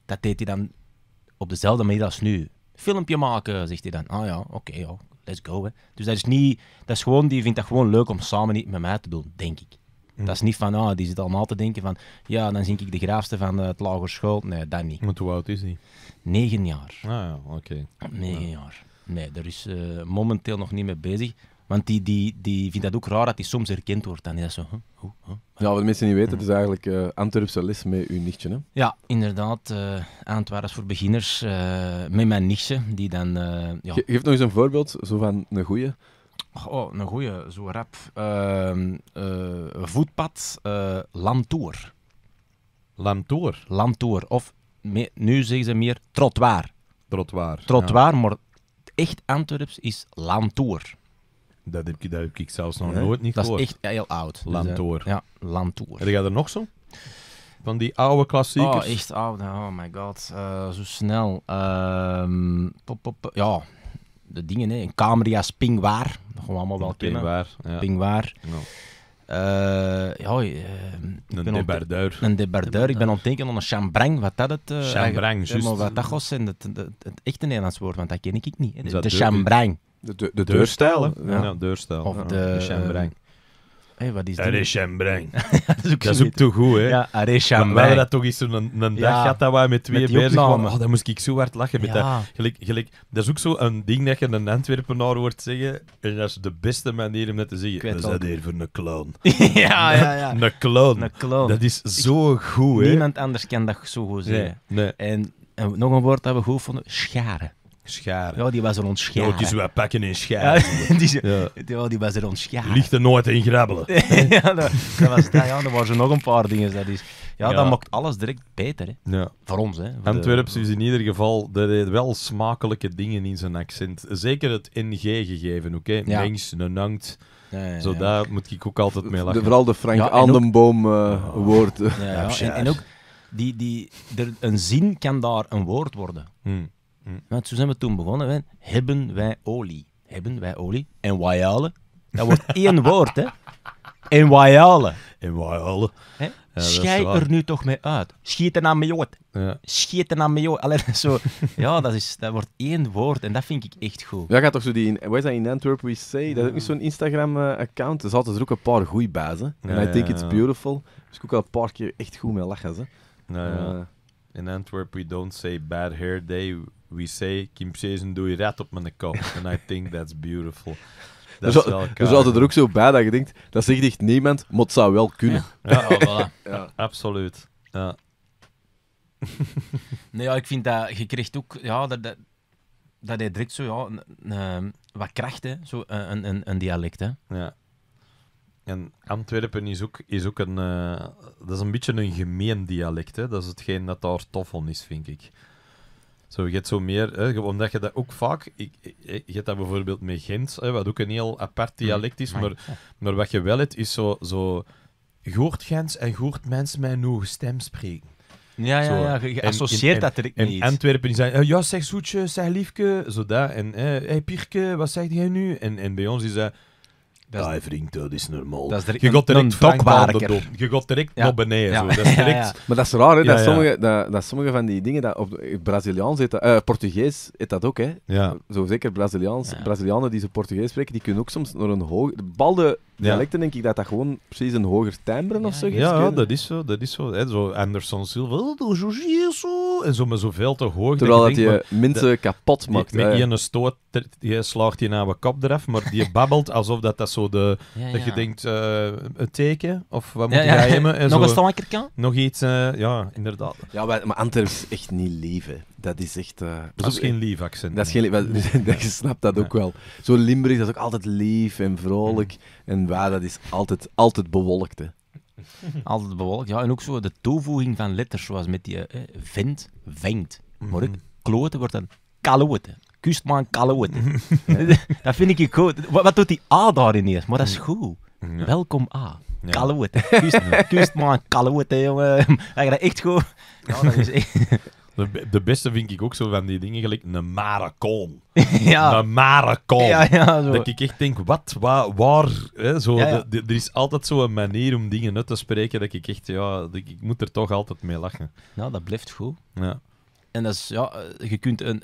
Dat deed hij dan op dezelfde manier als nu. Filmpje maken, zegt hij dan. Ah ja, oké, let's go. Dus dat is niet, dat is gewoon, die vindt dat gewoon leuk om samen niet met mij te doen, denk ik. Mm. Dat is niet van, ah, die zit allemaal te denken van, ja, dan zie ik de graafste van eh, het lager school. Nee, dat niet. Maar hoe oud is hij? Negen jaar. Ah ja, oké. Negen jaar. Nee, daar is momenteel nog niet mee bezig. Want die, die, die vindt dat ook raar dat die soms herkend wordt. Dan is dat zo. Ja, wat mensen niet weten, het is eigenlijk eh, Antwerpse les met uw nichtje. Hè? Ja, inderdaad. Uh, eh, is voor beginners eh, met mijn nichtje. Die dan, ja. geef nog eens een voorbeeld zo van een goeie. Oh, een goeie, zo rap. Ehm, voetpad, Lantoor. Lantoor? Lantoor. Of nu zeggen ze meer trottoir. Trottoir. Trotwaar, maar echt Antwerps is Lantoor. Dat heb, ik, dat heb ik zelfs nog nooit niet dat gehoord. Dat is echt heel oud. Dus, eh, Lantoor. ja, Lantoor. Heb jij er nog zo? Van die oude klassiekers? Oh, echt oud. Oh my god. Uh, zo snel. Um, pop, pop, ja, de dingen. Hè. Een Camerias, Pingwaar. Dat gaan we allemaal wel kennen. Ja. Pingwaar. No. Uh, ja, eh, een debardeur. Een debardeur. Ik ben ontdekend aan een chambrang. Wat dat het... Uh, chambrang, juist. Wat dat was, En het het echte Nederlands woord, want dat ken ik niet. De chambrang. De, de, de deurstijl, Ja, deurstijl. Of de... de eh, Hey, wat is [laughs] dat is ook, dat is ook te goed, hè? Ja, Aré Chambrein. We dat toch eens een, een dag ja, gehad dat wij met twee bezig oh, dat moest ik zo hard lachen. Met dat. Gelijk, gelijk, dat is ook zo een ding dat je een Antwerpenaar hoort zeggen. En dat is de beste manier om dat te zeggen. Dat is dat hier voor een clown. [laughs] ja, ja, ja. [laughs] een clown. Een clown. Dat is zo goed, hè? Niemand anders kan dat zo goed zeggen. en nog een woord dat we goed vonden. Scharen. Scharen. Ja, die was er ontscharen. Ja, zijn pakken in scharen. Ja, [laughs] die, die was er ontscharen. Ligt er nooit in grabbelen. [laughs] ja, dat, was ja, er waren nog een paar dingen. Dat is, ja, dat maakt alles direct beter. Hè. Ja. Voor ons. Hè. Antwerps de... is in ieder geval deed wel smakelijke dingen in zijn accent. Zeker het NG gegeven, oké? Okay? Mengs, een angst. Zo daar moet ik ook altijd mee lachen. De, vooral de Frank Andenboom eh, woord. Ja, en, en, ook, die, die, er, een zin kan daar een woord worden. Hmm. Mm. zo zijn we toen begonnen. Hebben wij olie? Hebben wij olie? En wajalen? Dat wordt [laughs] één woord, hè? En wajalen. En wajalen. Ja, Schij er nu toch mee uit. Schiet er naar mijn jood. Ja. Schiet er naar mijn jood. Alleen [laughs] zo. ja, dat, is, dat wordt één woord en dat vind ik echt goed. Ja, gaat toch zo die. wat is in Antwerp We Say? Dat is ook niet zo'n Instagram-account. Eh, er zaten er ook een paar goeie bazen. En I think it's beautiful. Dus ik ook al een paar keer echt goed mee lachen. Ze. Eh. in Antwerp, we don't say bad hair day we say, Kim Sezen doe je rat op mijn kop. And I think that's beautiful. [laughs] Dat dus, wel dus altijd er ook zo bij dat je denkt, dat zegt echt niemand, maar het zou wel kunnen. Ja, [laughs] voilà. ja. absoluut. Ja. [laughs] nee, ja, ik vind dat, je krijgt ook, ja, dat, dat, dat hij direct zo, ja, ehm, wat kracht, hè, zo, een, een, een dialect, hè. Ja. En Antwerpen is ook, is ook een, eh, dat is een beetje een gemeen dialect, hè. Dat is hetgeen dat daar tof van is, vind ik. Zo, je hebt zo meer, hè, omdat je dat ook vaak, ik, je hebt dat bijvoorbeeld met Gent, hè, wat ook een heel apart mm-hmm. dialect is, maar, maar wat je wel hebt, is zo, zo hoort Gens en hoort mensen mij hoge stem spreken. Ja, ja, ja, je associeert dat direct niet. In Antwerpen die zijn, eh, ja, zeg zoetje, zeg liefke, zo dat. En hé, eh, hey, Pierke, wat zeg jij nu? En, en bij ons is dat... Dat hij Ja, dat is normaal. Je is direct je gaat direct Je gaat direct ja. naar beneden. Zo. Dat is [laughs] Maar dat is raar, hè, dat, sommige, dat, sommige van die dingen... Dat op, Braziliaans heet eh, Portugees heet dat ook, hè. Zo zeker Braziliaans. Brazilianen die ze Portugees spreken, die kunnen ook soms naar een hoger... Balde dialecten denk ik dat dat gewoon precies een hoger timbre of zo is. Ja, dat is zo. Dat is zo. Hè, zo Anderson Silva, oh, en zo maar zoveel te hoog. Terwijl dat je mensen kapot maakt. Met je stoot, je slaagt je naar kop eraf, maar die [laughs] babbelt alsof dat, dat zo de... Dat je denkt, een eh, teken, of wat moet je jij hebben? [laughs] Nog een stanker kan? Nog iets, eh, ja, inderdaad. Ja, maar Antwerp is echt niet lief, Dat is echt... Eh, dat is geen lief accent. Dat is geen [laughs] Je snapt dat ook wel. Zo Limburg, dat is ook altijd lief en vrolijk. En waar, dat is altijd, altijd bewolkt. Hè. Altijd bewolkt, ja. En ook zo de toevoeging van letters, zoals met die vindt, eh, vent, vengt. Maar mhm. kloten wordt dan kaloten. Kust maar dat vind ik goed. Wat, wat, doet die A daarin eerst? Maar dat is mhm. goed. Welkom A. Ja. Kaloten. [laughs] Kust, kust maar een Dat echt goed. Ja, dat is echt... [laughs] De, de beste vind ik ook zo van die dingen, gelijk een maracoon. [laughs] ja. Een maracoon. Ja, ja, dat ik echt denk, wat, waar, waar hè, zo, de, er is altijd zo'n manier om dingen uit te spreken dat ik echt, ja, dat ik, moet er toch altijd mee lachen. Nou, dat blijft goed. Ja. En dat is, ja, je kunt een,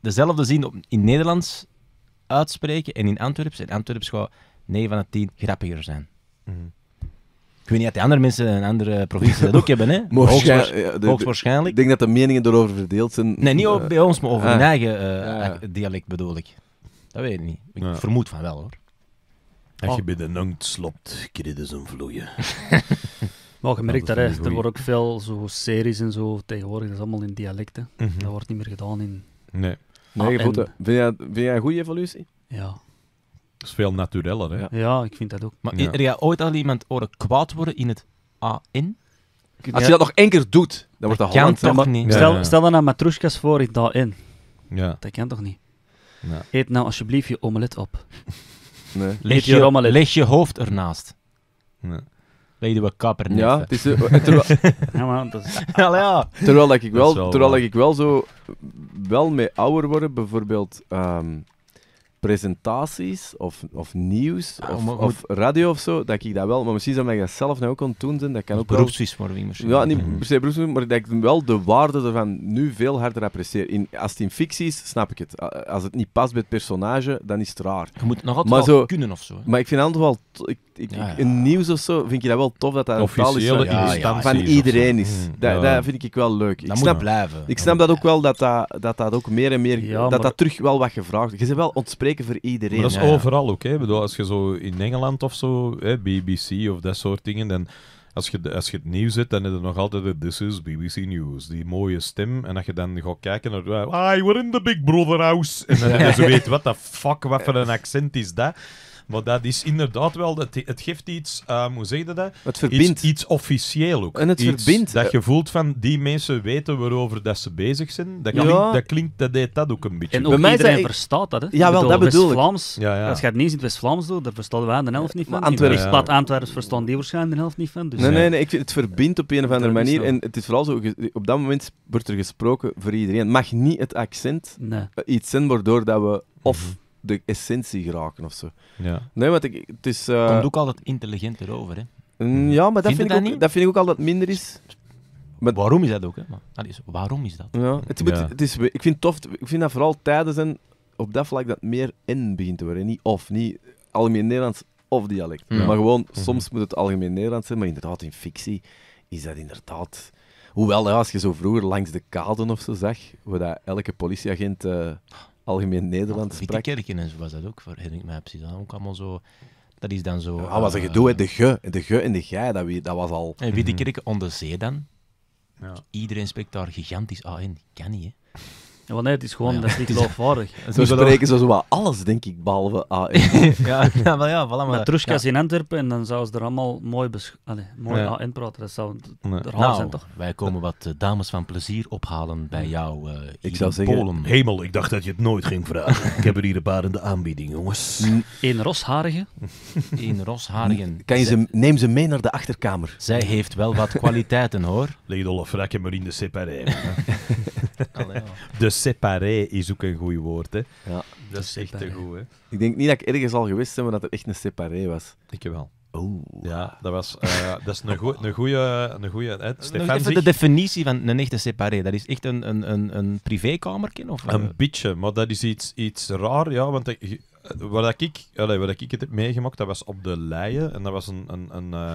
dezelfde zin op, in Nederlands uitspreken en in Antwerps. En Antwerps gaat 9 van de 10 grappiger zijn. Mhm. Ik weet niet of die andere mensen een andere provincie dat ook [laughs] hebben, hè? Hoogstwaarschijnlijk. Ik denk dat de meningen erover verdeeld zijn. Nee, niet eh, bij ons, maar over hun ah. eh, ah. eigen dialect bedoel ik. Dat weet ik niet. Ik vermoed van wel, hoor. Als je oh. bij de nangt slopt, krijg ze een vloeien. [laughs] Maar je merkt dat, er wordt ook veel zo series en zo tegenwoordig, dat is allemaal in dialecten. Mhm. Dat wordt niet meer gedaan in... Nee. nee en... Eh, vind, jij, vind jij een goede evolutie? Ja. Dat is veel natureller, hè? Ja, ik vind dat ook. Maar Ja. heb jij ooit al iemand horen kwaad worden in het AN? Als je dat nog één keer doet, dan wordt dat kan Holland. toch niet? Stel, stel dan nou aan matroeskas voor in dat in. Ja. Dat kan toch niet? Ja. Eet nou alsjeblieft je omelet op. Nee. Leg je omelet. leg je hoofd ernaast. Ja. we je kapper niet? Ja, het is, eh, eh, terwijl, [laughs] Ja, maar dat is... Allee, [laughs] ja. terwijl, dat ik wel, is terwijl dat ik wel zo wel mee ouder worden, bijvoorbeeld ehm, presentaties of, of nieuws ah, of, radio of zo, dat ik dat wel, maar misschien zou ik dat zelf nou ook aan het doen dat kan ook misschien. Ja, niet mhm. per se maar dat ik wel de waarde ervan nu veel harder apprecieer. In, als het in ficties is, snap ik het. Als het niet past bij het personage, dan is het raar. Je moet het nog altijd maar zo, kunnen of zo. Maar ik vind altijd wel... Ik, ik, In nieuws of zo vind je dat wel tof dat dat een taal is van, iedereen is. Mhm. dat, dat, vind ik wel leuk. Ik dat snap, blijven. Ik snap dat ook wel, dat dat, dat, ook meer en meer... dat dat terug wel wat gevraagd Je bent wel ontspreken voor iedereen. Maar dat is overal ook. Bedoel, als je zo in Engeland of zo, hè, BBC of dat soort dingen, dan als je, als je het nieuws zet, dan is het nog altijd de This is BBC News. Die mooie stem. En als je dan gaat kijken naar... Ah, were in the Big Brother house. En dan, je ze weet, wat de fuck, wat voor een accent is dat? Maar dat is inderdaad wel, het, het geeft iets, ehm, hoe zeg je dat? Het verbindt. Iets, officieel ook. En het iets verbindt. Dat eh. je voelt van, die mensen weten waarover dat ze bezig zijn. Dat klinkt, ja. dat, klinkt, dat deed dat ook een beetje. En ook Bij mij iedereen verstaat dat, hè? Ja, wel, dat bedoel ik. Vlaams, ja, ja. Als je het niet in het West-Vlaams doet, daar verstaan wij de helft niet van. Antwerpen. Ja. Antwerpen verstaan die waarschijnlijk de helft niet van. Dus nee, nee, nee, ik het verbindt op een of andere manier. En het is vooral zo, op dat moment wordt er gesproken voor iedereen. Het mag niet het accent iets zijn waardoor dat we of mhm de essentie geraken of zo. Ja. Nee, want ik, het is... Uh... Komt ook altijd intelligenter over, hè? Mm, ja, maar dat vind, ik ook, dat vind ik ook altijd minder is. Maar... Waarom is dat ook, hè? Maar, waarom is dat? Ja, het, het is, ik vind tof, ik vind dat vooral tijden zijn op dat vlak dat meer in begint te worden, niet of. Niet algemeen Nederlands of dialect. Maar gewoon, mhm. soms moet het algemeen Nederlands zijn, maar inderdaad, in fictie is dat inderdaad... Hoewel, als je zo vroeger langs de kaden of zo zag, waar dat elke politieagent eh, algemeen Nederlands sprak. Witte kerken en zo was dat ook, voor herinner ik mij precies. Dat ook allemaal zo... Dat is dan zo... ah, was een eh, gedoe, de ge, de ge en de gij, dat, we, dat was al... En Witte kerken onder zee dan. Ja. Iedereen spreekt daar gigantisch aan. Ah, dat kan niet, hè want nee, het is gewoon, dat is niet geloofwaardig. [laughs] Zo spreken ze zo wat alles, denk ik, behalve a. [laughs] ja, ja, maar [laughs] ja, voilà. Maar, ja. in Antwerpen en dan zouden ze er allemaal mooi, Allee, mooi ja. praten. Dat zou nee. nou, zijn, toch? wij komen wat eh, dames van plezier ophalen bij jou uh, ik zou zeggen, Polen. Hemel, ik dacht dat je het nooit ging vragen. ik heb er hier een paar de aanbieding, jongens. Een rosharige, een rosharige. Kan je neem ze mee naar de achterkamer. Zij heeft wel wat kwaliteiten, hoor. Lidl of rakken maar in de separé. De [laughs] de séparé is ook een goed woord. Hè. Ja. Dat is echt te goed. Hè. Ik denk niet dat ik ergens al gewist heb dat het echt een séparé was. Ik wel. Oh. Ja, dat, was, eh, [laughs] dat is een goede. Een goede, een de definitie van een echte separé. Dat is echt een, een, een, een Of, Een eh? beetje, maar dat is iets, iets raar. Ja, want dat, wat, ik, allee, wat ik het heb meegemaakt, dat was op de Leien. En dat was een, een, een eh,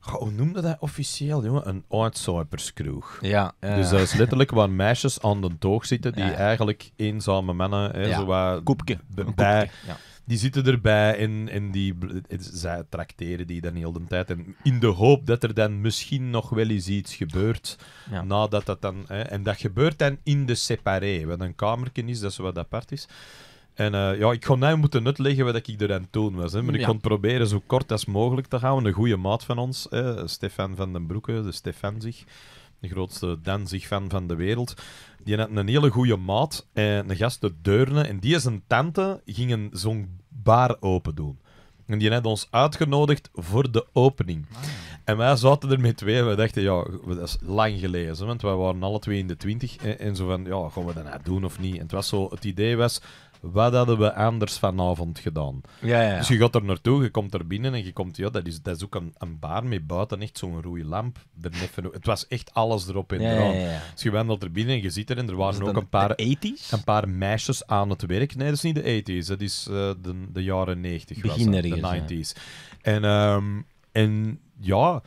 Goh, hoe noemde dat officieel, jongen? Een uitzuiperskroeg. Ja. Eh. Dus dat is letterlijk waar meisjes aan de toog zitten die eigenlijk eenzame mannen... Hè, zo wat Bij, ja. Die zitten erbij en, en die, zij tracteren die dan heel de tijd. En in de hoop dat er dan misschien nog wel eens iets gebeurt. Nadat dat dan, hè, en dat gebeurt dan in de separé. Wat een kamerken is, dat is wat apart is. En eh, ja, ik kon hem moeten uitleggen wat ik er aan toen was. Hè. Maar ik kon proberen zo kort als mogelijk te gaan. Een goede maat van ons, Stefan van den Broeke, de Stefan zich de grootste Danzig-fan van de wereld. Die had een hele goede maat, eh, een gast de Deurne. En die zijn tante gingen zo'n bar open doen. En die had ons uitgenodigd voor de opening. Ah. En wij zaten er met twee. We dachten, ja, dat is lang geleden. Want wij waren alle twee in de twintig. En, en zo van, ja, gaan we dat nou doen of niet? En het was zo, het idee was, wat hadden we anders vanavond gedaan? Ja, ja. Dus je gaat er naartoe, je komt er binnen en je komt... Ja, dat is, dat is ook een, een bar met buiten, echt zo'n rode lamp. het was echt alles erop en eraan. Dus je wandelt er binnen en je ziet er en er waren ook een paar... Een paar meisjes aan het werk. Nee, dat is niet de 80s. Dat is eh, de, de jaren 90. Begin was, de 90s. En, ehm, en ja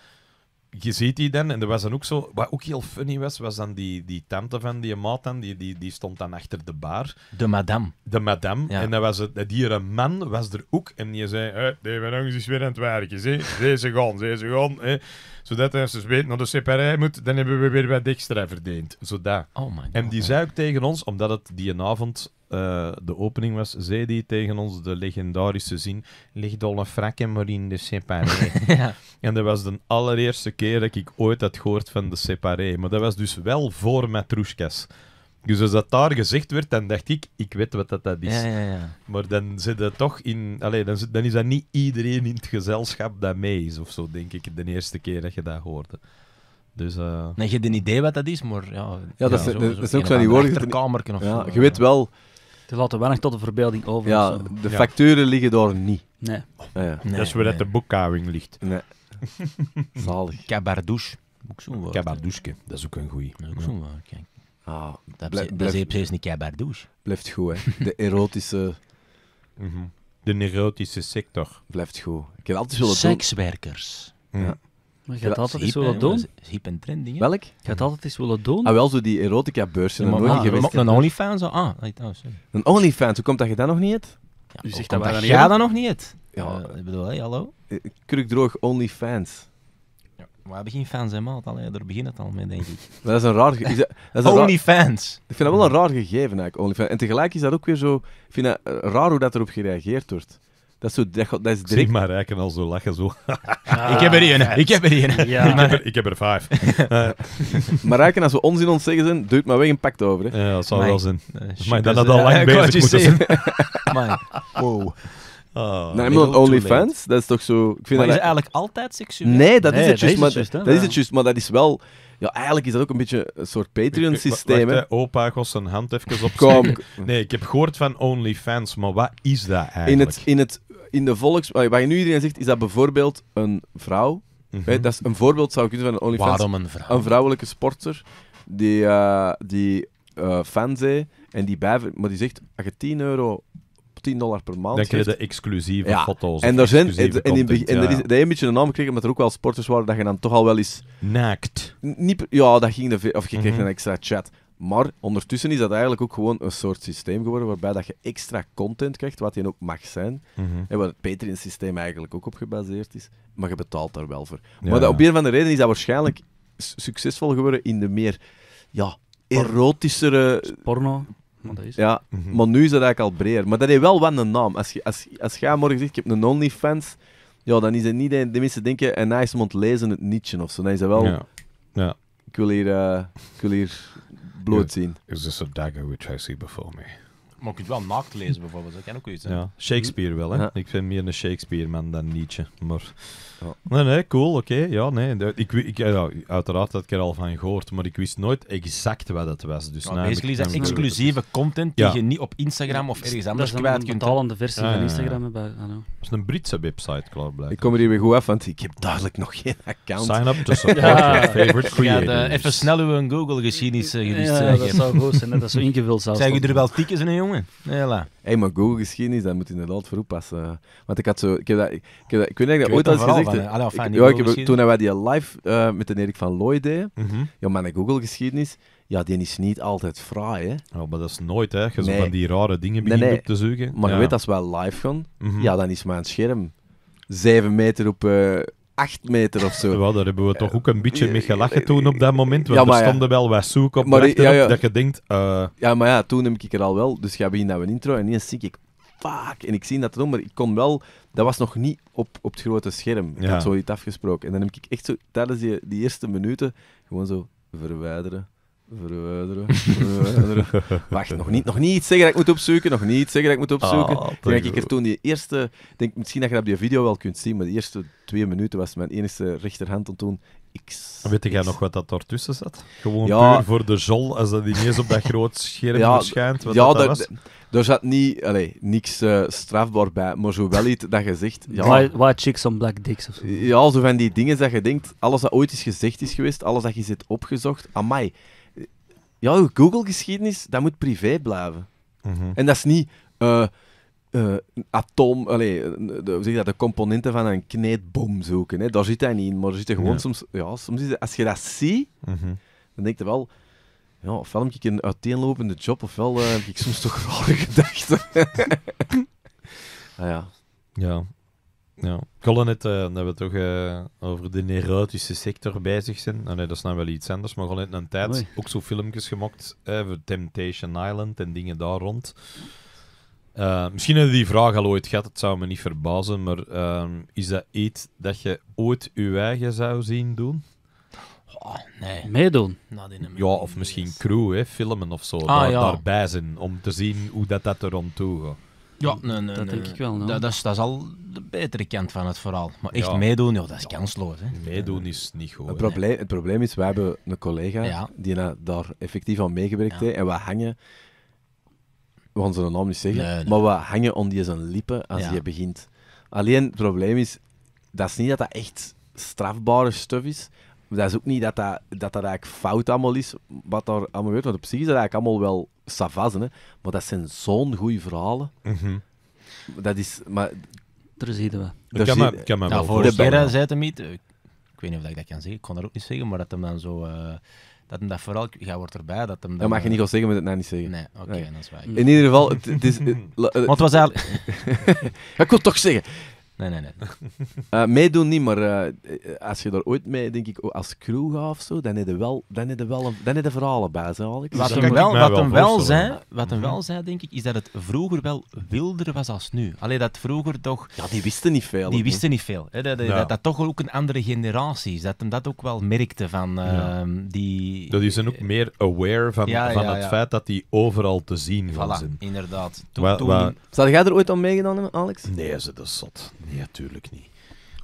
je ziet die dan, en er was dan ook zo, wat ook heel funny was, was dan die, die tante van die maat dan, die, die, die stond dan achter de bar. De madame. De madame. En dat was het, dat man was er ook, en die zei, hey, eh, die van is weer aan het werken, zie, deze gaan, deze gaan, hè. Zodat als ze weten naar de separij moet, dan hebben we weer wat extra verdiend. Zodat. Oh my God. En die zei ook tegen ons, omdat het die avond eh, de opening was, zei die tegen ons de legendarische zin: Ligt al een frakken maar in de separé. [laughs] ja. En dat was de allereerste keer dat ik ooit had gehoord van de separé. Maar dat was dus wel voor Matrushkas. Dus als dat daar gezegd werd, dan dacht ik, ik weet wat dat, dat is. Ja, ja, maar dan zit er toch in. Allee, dan, zit, dan is dat niet iedereen in het gezelschap dat mee is of zo, denk ik, de eerste keer dat je dat hoorde. Dus, uh... Nee, je hebt een idee wat dat is, maar ja... Ja, dat, is, zo, ook zo die woorden... ja, Je weet wel valt er weinig tot de verbeelding over. Ja, dus, eh, de facturen liggen door niet. Nee. Ja, dat is waar dat de boekhouding ligt. Nee. [laughs] Zalig. Cabardouche. Cabardouche, dat is ook een goeie. Dat is ook zo'n kijk. Ah, Dat is- precies niet kabardouche. blijft goed, hè. De erotische mhm. De erotische sector. blijft goed. Ik heb altijd willen doen. Sekswerkers. Ja. Maar je gaat altijd eens willen doen? hip en trending. Welk? Je gaat altijd eens willen doen? Ah, wel zo die erotica beurzen. Ja, maar, nooit ah, Een OnlyFans? Ah, ah oh, een OnlyFans, hoe komt dat je dat nog niet hebt? Ja, U zegt dat, dat jij dat nog niet hebt? Ja. Eh, ik bedoel, hey, hallo? Eh, krukdroog OnlyFans. We hebben geen fans, hè, maat. Allee, daar begint het al mee, denk ik. [laughs] dat is een raar... dat, is een raar... Ik vind dat wel een raar gegeven, eigenlijk, OnlyFans. En tegelijk is dat ook weer zo... Ik vind dat eh, raar hoe dat erop gereageerd wordt. Dat is, zo, dat, is direct... maar, kan al zo lachen. Zo. [laughs] ik heb er één, ik heb er één. [laughs] Ik, heb er, vijf. Eh. [laughs] maar Rijken, als we onzin ons zeggen zijn, duwt maar weg een pact over. Hè. Ja, dat zou wel zijn. Uh, eh, maar dan had al eh, lang bezig moeten zijn. wow. Oh, hebben we OnlyFans, dat is toch zo... Ik vind maar dat is eigenlijk altijd seksueel? Nee, dat is het juist, maar dat is het juist, maar dat is wel... Ja, eigenlijk is dat ook een beetje een soort Patreon-systeem. hè opa, gos zijn hand even op. Kom. Nee, ik heb gehoord van OnlyFans, maar wat is dat eigenlijk? In het, in het in de volks... Wat je nu iedereen zegt, is dat bijvoorbeeld een vrouw. Mhm. dat is een voorbeeld, zou ik kunnen van een OnlyFans. Waarom een vrouw? Een vrouwelijke sporter die, uh, die uh, en die bij... Maar die zegt, als je 10 euro 10 dollar per maand. Dan krijg je de exclusieve foto's. En, daar zijn, en, in, en ja. dat is dat een beetje een naam gekregen, maar er ook wel sporters waren dat je dan toch al wel eens. Naakt. ja, dat ging de, Of je kreeg mhm. een extra chat. Maar ondertussen is dat eigenlijk ook gewoon een soort systeem geworden waarbij dat je extra content krijgt, wat je ook mag zijn. Mm -hmm. En waar het Patreon-systeem eigenlijk ook op gebaseerd is. Maar je betaalt daar wel voor. Maar dat, op een van de redenen is dat waarschijnlijk succesvol geworden in de meer ja, erotischere... Porno. Maar ja, mhm. maar nu is dat eigenlijk al breder. Maar dat heeft wel wel een naam. Als, je, als, als jij morgen zegt, ik heb een OnlyFans, ja, dan is het niet... De mensen denken, en hij is ontlezen het nietje of zo. Dan is dat wel... Ja. ja. Ik wil hier... Eh, ik wil hier bloot zien. Is this a dagger which I see before me. Maar je kunt wel naakt lezen bijvoorbeeld, dat kan ook iets Ja, Shakespeare wel, hè. Ik vind meer een Shakespeare-man dan Nietzsche, maar... Nee, nee, cool, oké. Ja, nee, ik, ik, ja, uiteraard had ik er al van gehoord, maar ik wist nooit exact wat het was. Dus nou, is exclusieve content die je niet op Instagram of ergens anders kwijt kunt. Dat is een versie van Instagram. hebben. dat is een Britse website, klaar blijkt. Ik kom er hier weer goed af, want ik heb duidelijk nog geen account. Sign up to [laughs] your favorite creators. Ja, even snel uw Google-geschiedenis uh, gerust Ja, eh, dat zou goed zijn. Dat is zo ingevuld zelfs. Zijn je er wel tikken, in, jongen? Nee, laat hey, maar Google-geschiedenis, Dat moet je inderdaad voor oppassen. Want ik had zo... Ik, heb dat, ik, heb dat, ik weet dat ooit al eens gezegd eh, eh, ja, toen wij die live uh, met de Erik van Looy deed. mm -hmm. ja, mijn Google-geschiedenis, ja, die is niet altijd fraai, hè. maar dat is nooit, hè. Je nee. van die rare dingen begint op te zoeken. Maar je weet, als wel live gaan, mhm. ja, dan is mijn scherm 7 meter op... 8 meter of zo. Wel, daar hebben we toch ook een beetje mee gelachen eh, toen op dat moment. Want ja, maar er stonden wel wat zoek op maar dat je denkt... Eh, ja, maar ja, toen heb ik er al wel. Dus jij begint naar een intro en ineens zie ik... Fuck! En ik zie dat erom, maar ik kon wel... Dat was nog niet op, op het grote scherm. Ik had zoiets afgesproken. En dan heb ik echt zo tijdens die, die eerste minuten gewoon zo verwijderen Verwijderen. [laughs] Wacht, nog niet, nog niet iets zeggen dat ik moet opzoeken. Nog niet iets zeggen dat ik moet opzoeken. Ah, denk ik er toen die eerste. denk misschien dat je dat op die video wel kunt zien, maar de eerste twee minuten was mijn enige rechterhand om toen. X, Weet jij nog wat dat daartussen zat? Gewoon puur voor de zol, als dat ineens op dat groot scherm verschijnt. Wat ja, daar er zat niet, allee, niks eh, strafbaar bij, maar zo wel iets dat je zegt... Ja, white, chicks on black dicks of zo. Ja, zo van die dingen dat je denkt, alles dat ooit is gezegd is geweest, alles dat je zit opgezocht, amai, ja, Google-geschiedenis, dat moet privé blijven. Mhm. En dat is niet uh, atoom, allee, de, zeg dat, de componenten van een kneedbom zoeken. Hè? Daar zit hij niet in, maar zit gewoon soms... Ja, soms is als je dat ziet, mhm. dan denk je wel... Ja, ofwel heb ik een uiteenlopende job, ofwel uh, heb ik soms toch [laughs] rare gedachten. [laughs] ah, ja. Ja, ja. Golnet, uh, eh, dat we toch eh, over de neurotische sector bezig zijn. nee, dat is nou wel iets anders. Maar net een tijd ook zo filmpjes gemaakt eh, voor Temptation Island en dingen daar rond. misschien hebben die vraag al ooit gehad, het zou me niet verbazen. Maar ehm, is dat iets dat je ooit je eigen zou zien doen? Oh, nee. Meedoen? Ja, of misschien crew, hè, filmen of zo. Ah, daar, Daarbij zijn, om te zien hoe dat, dat er rond toe gaat. Ja, mm, nee, nee, dat denk ik wel. Dat, dat, is, dat is al de betere kant van het verhaal. Maar echt meedoen, joh, dat is kansloos. Hè. Meedoen is niet goed. Het probleem, het probleem is, wij hebben een collega die daar effectief aan meegewerkt heeft en we hangen we gaan zijn naam niet zeggen, maar we hangen om die zijn lippen als je begint. Alleen het probleem is, dat is niet dat dat echt strafbare stuff is. dat is ook niet dat dat, dat, eigenlijk fout allemaal is, wat daar allemaal gebeurt. Want op zich is dat eigenlijk allemaal wel savazen, hè. Maar dat zijn zo'n goede verhalen. Mm -hmm. Dat is... Maar... Terzijde zitten we. Ik kan, dus me, kan me nou, wel De keer zei het hem niet... Eh, ik weet niet of ik dat kan zeggen. Ik kon dat ook niet zeggen, maar dat hem dan zo... Uh, dat hem dat vooral... Jij wordt erbij, dat hem... Dat, mag je niet eh, al zeggen, maar dat nou niet zeggen. Nee, oké, dat is waar. In ieder geval, het, is... [laughs] Want het was eigenlijk... ik wil toch zeggen... Nee, nee, nee. uh, [laughs] meedoen niet, maar eh, als je er ooit mee, denk ik, als crew gaat of zo, dan heb je wel, dan heb je wel, dan heb je verhalen bij, zo Alex. Dus wat hem wel, mhm. wat hem wel, zei, wat hem wel denk ik, is dat het vroeger wel wilder was als nu. Alleen dat vroeger toch... Ja, die wisten niet veel. Die wisten niet veel. Hè? Dat, dat, ja. Nou. toch ook een andere generatie is. Dat hem dat ook wel merkte van uh, die... Dat die zijn ook meer aware van, van het feit dat die overal te zien voilà, van zijn. inderdaad. Toen, Toen... Zou jij er ooit aan meegedaan hebben, Alex? Nee, ze, dat is zot. Nee, natuurlijk niet.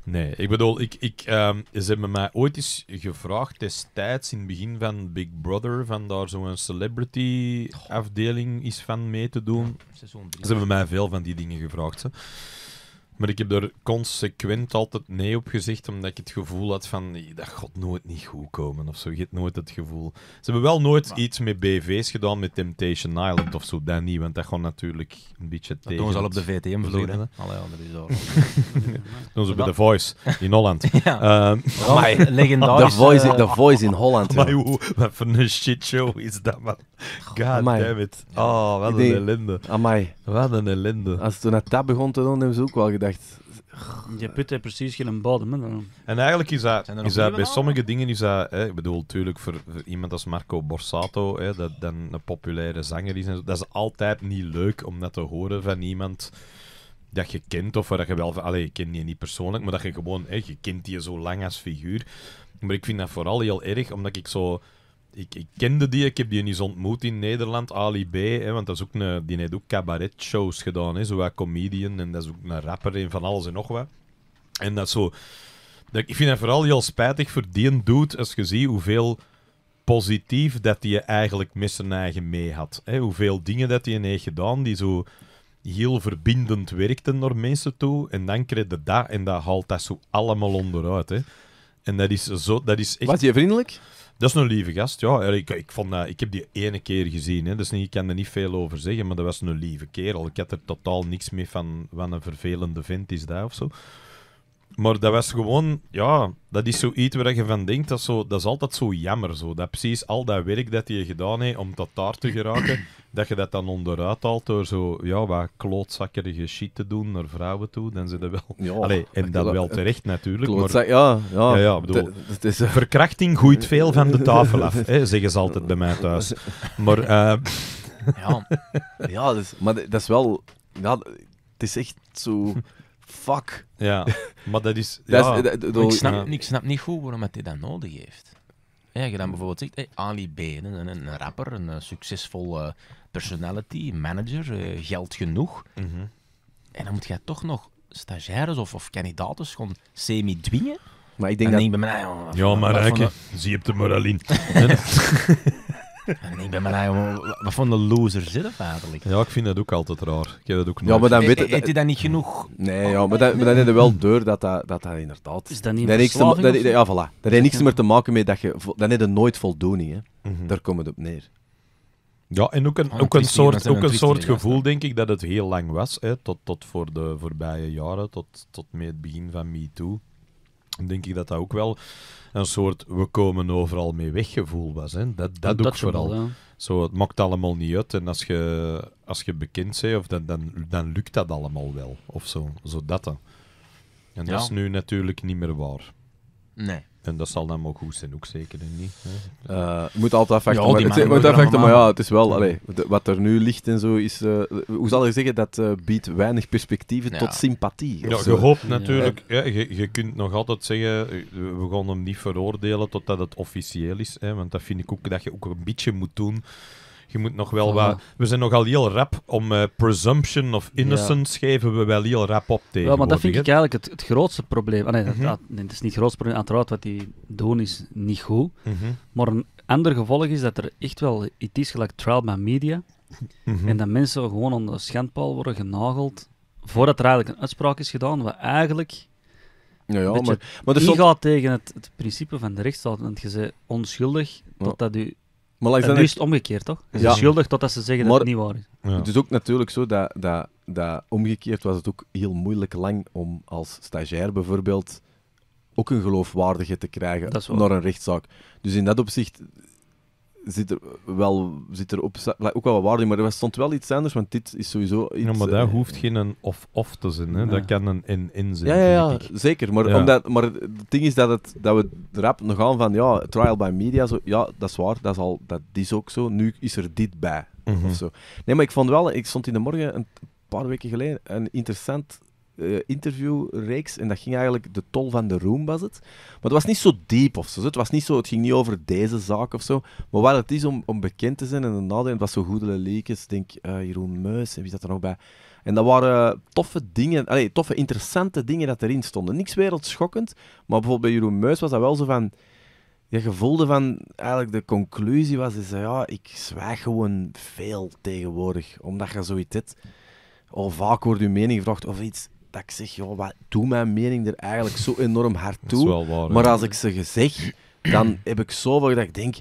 Nee, ik bedoel, ik, ik, ehm, ze hebben mij ooit eens gevraagd destijds in het begin van Big Brother, van daar zo'n celebrity afdeling is van mee te doen. ze hebben mij veel van die dingen gevraagd. Hè. Maar ik heb er consequent altijd nee op gezegd, omdat ik het gevoel had van dat gaat nooit niet goed komen of zo. Je hebt nooit het gevoel. Ze hebben wel nooit iets met BV's gedaan, met Temptation Island of zo. Dat niet, want dat gewoon natuurlijk een beetje dat tegen. Doen ze al op de VTM vloer. Allee, andere is al. [laughs] [laughs] doen ze bij The Voice in Holland. [laughs] ja. Um, The voice, eh, in, the voice in Holland. My hoe, wat voor een shitshow is dat, man. God damn it. Oh, wat een ellende. Amai. Wat een ellende. Als toen dat begon te doen, hebben ze ook wel gedacht je putte precies geen bodem. En eigenlijk is dat, is dat bij sommige dingen... Is dat, hè, ik bedoel, natuurlijk voor, iemand als Marco Borsato, hè, dat dan een populaire zanger is, en zo, dat is altijd niet leuk om dat te horen van iemand dat je kent, of dat je wel... Allee, je kent je niet persoonlijk, maar dat je gewoon... Hè, je kent die zo lang als figuur. Maar ik vind dat vooral heel erg, omdat ik zo ik, ik kende die, ik heb die eens ontmoet in Nederland, Ali B. Hè, want dat is ook een, die heeft ook cabaret-shows gedaan, hè, zo comedian en dat is ook een rapper en van alles en nog wat. En dat zo... ik vind het vooral heel spijtig voor die doet als je ziet hoeveel positief dat hij eigenlijk met zijn eigen mee had. Hè, hoeveel dingen dat hij heeft gedaan die zo heel verbindend werkten naar mensen toe. En dan kreeg je dat en dat haalt dat zo allemaal onderuit. Hè. En dat is, zo, dat is echt... Was je vriendelijk? Dat is een lieve gast, ja. Ik, ik, vond, eh, ik heb die ene keer gezien, hè. Dus ik kan er niet veel over zeggen, maar dat was een lieve kerel. Ik had er totaal niks mee van, wat een vervelende vent is daar of zo. Maar dat was gewoon, ja, dat is zoiets waar je van denkt. Dat, zo, dat is altijd zo jammer. Zo. Dat precies al dat werk dat je gedaan hebt om tot daar te geraken, [clears throat] dat je dat dan onderuit haalt door zo, ja, wat klootzakkerige shit te doen naar vrouwen toe. Dan zit dat wel. Ja, en dat wel terecht natuurlijk. maar, ja, ja. ja, ja bedoel, is, Verkrachting gooit veel van de [laughs] tafel af, hè, zeggen ze altijd bij mij thuis. Maar. Eh, ja, [laughs] ja dus, maar dat is wel. Ja, het is echt zo fuck. Ja, [laughs] maar dat is... ja. dat ik, snap, snap niet goed waarom dat hij dat nodig heeft. Ja, je dan bijvoorbeeld zegt, Ali B, een, rapper, een eh, succesvolle personality, manager, eh, geld genoeg. Mhm. En dan moet jij toch nog stagiaires of, of kandidaten gewoon semi-dwingen? Maar ik denk dat... bij mij... Oh, ja, maar voor zie je op de Moraline. [laughs] En ik ben maar eigenlijk, wat van de loser zit dat eigenlijk? Ja, ik vind dat ook altijd raar. Ik heb dat ook nooit. Ja, maar dan weet je dat niet genoeg. Nee, ja, maar dan, maar dan heb wel door dat dat, dat, dat inderdaad. Is dat niet niks te, Ja, voilà. daar heeft niks meer te maken met dat je. Dan heb je nooit voldoening. Hè. Mhm. Daar komen we op neer. Ja, en ook een, oh, ook een soort, ook een soort gevoel, denk ik, dat het heel lang was. Hè, tot, tot voor de voorbije jaren, tot, tot met het begin van MeToo. Denk ik dat dat ook wel een soort we komen overal mee weggevoel was. Hè. Dat, dat, doe ik vooral. Zo, het maakt allemaal niet uit. En als je, als je bekend bent, of dan, dan, dan lukt dat allemaal wel. Of zo, zo dat dan. En dat is nu natuurlijk niet meer waar. Nee. En dat zal dan ook goed zijn, ook zeker niet. Hè? Eh, moet altijd afwachten, maar, maar ja, het is wel... Allee, wat er nu ligt en zo is... Eh, hoe zal ik zeggen, dat eh, biedt weinig perspectieven tot sympathie. Ja, je hoopt natuurlijk... Ja. Je, je, kunt nog altijd zeggen, we gaan hem niet veroordelen totdat het officieel is. Hè, want dat vind ik ook dat je ook een beetje moet doen je moet nog wel wat... We zijn nogal heel rap om eh, presumption of innocence geven we wel heel rap op tegen. Ja, maar dat vind ik eigenlijk het, het grootste probleem. Mhm. nee, dat, het is niet het grootste probleem. Uiteraard, wat die doen is niet goed. Mhm. Maar een ander gevolg is dat er echt wel iets is gelijk trial by media. Mhm. En dat mensen gewoon onder de schandpaal worden genageld voordat er eigenlijk een uitspraak is gedaan, wat eigenlijk... Ja, ja maar, maar tegen het, principe van de rechtsstaat. Want je bent onschuldig, totdat ja. u maar en is omgekeerd, toch? Ze ja. schuldig totdat ze zeggen dat het niet waar is. Het is ook natuurlijk zo dat, dat, dat omgekeerd was het ook heel moeilijk lang om als stagiair bijvoorbeeld ook een geloofwaardige te krijgen naar een rechtszaak. Dus in dat opzicht zit er wel zit er op, ook wel wat waarde maar er stond wel iets anders, want dit is sowieso iets... Ja, maar dat eh, hoeft geen of-of te zijn, hè. dat kan een in-in zijn. Ja, ja, zeker, maar, Omdat, maar het ding is dat, het, dat we rap nog aan van, ja, trial by media, zo, ja, dat is waar, dat is, al, dat is ook zo, nu is er dit bij, of mhm. zo. Nee, maar ik vond wel, ik stond in de morgen, een paar weken geleden, een interessant eh, interviewreeks. En dat ging eigenlijk de tol van de room was het. Maar het was niet zo diep of zo. Het, was niet zo, het ging niet over deze zaak of zo. Maar wat het is om, om bekend te zijn en de nadeel, het was zo goede leekjes. Denk eh, Jeroen Meus en wie zat er nog bij. En dat waren toffe dingen, allee, toffe, interessante dingen dat erin stonden. Niks wereldschokkend, maar bijvoorbeeld bij Jeroen Meus was dat wel zo van je gevoelde van eigenlijk de conclusie was is ja ik zwijg gewoon veel tegenwoordig omdat je zoiets hebt of vaak wordt je mening gevraagd of iets dat ik zeg, joh, wat doet mijn mening er eigenlijk zo enorm hard toe? maar als ik ze zeg, dan heb ik zoveel dat ik denk,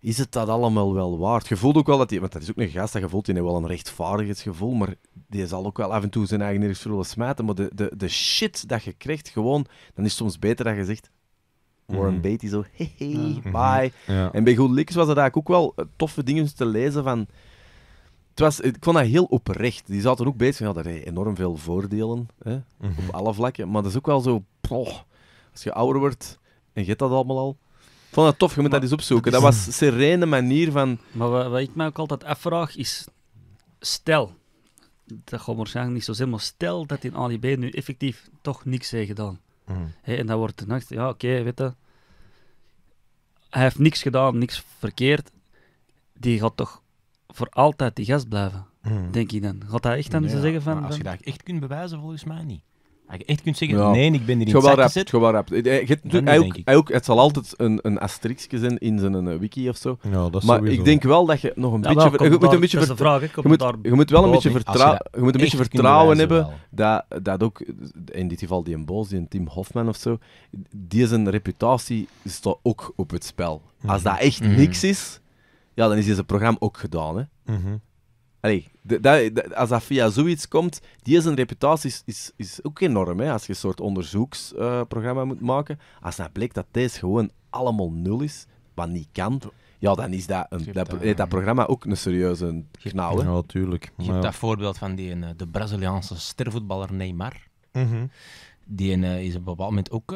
is het dat allemaal wel waard? Je voelt ook wel dat je. want dat is ook een gast, dat je voelt, die heeft wel een rechtvaardigheidsgevoel, maar die zal ook wel af en toe zijn eigen ergens smijten. Maar de, de, de shit dat je krijgt, gewoon, dan is het soms beter dat je zegt, Warren mhm. Beatty zo, hey, bye. Mhm. En bij Goed Likkers was dat eigenlijk ook wel eh, toffe dingen te lezen van het was, ik vond dat heel oprecht. Die zaten ook bezig. Ja, enorm veel voordelen hè, mhm. op alle vlakken. Maar dat is ook wel zo. als je ouder wordt en je hebt dat allemaal al. Ik vond dat tof, je moet dat eens opzoeken. Dat was een serene manier van. Maar wat, wat ik mij ook altijd afvraag is. Stel, dat gaat waarschijnlijk niet zo zijn, maar stel dat in Ali B nu effectief toch niks heeft gedaan. Mhm. en dan wordt de nacht, ja oké, weet hij heeft niks gedaan, niks verkeerd. Die gaat toch voor altijd die gast blijven, hmm. denk ik dan. Gaat dat echt aan ze zeggen van... Als je dat echt kunt bewijzen, volgens mij niet. Als je echt kunt zeggen, nee, ik ben hier in het Gewoon rap. Eh, eh, het zal altijd een, een asteriskje zijn in zijn eh, wiki of zo. maar ik denk wel dat je nog een beetje... Je moet een beetje vertrouwen... Je moet wel een beetje, hebben dat, dat ook... In dit geval die een Boos, die een Tim Hofman of zo... Die zijn reputatie staat ook op het spel. Als mhm. dat echt mhm. niks is ja, dan is deze programma ook gedaan. Hè? Mhm. als dat via zoiets komt, die zijn reputatie is, is, is ook enorm. Hè? Als je een soort onderzoeksprogramma eh, moet maken, als dan nou blijkt dat deze gewoon allemaal nul is, wat niet kan, ja, dan is dat, een, dat, eh, programma ook een serieuze knauw. natuurlijk. Je hebt dat voorbeeld van die, eh, de Braziliaanse stervoetballer Neymar. Mhm. Die is op een bepaald moment ook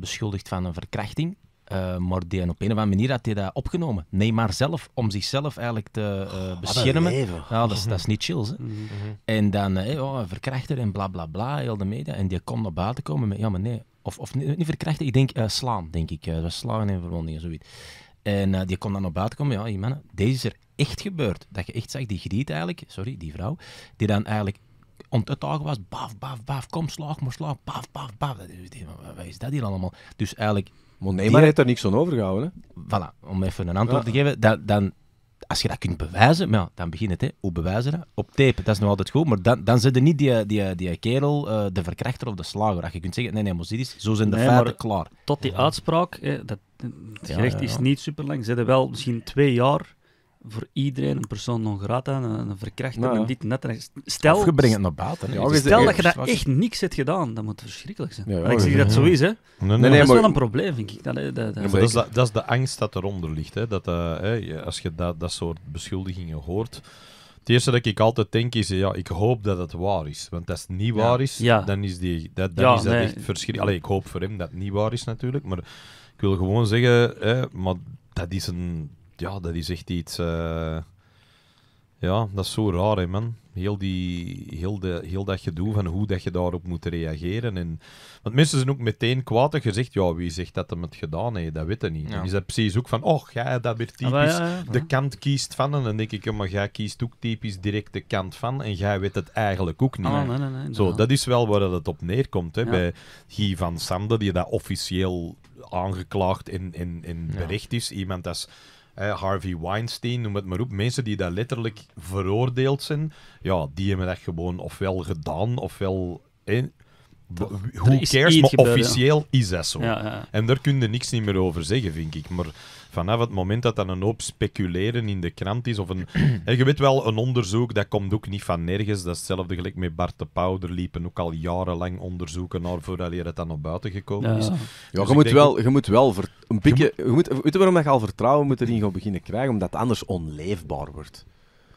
beschuldigd van een verkrachting. Eh, maar die, op een of andere manier had hij dat opgenomen. Nee, maar zelf, om zichzelf eigenlijk te uh, beschermen. Ja, dat, is, dat is niet chills. Hè. Mhm. Mhm. En dan hey, eh, verkrachter en bla bla bla, heel de media. En die kon naar buiten komen met, ja, maar nee. Of, of niet, verkrachter, ik denk slaan, denk ik. we slaan en verwondingen, zoiets. En die kon dan naar buiten komen, ja, die mannen, deze is er echt gebeurd. Dat je echt zag, die griet eigenlijk, sorry, die vrouw, die dan eigenlijk om was, baf, baf, baf, kom, slaag maar, slaag, baf, baf, baf. Wat is dat hier allemaal? Dus eigenlijk maar Neymar heeft daar niks aan overgehouden. Hè? Voilà, om even een antwoord te geven. Dan, dan, als je dat kunt bewijzen, maar dan begint het. Hè. Hoe bewijzen dat? Op tape, dat is nog altijd goed. Maar dan, dan zit niet die, die, kerel, eh, de verkrachter of de slager. Als je kunt zeggen, nee, nee, Mozidis, zo zijn de feiten klaar. Tot die uitspraak, dat, het gerecht is niet super lang. Ze hebben wel misschien twee jaar voor iedereen een persoon non grata, een, verkrachter, en nou dit net. stel, of je naar buiten. Ja, stel dat je daar echt niks hebt gedaan, dat moet verschrikkelijk zijn. ik zeg dat zo is, hè. Nee, dat is wel een probleem, vind ik. Dat, eh, dat, maar dat, is, dat, is de angst dat eronder ligt, hè. Dat, eh, als je dat, dat soort beschuldigingen hoort... Het eerste dat ik altijd denk is, ja, ik hoop dat het waar is. Want als het niet waar is, dan is, die, dat, dan is dat echt verschrikkelijk. Allee, ik hoop voor hem dat het niet waar is natuurlijk, maar ik wil gewoon zeggen, hè, maar dat is een ja, dat is echt iets. Eh, ja, dat is zo raar, hè, man. Heel, die, heel, de, heel dat gedoe van hoe dat je daarop moet reageren. En, want mensen zijn ook meteen kwaad gezegd, ja, wie zegt dat hem het gedaan heeft, dat weet niet. Ja. is dat precies ook van, oh, jij dat weer ah, typisch de kant kiest van. En dan denk ik, maar jij kiest ook typisch direct de kant van en jij weet het eigenlijk ook niet. Ah, zo, dat is wel waar het op neerkomt. Hè, Bij Guy van Sander, die dat officieel aangeklaagd in en, en bericht is. Iemand dat Harvey Weinstein, noem het maar op, mensen die daar letterlijk veroordeeld zijn, ja, die hebben echt gewoon ofwel gedaan, ofwel... hoe cares, maar officieel is dat zo. En daar kun je niks niet meer over zeggen, vind ik. Maar vanaf het moment dat dan een hoop speculeren in de krant is, of een... en [clears throat] je weet wel, een onderzoek, dat komt ook niet van nergens. Dat is hetzelfde gelijk met Bart de Pauw. liepen ook al jarenlang onderzoeken naar voordat het dan naar buiten gekomen is. Ja, dus je, moet wel, je moet wel een beetje... Je moet... Weet je waarom dat je al vertrouwen moet erin gaan beginnen krijgen? Omdat het anders onleefbaar wordt.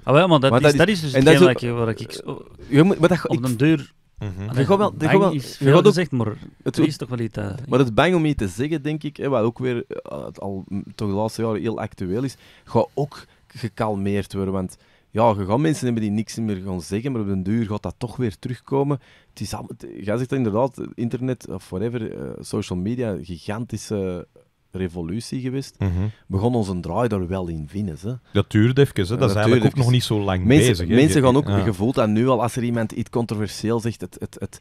Ah, wel, maar dat, is, dat is, dus en dat is wat ik... Eh, je moet, maar dat, op een de deur je mhm. gaat wel, je gezegd, maar het is toch wel iets... Eh, maar het bang om je te zeggen, denk ik, hè, wat ook weer eh, al toch de laatste jaren heel actueel is, gaat ook gekalmeerd worden, want ja, je mensen hebben die niks meer gaan zeggen, maar op den duur gaat dat toch weer terugkomen. Het is, Ga zegt dat inderdaad, internet of whatever, eh, social media, gigantische revolutie geweest, mm begon onze draai daar wel in vinden. Hè. Dat duurde even, hè. dat is eigenlijk ook nog niet zo lang mensen, bezig. Hè. Mensen gaan ook ja. gevoeld dat nu al, als er iemand iets controversieel zegt, het, het, het,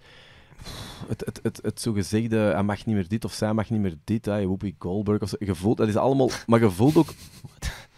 het, het, het, het zogezegde, hij mag niet meer dit of zij mag niet meer dit, hè, Whoopi Goldberg, of zo, dat is allemaal, maar voelt ook...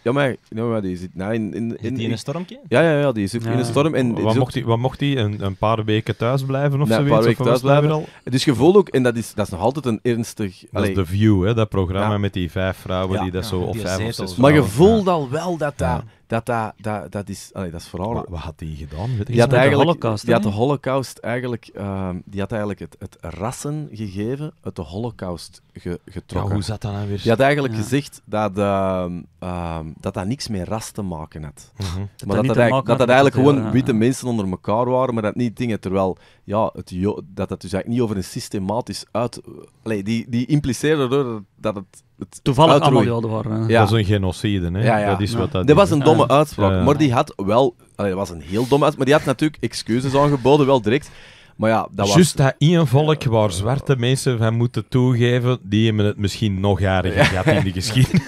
Ja, maar, ja, maar die zit nou, in, in, in, een stormje? Ja, ja, ja, die zit in een storm. En, wat, mocht hij wat mocht hij Een, een paar weken thuis blijven of zo? Ja, een paar weken thuis blijven. Al? Dus je voelt ook, en dat is, dat is nog altijd een ernstig... Dat allee. is de View, hè, dat programma met die vijf vrouwen die dat zo... Of vijf of zes Maar je voelt al wel dat dat dat, dat, dat, is... Allee, dat is vooral... wat had hij gedaan? Weet die had eigenlijk, de holocaust. Die had de holocaust eigenlijk... Ehm, die had eigenlijk het, het rassen gegeven uit de holocaust getrokken. Ja, hoe zat dat nou weer? je had eigenlijk gezegd dat, ehm, ehm, dat dat niks met ras te maken had. Maar mhm. dat dat, dat, eigenlijk, gewoon witte mensen onder elkaar waren, maar dat niet dingen... Terwijl, ja, het, dat dat dus eigenlijk niet over een systematisch uit... Allee, die, die impliceerde dat het... Toevallig allemaal Dat is een genocide, hè? Dat is wat dat Dit was een domme uitspraak, maar die had wel... Allee, dat was een heel domme uitspraak, maar die had natuurlijk excuses aangeboden, wel direct. Maar ja, dat was... Juist dat één volk waar zwarte mensen van moeten toegeven, die hebben het misschien nog jariger gehad in de [laughs] geschiedenis.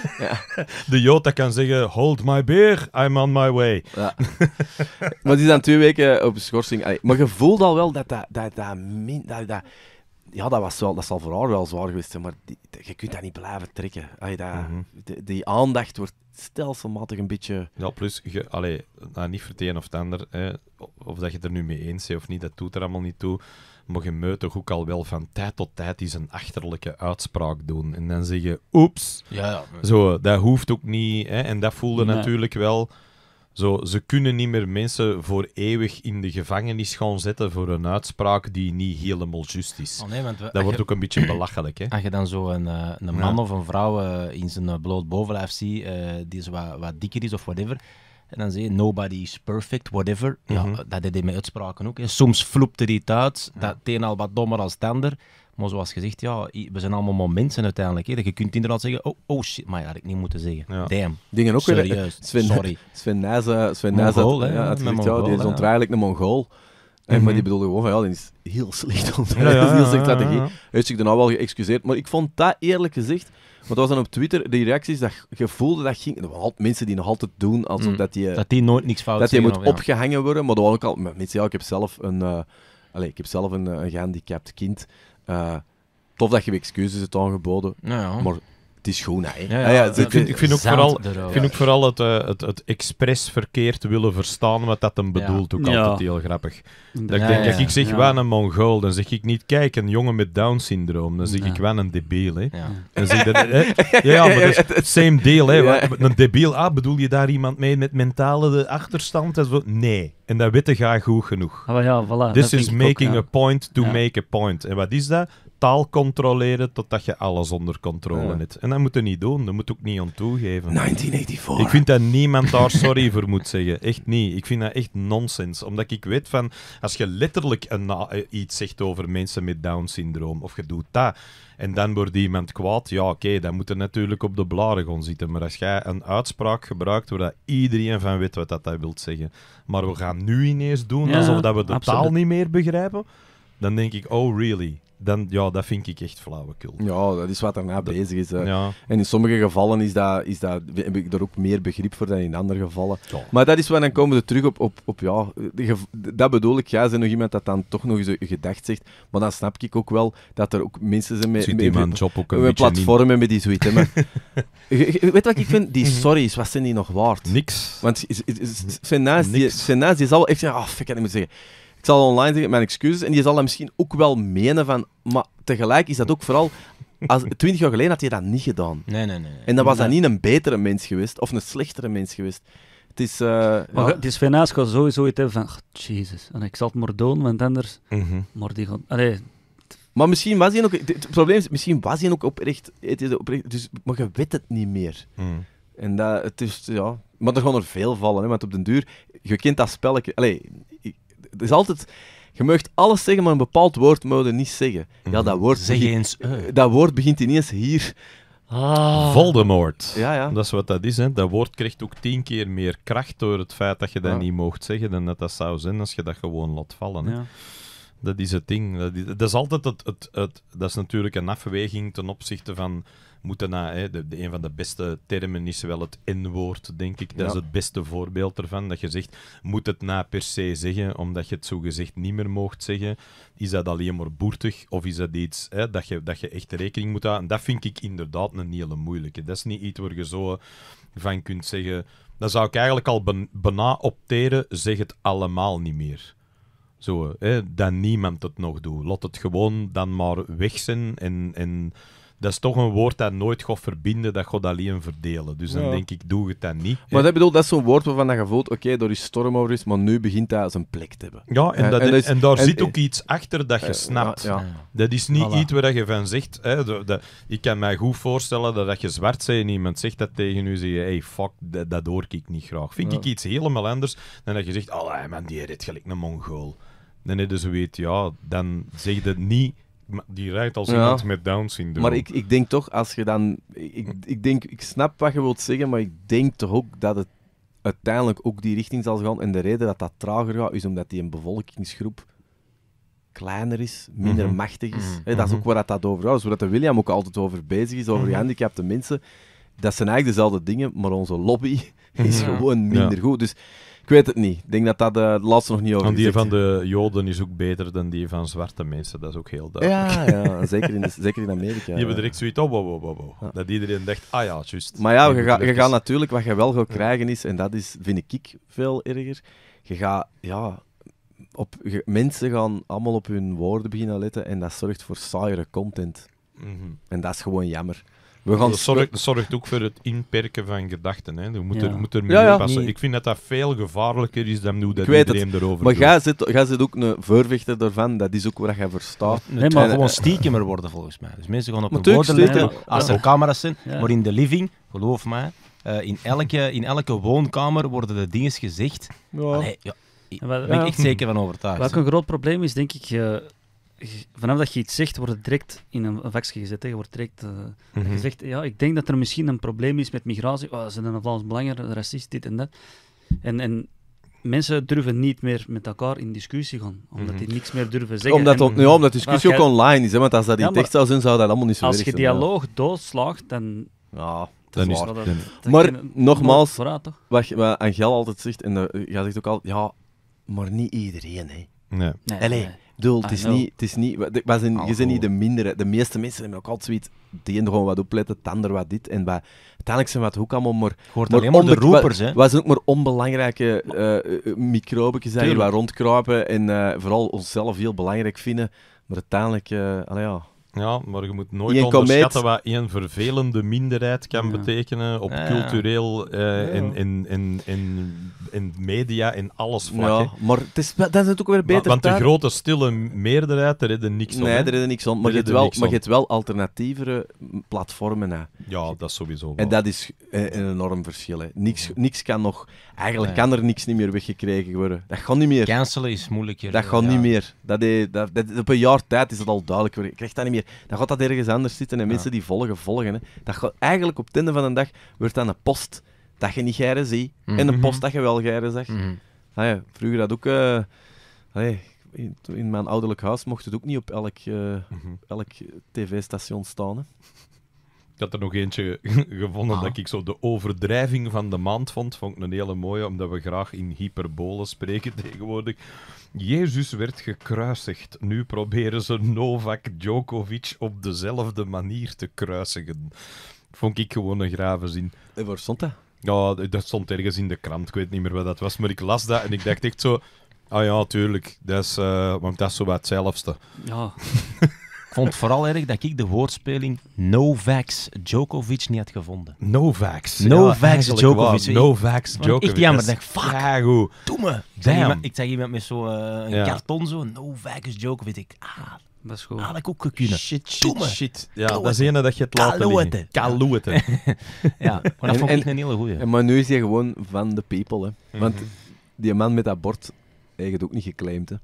De Jood kan zeggen, hold my beer, I'm on my way. Ja. maar die zijn twee weken op schorsing. maar je voelt al wel dat dat, dat, dat, dat ja, dat, was wel, dat zal voor haar wel zwaar geweest zijn, maar die, je kunt dat niet blijven trekken. dat, mhm. die aandacht wordt stelselmatig een beetje... Ja, plus, je, allee, nou, niet voor het een of het ander, hè, of dat je het er nu mee eens bent of niet, dat doet er allemaal niet toe. Maar je moet toch ook al wel van tijd tot tijd eens een achterlijke uitspraak doen. En dan zeg je, oeps. Ja, ja. Zo, dat hoeft ook niet. Hè, en dat voelde natuurlijk wel... Zo, ze kunnen niet meer mensen voor eeuwig in de gevangenis gaan zetten voor een uitspraak die niet helemaal juist is. Oh, nee, want dat wordt ook een beetje belachelijk. Hè? Als je dan zo een, eh, een man of een vrouw eh, in zijn eh, bloot bovenlijf ziet, die zo wat, wat dikker is of whatever, en dan zie je, nobody is perfect, whatever. ja, mhm. dat deed hij met uitspraken ook. Soms vloepte hij het uit, dat het een al wat dommer als het ander. Maar zoals gezegd, ja, we zijn allemaal mensen uiteindelijk. Hè. Dat je kunt inderdaad zeggen, oh, oh shit, maar dat had ik niet moeten zeggen. Damn. Dingen ook Serieus, weer, sorry. Sven eh, Sven ja, die is ontraaglijk een Mongool. Mm Maar mhm. die bedoelde gewoon van, ja, die is heel slecht ontwerp, ja, [laughs] heel slecht strategie. Heeft zich dan al wel geëxcuseerd. Maar ik vond dat eerlijk gezegd, want dat was dan op Twitter, die reacties, dat gevoelde dat ging... mensen die nog altijd doen alsof mhm. dat die... Eh, dat die nooit niks fout Dat die moet opgehangen worden, maar dat was ook al mensen, ja, ik heb zelf een... Eh, ik heb zelf een, een gehandicapt kind. Eh, tof dat je excuses hebt aangeboden, ja. maar is goed, hè. ja, ah ik, vind, ik vind ook vooral, vind ook vooral het, uh, het, het expres verkeerd willen verstaan wat dat hem bedoelt ook altijd heel grappig. Dat ik zeg, wanneer een mongool, dan zeg ik niet, kijk, een jongen met Down-syndroom. Dan zeg ik, wel een debiel, hè. Dan zeg [laughs] ja, maar dat het same deal, hè. een debiel, ah, bedoel je daar iemand mee met mentale eh, achterstand? nee. En dat witte ga goed genoeg. Ah, ja, voilà, This is making a point to make a point. En wat is dat? taal controleren totdat je alles onder controle hebt. En dat moet je niet doen, dat moet ook niet aan toegeven. 1984. Ik vind dat niemand daar sorry voor moet zeggen. Echt niet. Ik vind dat echt nonsens. Omdat ik weet van, als je letterlijk een, eh, iets zegt over mensen met Down-syndroom, of je doet dat, en dan wordt iemand kwaad, ja oké, okay, dan moet natuurlijk op de blaren gaan zitten. Maar als jij een uitspraak gebruikt waar iedereen van weet wat dat, dat wil zeggen, maar we gaan nu ineens doen alsof dat we de taal niet meer begrijpen, dan denk ik, oh really? dan, ja, dat vind ik echt flauwekul. Ja, dat is wat daarna bezig is. En in sommige gevallen is dat, is dat, heb ik er ook meer begrip voor dan in andere gevallen. Maar dat is waar, dan komen we terug op, op, op ja, dat bedoel ik. Jij ja, bent nog iemand dat dan toch nog eens gedacht zegt. Maar dan snap ik ook wel dat er ook mensen zijn met, met, met, met platformen met die zoiets. weet wat ik vind? Die sorry's, wat zijn die nog waard? Niks. Want Senaas, die, die zal echt oh, ik kan niet meer zeggen. Ik zal online zeggen, mijn excuses. En je zal dat misschien ook wel menen van... Maar tegelijk is dat ook vooral... Als, 20 jaar geleden had je dat niet gedaan. Nee, nee, nee. En dan was dat niet een betere mens geweest, of een slechtere mens geweest. Het is... Uh, maar het is Venaas sowieso iets hebben van... Oh, Jezus, en ik zal het maar doen, want anders... Mm -hmm. Maar die gewoon. maar misschien was hij ook... Het probleem is, misschien was hij ook oprecht... oprecht dus, maar je weet het niet meer. Mhm. En dat, het is, ja... Maar er gaan er veel vallen, hè, want op den duur... Je kent dat spelletje... Allee, is altijd... Je mag alles zeggen, maar een bepaald woord mogen niet zeggen. Ja, mhm. dat woord... Zeg begint, eens... Eh. Dat woord begint ineens hier... Ah. Voldemort. Ja, ja. Dat is wat dat is. Hè. Dat woord krijgt ook tien keer meer kracht door het feit dat je dat niet mocht zeggen dan dat dat zou zijn als je dat gewoon laat vallen. Hè. Dat is het ding. Dat is, altijd het, het, Dat is natuurlijk een afweging ten opzichte van moet daarna, hè, eh, de, een van de beste termen is wel het N-woord, denk ik. Dat is het beste voorbeeld ervan. Dat je zegt, moet het na per se zeggen, omdat je het zo gezegd niet meer mocht zeggen. Is dat alleen maar boertig of is dat iets hè, eh, dat, je, dat je echt rekening moet houden? dat vind ik inderdaad een hele moeilijke. Dat is niet iets waar je zo eh, van kunt zeggen. Dan zou ik eigenlijk al bijna opteren, zeg het allemaal niet meer. Zo, hè, dat niemand het nog doet. Laat het gewoon dan maar weg zijn en, en dat is toch een woord dat nooit God verbinden, dat God alleen verdelen. Dus dan denk ik, doe het dan niet. Maar dat, bedoel, dat is zo'n woord waarvan je voelt, oké, okay, daar is storm over is, maar nu begint dat zijn plek te hebben. Ja, en, eh, daar zit ook iets achter dat je eh, snapt. Ja, Dat is niet iets waar je van zegt, hè, ik kan mij goed voorstellen dat, dat je zwart bent en iemand zegt dat tegen u, zeg je, hey, fuck, dat, dat hoor ik niet graag. Vind ik iets helemaal anders dan dat je zegt, Oh, man, die redt gelijk een mongool. Dan dus je weet ja, dan zeg je niet die rijdt als iemand met Down syndroom. Maar ik, ik denk toch, als je dan. Ik, ik, denk, ik snap wat je wilt zeggen, maar ik denk toch ook dat het uiteindelijk ook die richting zal gaan. En de reden dat dat trager gaat, is omdat die een bevolkingsgroep kleiner is, minder mhm. machtig is. Mhm. dat is mhm. ook waar dat, dat over gaat. Zodat de William ook altijd over bezig is, over gehandicapte mm mensen. Dat zijn eigenlijk dezelfde dingen, maar onze lobby [laughs] is gewoon minder goed. Dus ik weet het niet. Ik denk dat dat de eh, laatste nog niet over is. die van de Joden is ook beter dan die van zwarte mensen. Dat is ook heel duidelijk. Ja, ja zeker, in de, [laughs] zeker in Amerika. Die hebben direct zoiets op, oh, dat iedereen dacht, ah ja, juist. Maar ja, je, gaat natuurlijk, wat je wel gaat krijgen is, en dat is, vind ik, veel erger. Je gaat, ja, op, mensen gaan allemaal op hun woorden beginnen letten en dat zorgt voor saaiere content. Mhm. En dat is gewoon jammer. We gaan eh, dat, zorgt, ook voor het inperken van gedachten. Hè. Je moet, er, mee passen. Ik vind dat dat veel gevaarlijker is dan hoe dat iedereen erover erover Maar jij zit, zit ook een voorvechter ervan. Dat is ook wat jij verstaat. Nee, maar gewoon stiekemer worden volgens mij. Dus mensen gaan op een woordenlijn, als er camera's zijn. Maar in de living, geloof mij, eh, in, elke, in elke woonkamer worden de dingen gezegd. Daar ben ik echt zeker van overtuigd. Welk een groot probleem is, denk ik, eh, vanaf dat je iets zegt, wordt het direct in een vakje gezet. Je wordt direct gezegd, eh, mhm. ja, ik denk dat er misschien een probleem is met migratie. Oh, ze zijn een Vlaams Belanger, racist, dit en dat. En, en mensen durven niet meer met elkaar in discussie gaan, omdat die mhm. niks meer durven zeggen. Omdat, ja, omdat discussie ook online is, hè, want als dat in ja, tekst zou zijn, zou dat allemaal niet zo zijn. Als je dialoog ja. doodslaagt, dan... Ja. Dan is, dat, maar nogmaals, wat, wat Angel altijd zegt, en jij zegt ook al, ja, maar niet iedereen. Hè. Nee. nee. Ik het is niet, het is niet, we, zijn, je bent niet de mindere. De meeste mensen hebben ook altijd zoiets, de ene gewoon wat opletten, de ander wat dit en wat. Uiteindelijk zijn we het allemaal maar... maar, de roepers, hè? was zijn ook maar onbelangrijke uh, microben die waar rondkruipen en eh, vooral onszelf heel belangrijk vinden. Maar uiteindelijk, uh, ja... Ja, maar je moet nooit onderschatten wat een vervelende minderheid kan betekenen op cultureel, uh, in, in, in, in, in media, in alles vlak. Ja, maar het is, dat is het ook weer beter. want de grote stille meerderheid, er redde niks nee, om. Nee, daar redde niks om. Maar, je hebt, wel, maar je hebt wel alternatievere platformen. Hè. Ja, dat is sowieso En dat is een, enorm verschil. Niks, niks kan nog... Eigenlijk kan er niks niet meer weggekregen worden. Dat gaat niet meer. Cancelen is moeilijker. Dat gaat niet meer. Dat, dat, dat, op een jaar tijd is dat al duidelijk. Je krijgt dat niet meer dan gaat dat ergens anders zitten en mensen die volgen, volgen. Hè. Dat gaat eigenlijk op einde van een dag wordt dan een post dat je niet geiren ziet en een mhm. post dat je wel geiren zegt. Mm-hmm. Ah ja vroeger dat ook... Eh, in, in, mijn ouderlijk huis mocht het ook niet op elk, eh, mhm. elk tv-station staan. Hè. Ik had er nog eentje gevonden ah. dat ik zo de overdrijving van de maand vond. Vond ik een hele mooie, omdat we graag in hyperbolen spreken [laughs] tegenwoordig. Jezus werd gekruisigd. Nu proberen ze Novak Djokovic op dezelfde manier te kruisigen. Vond ik gewoon een grave zin. En waar stond dat? Ja, dat stond ergens in de krant. Ik weet niet meer wat dat was, maar ik las dat en ik dacht echt zo... Ah ja, tuurlijk. Dat is, eh, want dat is zo wat hetzelfde. Ja. [laughs] vond vooral erg dat ik de woordspeling vax Djokovic niet had gevonden. Novax. Novax ja, Djokovic. Wow. Djokovic. Ik jammer, dacht, fuck. Ja, Doe me. Ik zeg iemand, met zo'n eh, uh, ja. karton zo. Novax Djokovic. Ik, ah, dat is goed. Had ik ook kunnen. Shit, shit, Ja, dat is ene dat je het laat liggen. Kalouete. [laughs] ja, maar dat vond ik een hele goeie. Maar nu is hij gewoon van de people, hè. Want mhm. die man met dat bord, hij heeft ook niet geclaimd, hè.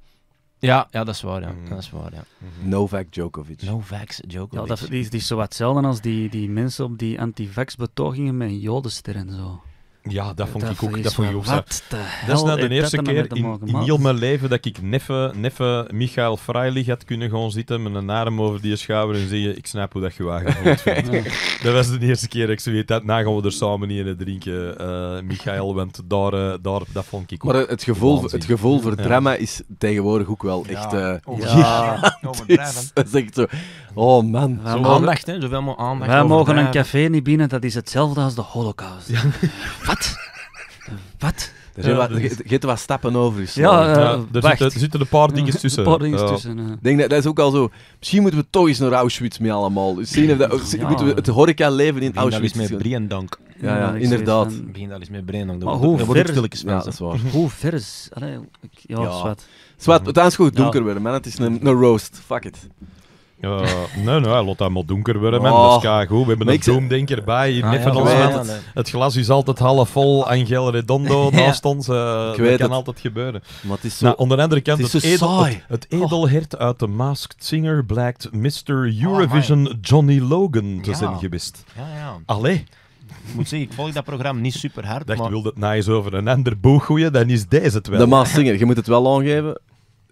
Ja, ja dat is waar. Ja. Mm-hmm. dat is waar ja. Mm-hmm. Novak Djokovic. Novak Djokovic. Ja, dat, die, die is zo hetzelfde als die, die mensen op die anti-vax-betogingen met jodenster en zo. Ja, dat vond ik ook, dat vond ik Dat is nou de eerste keer in, in, heel mijn leven dat ik neffe, neffe Michael Freilich had kunnen gewoon zitten met een arm over die schouder en zeggen ik snap hoe dat je wagen vindt. [laughs] dat was de eerste keer dat ik zoiets dat Na nou gaan we er samen in drinken, uh, eh, Michael, want daar, eh, daar, dat vond ik ook Maar het gevoel, het gevoel voor drama is tegenwoordig ook wel echt... Uh, ja, eh, overdrijven. [laughs] is echt zo... Oh man. Zo aandacht, hè. Zoveel aandacht Wij mogen een café niet binnen, dat is hetzelfde als de holocaust. [laughs] Wat? Wat? Er zijn wat, wat stappen over. Ja, uh, er, zitten, er zitten een paar dingen tussen. denk dat, dat is ook al zo. Misschien moeten we toch eens naar Auschwitz mee allemaal. Dus zien of Moeten we het horeca leven in Auschwitz. met Briendank. Ja, ja, inderdaad. Ik begin al eens met Briendank. Maar hoe ver... Ja, dat is waar. Hoe ver is... ja, zwart. Zwart, het is goed donker worden, man. Het is een roast. Fuck it ja nee, nee, laat dat maar donker worden, man. Dat is oh. goed. We hebben een doemdenker bij. erbij. Ah, het glas is altijd half vol. Angel Redondo [laughs] naast ons. Eh, dat kan altijd gebeuren. Maar het is nou, zo... onder andere het, het, edel, edelhert oh. uit The Masked Singer blijkt Mr. Oh, Eurovision Johnny Logan te zijn geweest. Allee. Ik moet zeggen, ik volg dat programma niet super hard. Dacht, maar... wilde het nou eens over een ander boeg gooien, dan is deze het wel. De Masked Singer, je moet het wel aangeven.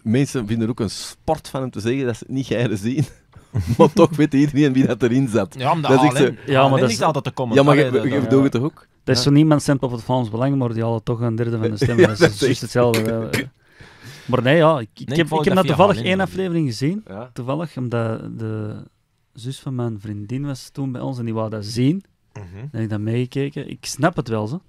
Mensen vinden ook een sport van hem te zeggen dat ze het niet gaan zien. [laughs] maar toch weet iedereen wie dat erin zat. Ja, maar dat, dat is ja, maar dat is altijd te komen. Ja, maar je het toch ook? Dat is zo niemand simpel op het Vlaams Belang, maar die hadden toch een derde van de stemmen. [laughs] dat is juist hetzelfde. [laughs] Maar nee, ja, ik, heb, ik heb nou toevallig één aflevering gezien. Toevallig, omdat de zus van mijn vriendin was toen bij ons en die wou dat zien. Mm En ik dat meegekeken. Ik snap het wel, zo.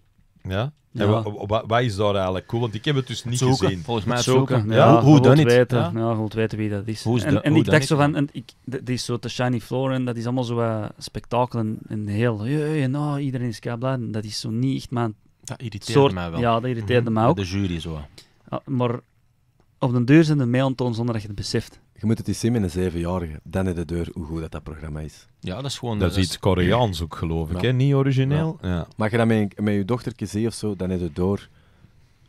Ja? En Ja. wat is daar eigenlijk cool? Want ik heb het dus niet Zoeken. gezien. Volgens mij het zoeken. Ja, hoe- hoe dan niet? ja. Ja. je weten wie dat is. Hoe is en, de- en hoe ik dacht zo van, en ik, dat is zo de shiny floor en dat is allemaal zo eh, spektakel en, heel, jee, en nou iedereen is kabla. En Dat is zo niet echt mijn Dat irriteerde soort. mij wel. Ja, dat irriteerde mhm. mij ook. De jury zo. Ah, maar op de deur zijn de mij aan zonder dat je het beseft. Je moet het eens zien met een zevenjarige. Dan in de deur hoe goed dat, dat programma is. Ja, dat is gewoon... Dat, is eh, iets Koreaans ook, geloof ik, Niet origineel. Ja. Maar je dat met, met je dochtertje ziet of zo, dan is het door...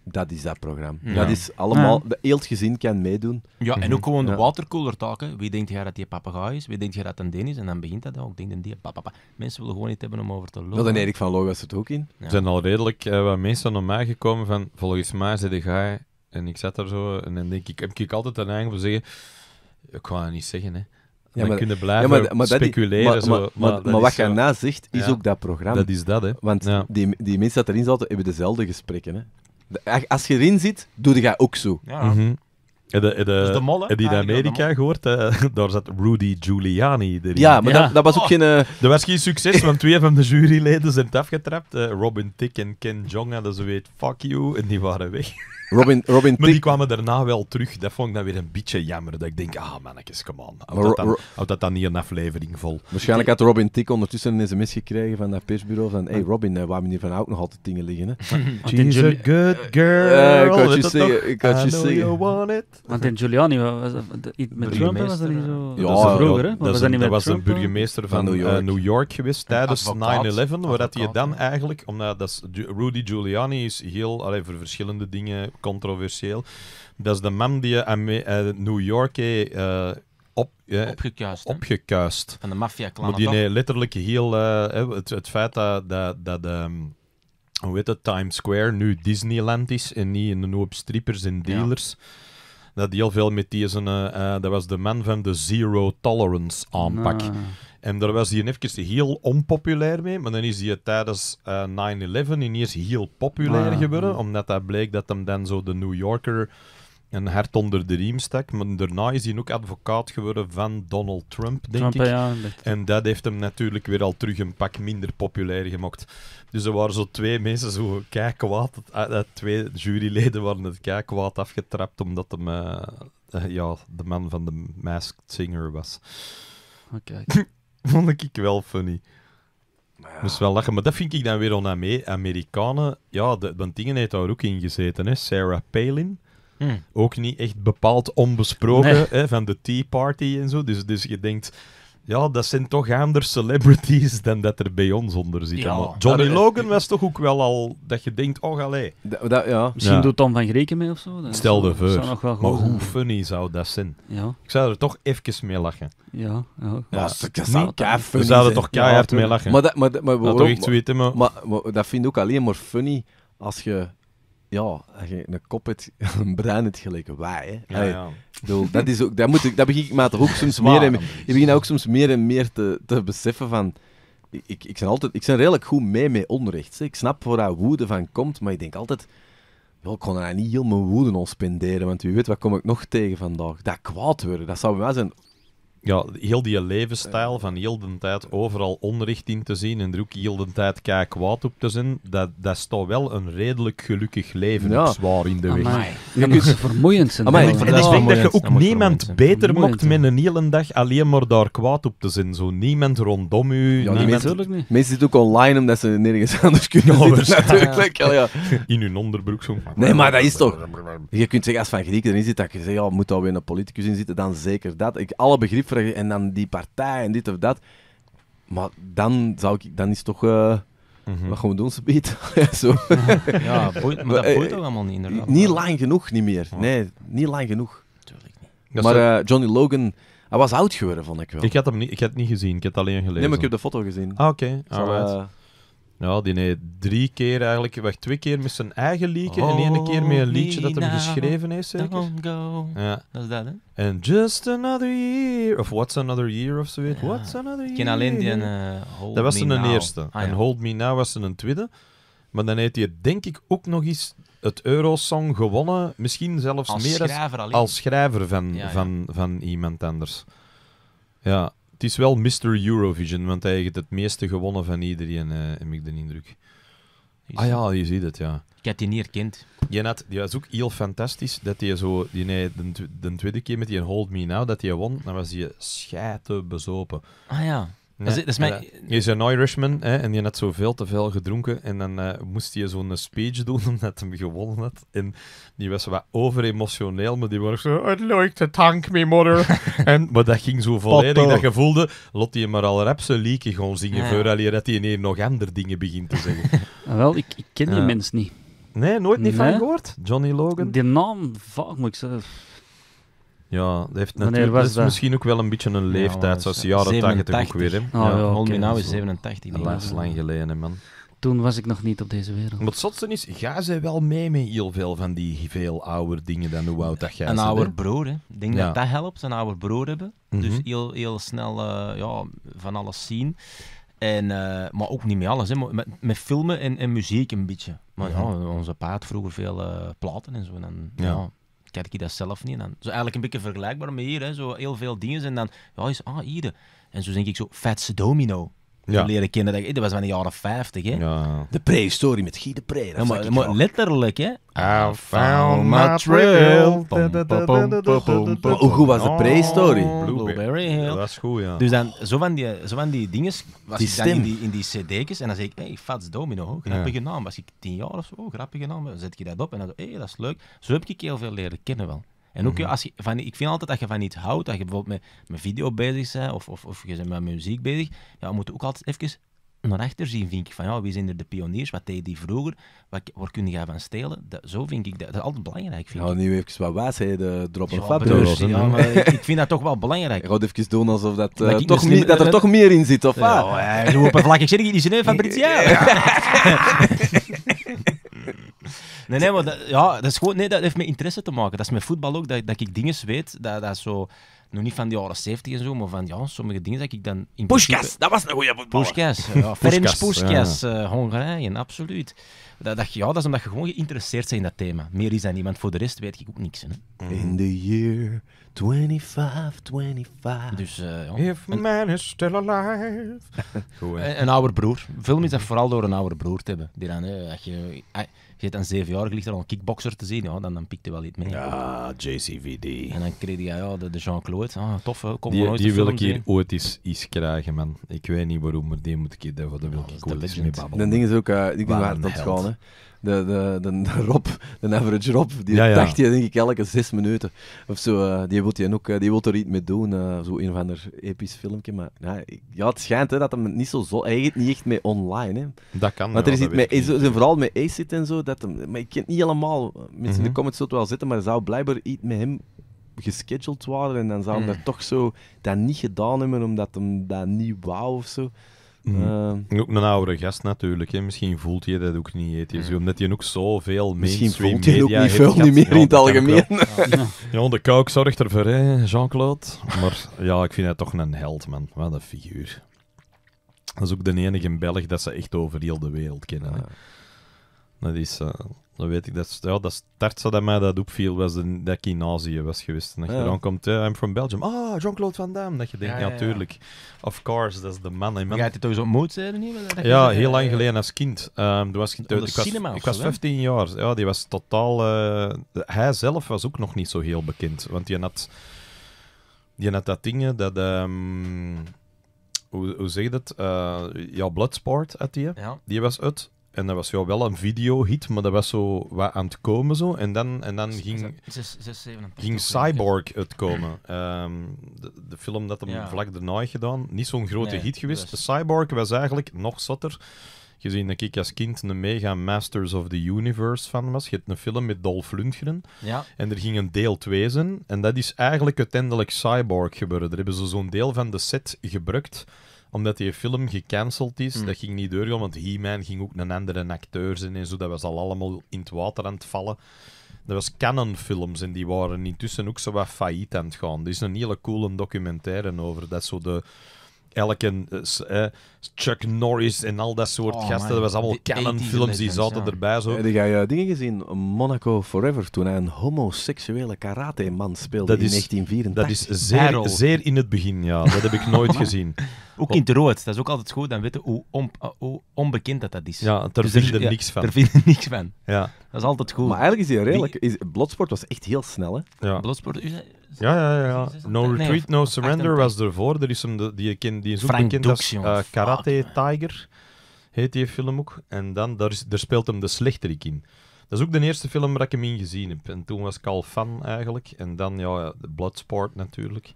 Dat is dat programma. Dat is allemaal, de gezin kan meedoen. Ja, en ook mhm. gewoon de taken. Wie denkt jij dat die papegaai is? Wie denkt jij dat een den is? En dan begint dat ook. Denk die papapa. Mensen willen gewoon niet hebben om over te lopen. Dat een Erik van Loo was ook in. Er zijn al redelijk uh, wat mensen naar mij gekomen van, volgens mij zit de gaai en ik zat daar zo en dan denk ik, heb ik altijd een eigen voor zeggen ik ga het niet zeggen, hè. Ja, maar, kunnen blijven maar, speculeren. maar, zo. maar wat je daarna zegt, is ook dat programma. Dat is dat, hè. Want die, die mensen dat erin zaten, hebben dezelfde gesprekken, hè. als je erin zit, doe je ook zo. Ja. Mm de, ah, de, die in Amerika gehoord, [laughs] daar zat Rudy Giuliani erin. Ja, maar Dat, dat, was ook oh. geen... Eh, dat was geen succes, want twee van de juryleden zijn afgetrapt. Eh, Robin Tick en Ken Jong hadden ze weet fuck you, en die waren weg. Robin, [laughs] Robin Maar die kwamen daarna wel terug. Dat vond ik dan weer een beetje jammer. Dat ik denk, ah mannetjes, come on. Houd dat, dan, dat dan niet een aflevering vol. Waarschijnlijk had Robin Tick ondertussen een sms gekregen van dat persbureau. Van, hey Robin, uh, eh, waar meneer Van Hout nog altijd dingen liggen. Hè? She's a good girl. Uh, ik had eh, je Ik had je Want in Giuliani, met Trump was dat niet eh. zo... Ja, dat was vroeger, Dat, was een burgemeester van, New York. geweest tijdens 9-11. Waar had hij dan eigenlijk... Omdat dat Rudy Giuliani is heel... Allee, voor verschillende dingen controversieel. Dat is de man die eh, eh, New York eh, op, eh, opgekuist. Hè? Opgekuist. Van de maffia-clan. Maar die nee, letterlijk heel... Uh, het, het, feit dat... dat, dat um, hoe heet het? Times Square nu Disneyland is en niet een hoop strippers en dealers. Ja dat heel veel met die zijn, eh, eh, dat was de man van de zero tolerance aanpak. Ah. En daar was hij even heel onpopulair mee, maar dan is hij tijdens 9-11 eh, ineens heel populair ah, geworden, mm. omdat dat bleek dat hem dan zo de New Yorker een hart onder de riem stak. Maar daarna is hij ook advocaat geworden van Donald Trump, denk ik. en dat heeft hem natuurlijk weer al terug een pak minder populair gemaakt. Dus er waren zo twee mensen zo kijkwaad. Ah, twee juryleden waren het kijkwaad afgetrapt omdat hem eh, eh, ja, de man van de Masked Singer was. Oké. [laughs] Vond ik wel funny. Ja. Moest wel lachen, maar dat vind ik dan weer Amerikanen, Ja, de, want dingen heeft daar ook in gezeten, hè? Sarah Palin. Hmm. Ook niet echt bepaald onbesproken hè, van de Tea Party en zo. Dus, dus je denkt, ja, dat zijn toch andere celebrities dan dat er bij ons onder zit. Johnny Logan was toch ook wel al dat je denkt, oh allee. Dat, ja. Misschien doet Tom van Greken mee of zo. Stel de voor. Maar hoe funny zou dat zijn? Ja. Ik zou er toch even mee lachen. Ja, ja. ja. Dat zou We zouden toch keihard mee lachen. Maar dat, maar, dat vind ik ook alleen maar funny als je ja, een kop hebt, [laughs] een bruin het gelijk wij. Hè. Ja, ja. dat, is ook, dat, moet ik, dat begin ik maar toch ook [laughs] soms meer en, ik begin ook soms meer en meer te, te beseffen van... Ik, ik, ben altijd, ik ben redelijk goed mee met onrecht. Ik snap waar dat woede van komt, maar ik denk altijd... wel ik kon daar niet heel mijn woede aan spenderen, want u weet, wat kom ik nog tegen vandaag? Dat kwaad worden, dat zou bij mij zijn ja, heel die levensstijl eh. van heel de tijd overal onrecht in te zien en er ook heel de tijd kijk kwaad op te zien. dat, dat toch wel een redelijk gelukkig leven zwaar in de weg. Amai. Dat vermoeiend zijn. Amai. En ik denk dat je ook niemand beter mocht met een hele dag alleen maar daar kwaad op te zien. Zo niemand rondom u. Ja, niemand... Natuurlijk niet. Mensen zitten ook online omdat ze nergens [laughs] anders kunnen ja, natuurlijk. Ja. [laughs] In hun onderbroek zo. Nee, maar dat is toch... Je kunt zeggen, als Van Grieken erin zit, dat je zegt, ja, moet daar weer een politicus in zitten, dan zeker dat. Ik alle begrippen en dan die partij en dit of dat. Maar dan zou ik, dan is toch. Uh, Wat gaan we doen, ze beet? [laughs] Zo. ja, maar dat eh, boeit ook allemaal niet, inderdaad? Niet lang genoeg, niet meer. Oh. Nee, niet lang genoeg. Tuurlijk niet. Maar eh, Johnny Logan, hij was oud geworden, vond ik wel. Ik had hem niet, ik had niet gezien, ik had het alleen gelezen. Nee, maar ik heb de foto gezien. Ah, oké. Okay. Ja, die heeft drie keer eigenlijk, wacht, twee keer met zijn eigen liedje en één keer met een liedje dat hem geschreven is, zeker. Go. Ja. Dat is dat, hè? And just another year, of What's Another Year of zoiets. Ja. What's Another Year? Ik ken alleen die uh, Hold Dat was een eerste. Ah, en Hold Me Now was een tweede. Maar dan heeft hij denk ik ook nog eens het Eurosong gewonnen. Misschien zelfs meer als, als, schrijver van, van, van iemand anders. Ja, het is wel Mr. Eurovision, want hij heeft het meeste gewonnen van iedereen, uh, heb ik de indruk. Ah ja, je ziet het, ja. Ik heb die niet herkend. Je had, die was ook heel fantastisch dat hij zo, die, nee, de, tweede keer met die Hold Me Now, dat hij won, dan was hij scheiden bezopen. Ah ja is, is Je is een Irishman hè, en je had zo veel te veel gedronken. En dan eh, moest hij zo'n speech doen [laughs] omdat hij gewonnen had. En die was wat overemotioneel, maar die was zo... I'd like to thank me mother. [laughs] en, maar dat ging zo volledig. Dat je voelde, lot die maar al rap zijn liedje gewoon zingen ja. dat hij een nog andere dingen begint te zeggen. [laughs] Ah, wel, ik, ik ken die mens niet. Nee, nooit niet van gehoord? Johnny Logan? Die naam, fuck, moet ik zeggen... Ja, dat heeft natuurlijk, is misschien ook wel een beetje een leeftijd, zoals de jaren tachtig ook weer. Hè. Ah, ja, is 87. Dat is lang geleden, man. Toen was ik nog niet op deze wereld. Maar het zotste is, ga zij wel mee met heel veel van die veel ouder dingen dan hoe oud dat jij Een ouder broer, Ik denk dat dat helpt, een ouder broer hebben. Dus mhm. heel, heel snel eh, ja, van alles zien. En, eh, maar ook niet met alles, hè. Met, met filmen en, en muziek een beetje. Maar ja, onze paard vroeger veel eh, platen en zo. En, ja kijk ik dat zelf niet. En dan, zo eigenlijk een beetje vergelijkbaar met hier, hè, zo heel veel dingen. En dan, ja, is, ah, hier. En zo denk ik zo, vetste domino. Ja. leren kennen. Dat, dat was van de jaren 50, hè? Ja. De prehistorie met Guy de Pre. Ja, maar, letterlijk, hè? I found my trail. Hoe goed was de oh, prehistorie? Blueberry Hill. dat was goed, ja. Dus dan, zo van die, zo van die dingen die ik in die, in cd's en dan zeg ik, hey, Fats Domino, grappige naam. Was ik tien jaar of zo, grappige naam, zet je dat op en dan zo, hey, dat is leuk. Zo heb ik heel veel leren kennen wel. En ook als je van, ik vind altijd dat je van iets houdt, dat je bijvoorbeeld met, met video bezig bent of, of, of je bent met muziek bezig, ja, we moeten ook altijd even naar achter zien, vind ik. Van ja, wie zijn er de pioniers? Wat deed die vroeger? Wat, waar kun je van stelen? Dat, zo vind ik dat, altijd belangrijk. Vind ja, nu even wat wijsheden droppen. Ja, ja, maar ik vind dat toch wel belangrijk. Ik ga even doen alsof dat, toch dat er toch meer in zit, of ja, wat? Ja, zo oppervlakkig vlak. ik niet Fabrizio. Ja nee, nee, maar dat, ja, dat, is gewoon, nee, dat heeft met interesse te maken. Dat is met voetbal ook, dat, dat ik dingen weet, dat, dat zo nog niet van de jaren 70 en zo, maar van ja, sommige dingen dat ik dan... In Puskas, dat was een goede voetballer. Puskas, ja, [laughs] Ferenc ja. Eh, Hongarije, absoluut. Dat, dat, ja, dat is omdat je gewoon geïnteresseerd bent in dat thema. Meer is dan niet, voor de rest weet ik ook niks. Hè. Mm. In the year 25, 25. Dus, uh, ja, If een... man is still alive. [laughs] Eh, een, een broer. Film is dat vooral door een oude broer te hebben. Die dan, hè, dat je, je zit een zevenjarige ligt er al een kickboxer te zien, ja, dan, dan hij wel iets mee. Ja, JCVD. En dan kreeg hij ja, de, Jean-Claude. Ah, tof, hè. kom Die, die wil ik hier ooit eens, krijgen, man. Ik weet niet waarom, maar die moet ik hier, even wil ik ooit eens mee babbelen. Dat ding is ook, eh, ik ben waar het hè de, de, Rob, de average Rob, die dacht je denk ik elke zes minuten of zo. Eh, die wil je ook, eh, die wil er iets mee doen, eh, zo een of ander episch filmpje. Maar nou, ja, het schijnt hè, dat hem niet zo zo, hij niet echt mee online. Hè. Dat kan. Maar er is iets met, vooral met ACID en zo, dat hem, maar ik ken niet helemaal. Mensen mm -hmm. in de comments zullen het wel zitten, maar er zou blijkbaar iets met hem gescheduled worden en dan zou hij mhm. dat toch zo dat niet gedaan hebben omdat hem dat niet wou of zo. Mhm. Ehm, ook een oude gast natuurlijk. Hè. Misschien voelt je dat ook niet. Het is omdat je ook zoveel Misschien voelt je ook niet veel niet meer in het algemeen. Ja, de kouk zorgt ervoor, hè, Jean-Claude. Maar ja, ik vind hij toch een held, man. Wat een figuur. Dat is ook de enige in België dat ze echt over heel de wereld kennen. Dat is... Eh, dan weet ik dat, ja, dat dat mij dat opviel was de, dat ik in Azië was geweest. En dat je dan komt, uh, I'm from Belgium. Ah, Jean-Claude Van Damme. Dat je denkt, ja, tuurlijk. Of course, dat is de man. Je hebt het toch eens ontmoet, zei niet? Ja, eh, heel lang geleden als kind. Ehm, was, ik, was, ik was 15 jaar. Ja, die was totaal... Uh, hij zelf was ook nog niet zo heel bekend. Want je had, Je had dat ding, dat... Ehm, hoe, hoe zeg je dat? jouw Bloodsport had die. Die was uit. En dat was ja, wel een video-hit, maar dat was zo wat aan het komen zo. En dan, en dan ging, ging Cyborg het komen. Ehm, de, film dat hem vlak de heeft gedaan. Niet zo'n grote hit geweest. Cyborg was eigenlijk nog zotter. Gezien dat ik als kind een mega Masters of the Universe van was. Je hebt een film met Dolph Lundgren. Ja. En er ging een deel 2 zijn. En dat is eigenlijk uiteindelijk Cyborg gebeuren. Daar hebben ze zo'n deel van de set gebruikt omdat die film gecanceld is, hmm. dat ging niet doorgaan, want He-Man ging ook een andere acteur zijn en zo. Dat was al allemaal in het water aan het vallen. Dat was Canon-films en die waren intussen ook zo wat failliet aan het gaan. Er is een hele coole documentaire over. Dat zo de elke eh, eh, Chuck Norris en al dat soort oh, gasten. Dat was allemaal canonfilms die zaten ja. erbij. Zo. Heb jij uh, dingen gezien? Monaco Forever, toen hij een homoseksuele karate-man speelde in is, 1984. Dat is zeer, zeer in het begin, ja. Dat heb ik nooit [laughs] gezien. Ook in het rood, dat is ook altijd goed, dan weten hoe, hoe onbekend dat, dat is. Ja, daar vind dus vinden er niks van. Daar vinden [laughs] niks van. Ja. Dat is altijd goed. Maar eigenlijk is hij redelijk... Is, Blotsport was echt heel snel, hè? Ja. Ja, ja, ja. No Retreat, No Surrender was ervoor. Er is hem, de, die, ken, die is ook bekend Karate Tiger, heet die film ook. En dan, daar, is, speelt hem de slechterik in. Dat is ook de eerste film waar ik hem in gezien heb. En toen was ik al fan eigenlijk. En dan, ja, de Bloodsport natuurlijk.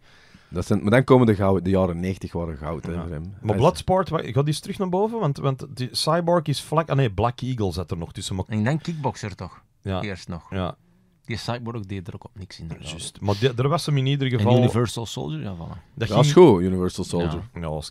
Dat zijn, maar dan komen de, gouden, de jaren 90 waren goud. Hè, voor hem. Maar Bloodsport, ik ga die eens terug naar boven, want, want die Cyborg is vlak. Ah nee, Black Eagle zat er nog tussen. Maar... En dan Kickboxer toch? Ja. Eerst nog. Ja. Die cyborg deed er ook op niks in. Just, Maar er was hem in ieder En geval... Universal Soldier, ja, voilà. dat is goed, Universal Soldier.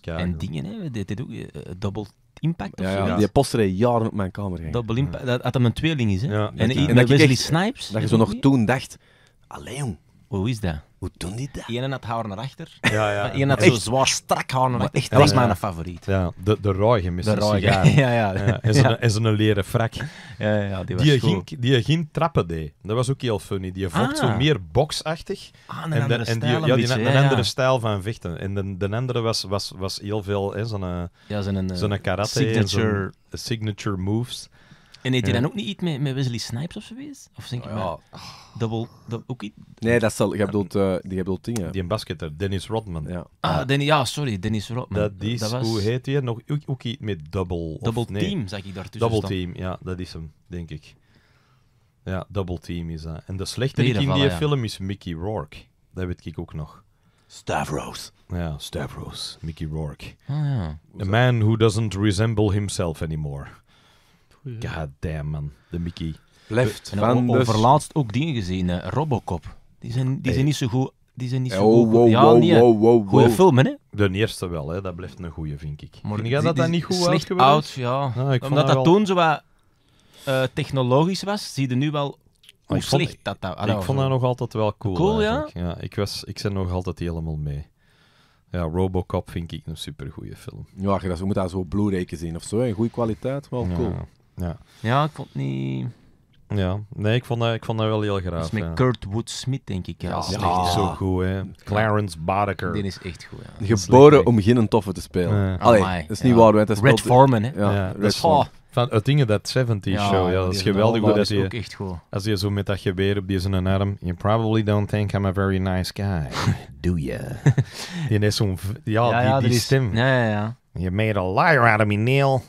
Ja, en dingen, hè, dit dit ook. Eh, eh, double Impact of Ja, ja, zo. Die poster heeft jaren op mijn kamer ging. Double Impact, dat had hem een tweeling is, hè. Ja. En, dat je Wesley Snipes. Dat je zo nog toen dacht, allee jong, Hoe is dat? Hoe doen die dat? Eén had haar naar achter. Ja, ja. Eén had zo zwaar strak haar naar achter. Dat was mijn favoriet. Ja, de, de ruige De ruige, [laughs] ja, ja. ja. En zo'n ja. leren frak. Ja, ja, die was die cool. ging, Die ging trappen deed. Dat was ook heel funny. Die vocht ah. zo meer boksachtig. Ah, een en de, en die, ja, die, een andere stijl van vechten. En de, de andere was, was, was heel veel hè, zo'n ja, zo'n een, eh, karate. Signature. signature moves. En heet hij dan ook niet iets met, Wesley Snipes of zoiets? Of denk ik oh ja. Double, double, ook iets? Nee, dat zal, je bedoelt, uh, die bedoelt dingen. Die basketter, Dennis Rodman. Ja, ah, ah. Dennis, ja sorry, Dennis Rodman. Dat is, was... hoe heet hij? Nog ook, ook iets met double. Double Team, zeg ik daartussen Double Team, ja, dat is hem, denk ik. Ja, Double Team is dat. En de slechte in die film is Mickey Rourke. Dat weet ik ook nog. Stavros. Ja, Stavros. Mickey Rourke. Ah, A man who doesn't resemble himself anymore. God damn, man. De Mickey. Left. En van dus- overlaatst ook dingen gezien, eh, Robocop. Die zijn, die zijn niet zo goed... Die zijn niet zo goed. Oh, wow, ja, wow, wow, wow, Goeie film, hè? De eerste wel, hè. Dat blijft een goeie, vind ik. Maar vind dat dat niet goed oud, ja. Ah, omdat dat wel... toen zo wat eh, technologisch was, zie je nu wel hoe slecht dat dat Ik vond dat nog altijd wel cool. Cool, ja? ja? ik, was, ik zit nog altijd helemaal mee. Ja, Robocop vind ik een supergoeie film. Ja, je, dat, moet daar zo Blu-ray zien of zo. In goede kwaliteit, wel cool. Ja, ja ik vond niet... Ja, nee, ik vond, ik vond dat wel heel graag. Dat is met Kurt Wood Smith, denk ik. Ja, ja, ja. zo eh, goed, hè. Clarence Badeker. Die is echt goed, ja. Geboren om geen toffe te spelen. dat is niet waar. Red speelt... Foreman, hè. Ja, Red Foreman. Van het dingen dat 70 show, ja, dat is geweldig Dat is ook echt goed. Als je zo met dat geweer op die zijn arm, you probably don't think I'm a very nice guy, [laughs] do you? [laughs] die is zo'n, ja, die, stem. Is... ja, ja, ja. You made a liar out of me, Neil.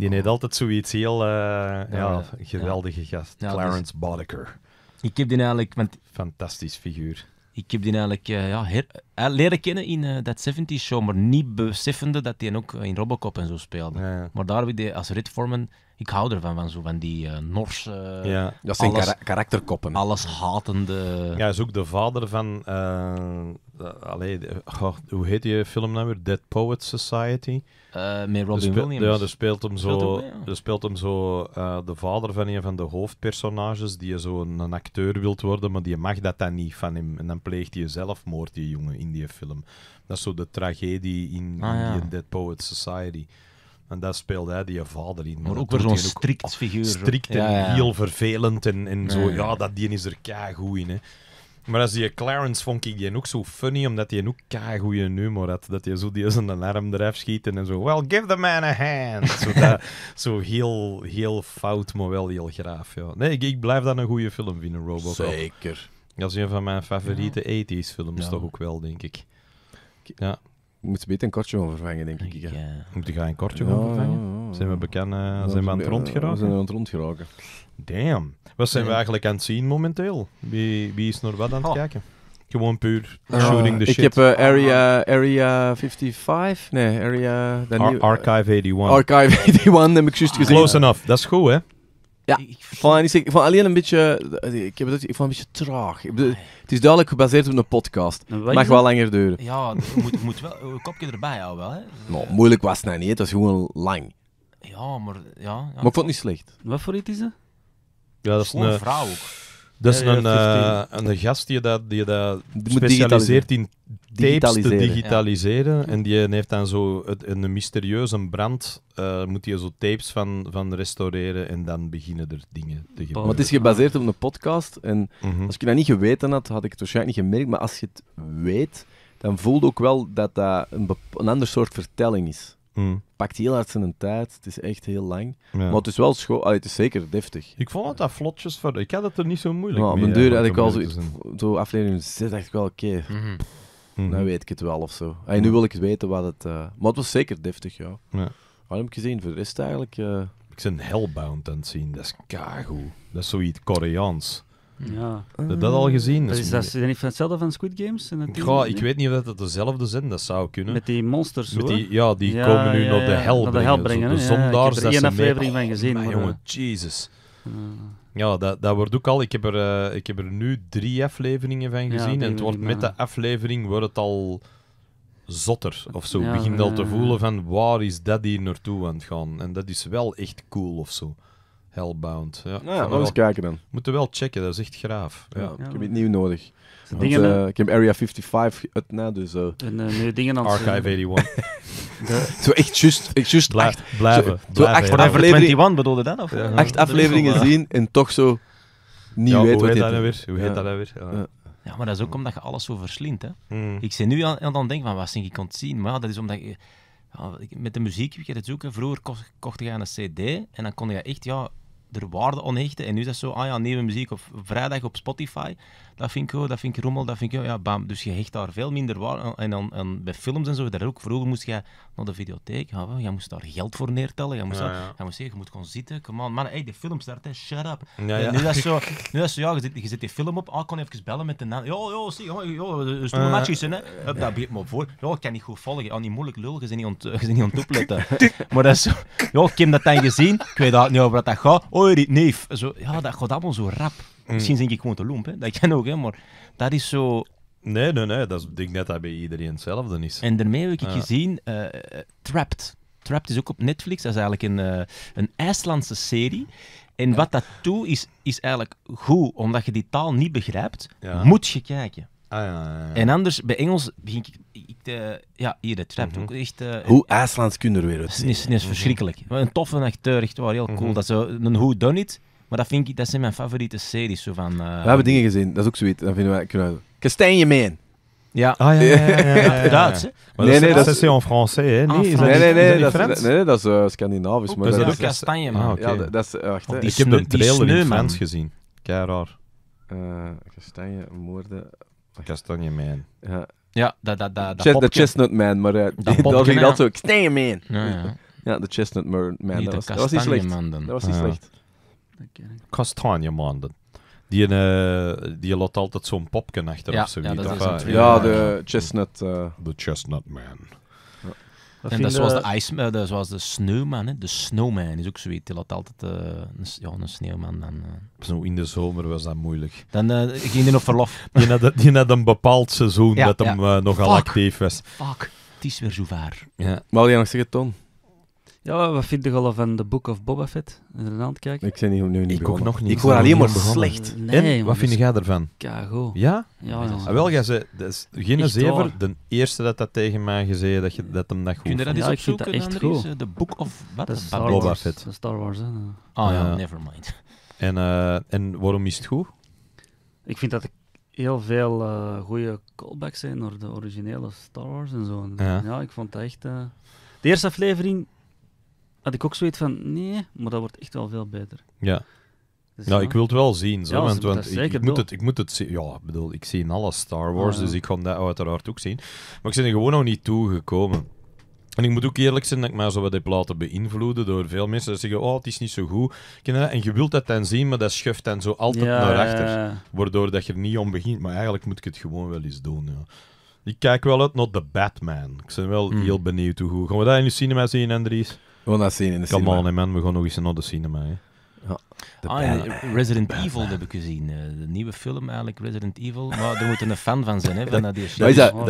Die oh. heeft altijd zoiets heel eh, ja, geweldige gast. Dus Clarence dus, Boddicker. Ik heb die eigenlijk... Fantastisch figuur. Ik heb die eigenlijk eh, ja, her, eh, leren kennen in dat 70s show, maar niet beseffende dat hij ook in Robocop en zo speelde. Maar daar heb als Red Foreman, ik hou ervan, van, zo, van die Norse. ja, dat zijn alles, karakterkoppen. Alles hatende. Ja, hij is ook de vader van allee, hoe heet die film nou weer? Dead Poets Society. Uh, met Robin Williams. Ja, er speelt hem zo, speelt speelt hem zo eh, de vader van een van de hoofdpersonages, die zo een, acteur wilt worden, maar die mag dat dan niet van hem. En dan pleegt hij zelfmoord, die jongen, in die film. Dat is zo de tragedie in, ah, in die Dead Poets Society. En dat speelt hij die vader in. Maar, ook weer zo'n strikt figuur. Strikt en heel vervelend. En, en zo, ja, dat die is er keigoed in. Hè. Maar als die Clarence vond ik die ook zo funny, omdat hij ook goede humor had. Dat hij zo die zijn alarm eraf schiet en zo, well, give the man a hand. [laughs] Zo, dat, zo heel, heel fout, maar wel heel graaf. Ja. Nee, ik, ik blijf dat een goede film vinden, Robocop. Zeker. Dat is een van mijn favoriete 80s films, toch ook wel, denk ik. Ja. Je moet beter een kortje gaan vervangen, denk ik. Ja. Moet je gaan een kortje van vervangen? Zijn we bekend? Eh, zijn we aan het eh, rondgeraken? We zijn aan het rondgeraken. Damn. Wat zijn we eigenlijk aan het zien momenteel? Wie, wie is naar wat aan het oh. kijken? Gewoon puur ah, shooting the shit. Ik heb uh, area, area 55. Nee, Area... Ar Archive 81. Archive 81 [laughs] heb ik juist gezien. Close enough. Dat is goed, hè? Ja, ik vond, alleen een beetje... Eh, ik, heb het, ik vond het een beetje traag. het is duidelijk gebaseerd op een podcast. Het mag wel langer duren. Ja, moet, moet wel een kopje erbij houden wel, hè? [laughs] Nou, moeilijk was het nou niet. Het was gewoon lang. Ja, maar... Ja, ja. Maar ik vond het niet slecht. Wat voor iets is het? Ja, dat is een vrouw ook. Dat is eh, een, een gast die dat, die dat specialiseert in tapes te digitaliseren. En die heeft dan zo een, een mysterieuze brand. Uh, moet hij zo tapes van, van restaureren en dan beginnen er dingen te gebeuren. Maar het is gebaseerd op een podcast. En mhm. als ik dat niet geweten had, had ik het waarschijnlijk niet gemerkt. Maar als je het weet, dan voelde ook wel dat dat een, een ander soort vertelling is. Mm pakt heel hard zijn tijd. Het is echt heel lang. Maar het is wel schoon. Het is zeker deftig. Ik vond het dat vlotjes voor. Ik had het er niet zo moeilijk nou, mee. mijn deur had ik al zo, zo aflevering 6 dacht ik wel, oké. Okay. Mhm. Mhm. Nou weet ik het wel of zo. En nu wil ik weten wat het. Eh, maar het was zeker deftig, ja. ja. heb je gezien? Voor de eigenlijk. Uh... Ik ben Hellbound aan het zien. Dat is kago. Dat is zoiets Koreaans. Ja. Eh, heb dat al gezien? Dat is, dat van hetzelfde van Squid Games? ik weet niet of dat dezelfde zijn, dat zou kunnen. Met die monsters, Met die, Ja, die komen nu ja, naar de hel naar de brengen. Zo, de zondaars, ik heb er aflevering van gezien. maar, jongen, eh, Jesus. Eh. Ja, dat, dat wordt ook al... Ik heb, er, ik heb er nu drie afleveringen van gezien en het wordt met de aflevering wordt het al zotter of zo. begint al te voelen van waar is dat hier naartoe aan het gaan? En dat is wel echt cool of zo. Hellbound. Ja, nou, ja, eens kijken dan. Moeten wel checken, dat is echt graaf. Ja. Ik heb het nieuw nodig. dingen, eh, ik heb Area 55 na, dus... Eh. Eh, dingen dan. Archive 81. [laughs] Zo echt juist... Echt just acht, blijven. Zo, afleveringen, 21 bedoelde dat? Of? Acht afleveringen zien en toch zo niet ja, weet hoe wat heet nou dat nou weer? Hoe heet dat nou weer? Ja, maar dat is ook omdat je alles zo verslindt. Hè. Hmm. Ik zit nu aan, dan denk van, wat zing ik het zien? Maar dat is omdat... Je, met de muziek, je het zoeken. Vroeger kocht, je aan een cd en dan kon je echt ja, er waarde onhechten. En nu is dat zo, ah ja, nieuwe muziek of vrijdag op Spotify dat vind ik ook, dat vind ik rommel, dat vind ik ja, bam. Dus je hecht daar veel minder waar. En dan, en bij films en zo, daar ook. Vroeger moest je naar de videotheek gaan, je moest daar geld voor neertellen. Je moest, Je moest je moet gewoon zitten. Come on, man, hey, de film start, hey, shut up. Ja, Nu dat zo, [laughs] nu dat zo ja, je zet, je die film op, ah, ik kon even bellen met de naam. Yo, yo, zie, yo, yo, er in, hè. Eh, dat begint me voor. Ja, ik kan niet goed volgen. oh niet moeilijk lul, je bent niet [laughs] aan het, [laughs] maar dat is zo, joh, ik heb dat dan gezien. Ik weet dat niet over wat dat gaat. Oh, neef. Zo, ja, dat gaat allemaal zo rap. Mm. Misschien denk ik gewoon te lomp, dat kan ook, hè? maar dat is zo... Nee, nee, nee, dat denk ik net dat bij iedereen hetzelfde is. En daarmee heb ik gezien uh, Trapped. Trapped is ook op Netflix, dat is eigenlijk een, eh, een IJslandse serie. En wat dat doet, is, is eigenlijk goed, omdat je die taal niet begrijpt, moet je kijken. Ah, ja, En anders, bij Engels begin ik... ik ja, hier, de trapped mhm. ook echt... Hoe IJslands kunnen er weer uitzien is, is, verschrikkelijk. Mhm. Een toffe acteur, echt waar, heel cool. Mhm. Dat zo, een Hoe done it. Maar dat, vind ik, dat zijn mijn favoriete series. Zo van, uh, We eh, hebben dingen gezien, dat is ook zoiets. Dat vinden wij Kastanje Man. Ja. ja, ja, ja, ja, [laughs] inderdaad. nee, nee, dat is in français, hè? Nee, nee, nee, dat is, nee, Scandinavisch. Oh, maar dat is ook kastanje, man. Ah, ja, dat eh, wacht, oh, ik heb een trailer in Frans gezien. Kei raar. Eh, kastanje, moorden... Kastanje, man. Ja, ja dat, dat, dat, De chestnut man, maar dat ging dat ook. Kastanje, man. Ja, de chestnut man. Dat was niet slecht. Dat was niet slecht. Castanje Die, eh, die laat altijd zo'n popken achter ja, of zoiets. Ja, dat is ja de chestnut. Eh. De chestnut man. en dat zoals de, ice, eh, dat zoals de sneeuwman, hè. de snowman is ook zoiets. Die laat altijd een, ja, een sneeuwman. Dan, Zo in de zomer was dat moeilijk. Dan ging hij nog verlof. [laughs] Die had, een bepaald seizoen dat hem nogal Fuck. actief was. Fuck, het is weer zo vaar. Ja. Wat wil je nog zeggen, Ton? Ja, wat vind je al van The Book of Boba Fett? Is er aan het kijken? Ik zijn nu niet Ik ook nog niet. Ik hoor alleen maar slecht. Nee, wat dus vind jij ervan? Kago. Ja? Ja, wel, jij zei, dat is geen De eerste dat dat tegen mij gezegd dat, je, dat hem dat goed Kun je dat eens ik vind dat opzoeken, echt goed. The Book of... Wat? is Boba Fett. Dat Star Wars, hè. Ah, ja. never mind. En, eh, en waarom is het goed? Ik vind dat er heel veel eh goede callbacks zijn naar de originele Star Wars en zo. Ja. ja, ik vond dat echt... Eh, de eerste aflevering had ik ook zoiets van, nee, maar dat wordt echt wel veel beter. Ja. Dus nou, ik wil het wel zien, zo, ja, want, want ik, moet het, ik moet het zien. Ja, ik bedoel, ik zie in alle Star Wars, dus ik ga dat uiteraard ook zien. Maar ik ben er gewoon nog niet toegekomen. En ik moet ook eerlijk zijn dat ik mij zo wat heb laten beïnvloeden door veel mensen. die zeggen, oh, het is niet zo goed. En je wilt dat dan zien, maar dat schuift dan zo altijd naar achter. Waardoor dat je er niet om begint. Maar eigenlijk moet ik het gewoon wel eens doen, ja. Ik kijk wel uit naar the Batman. Ik ben wel hmm. heel benieuwd hoe Gaan we dat in de cinema zien, Andries? We gaan dat zien in de Come cinema. on, hè, man. We gaan nog eens naar de cinema. Hè. Ah, eh, Resident Evil heb ik gezien. Eh, de nieuwe film eigenlijk, Resident Evil. Maar daar moet een fan van zijn, hè, van dat is dat? Oh,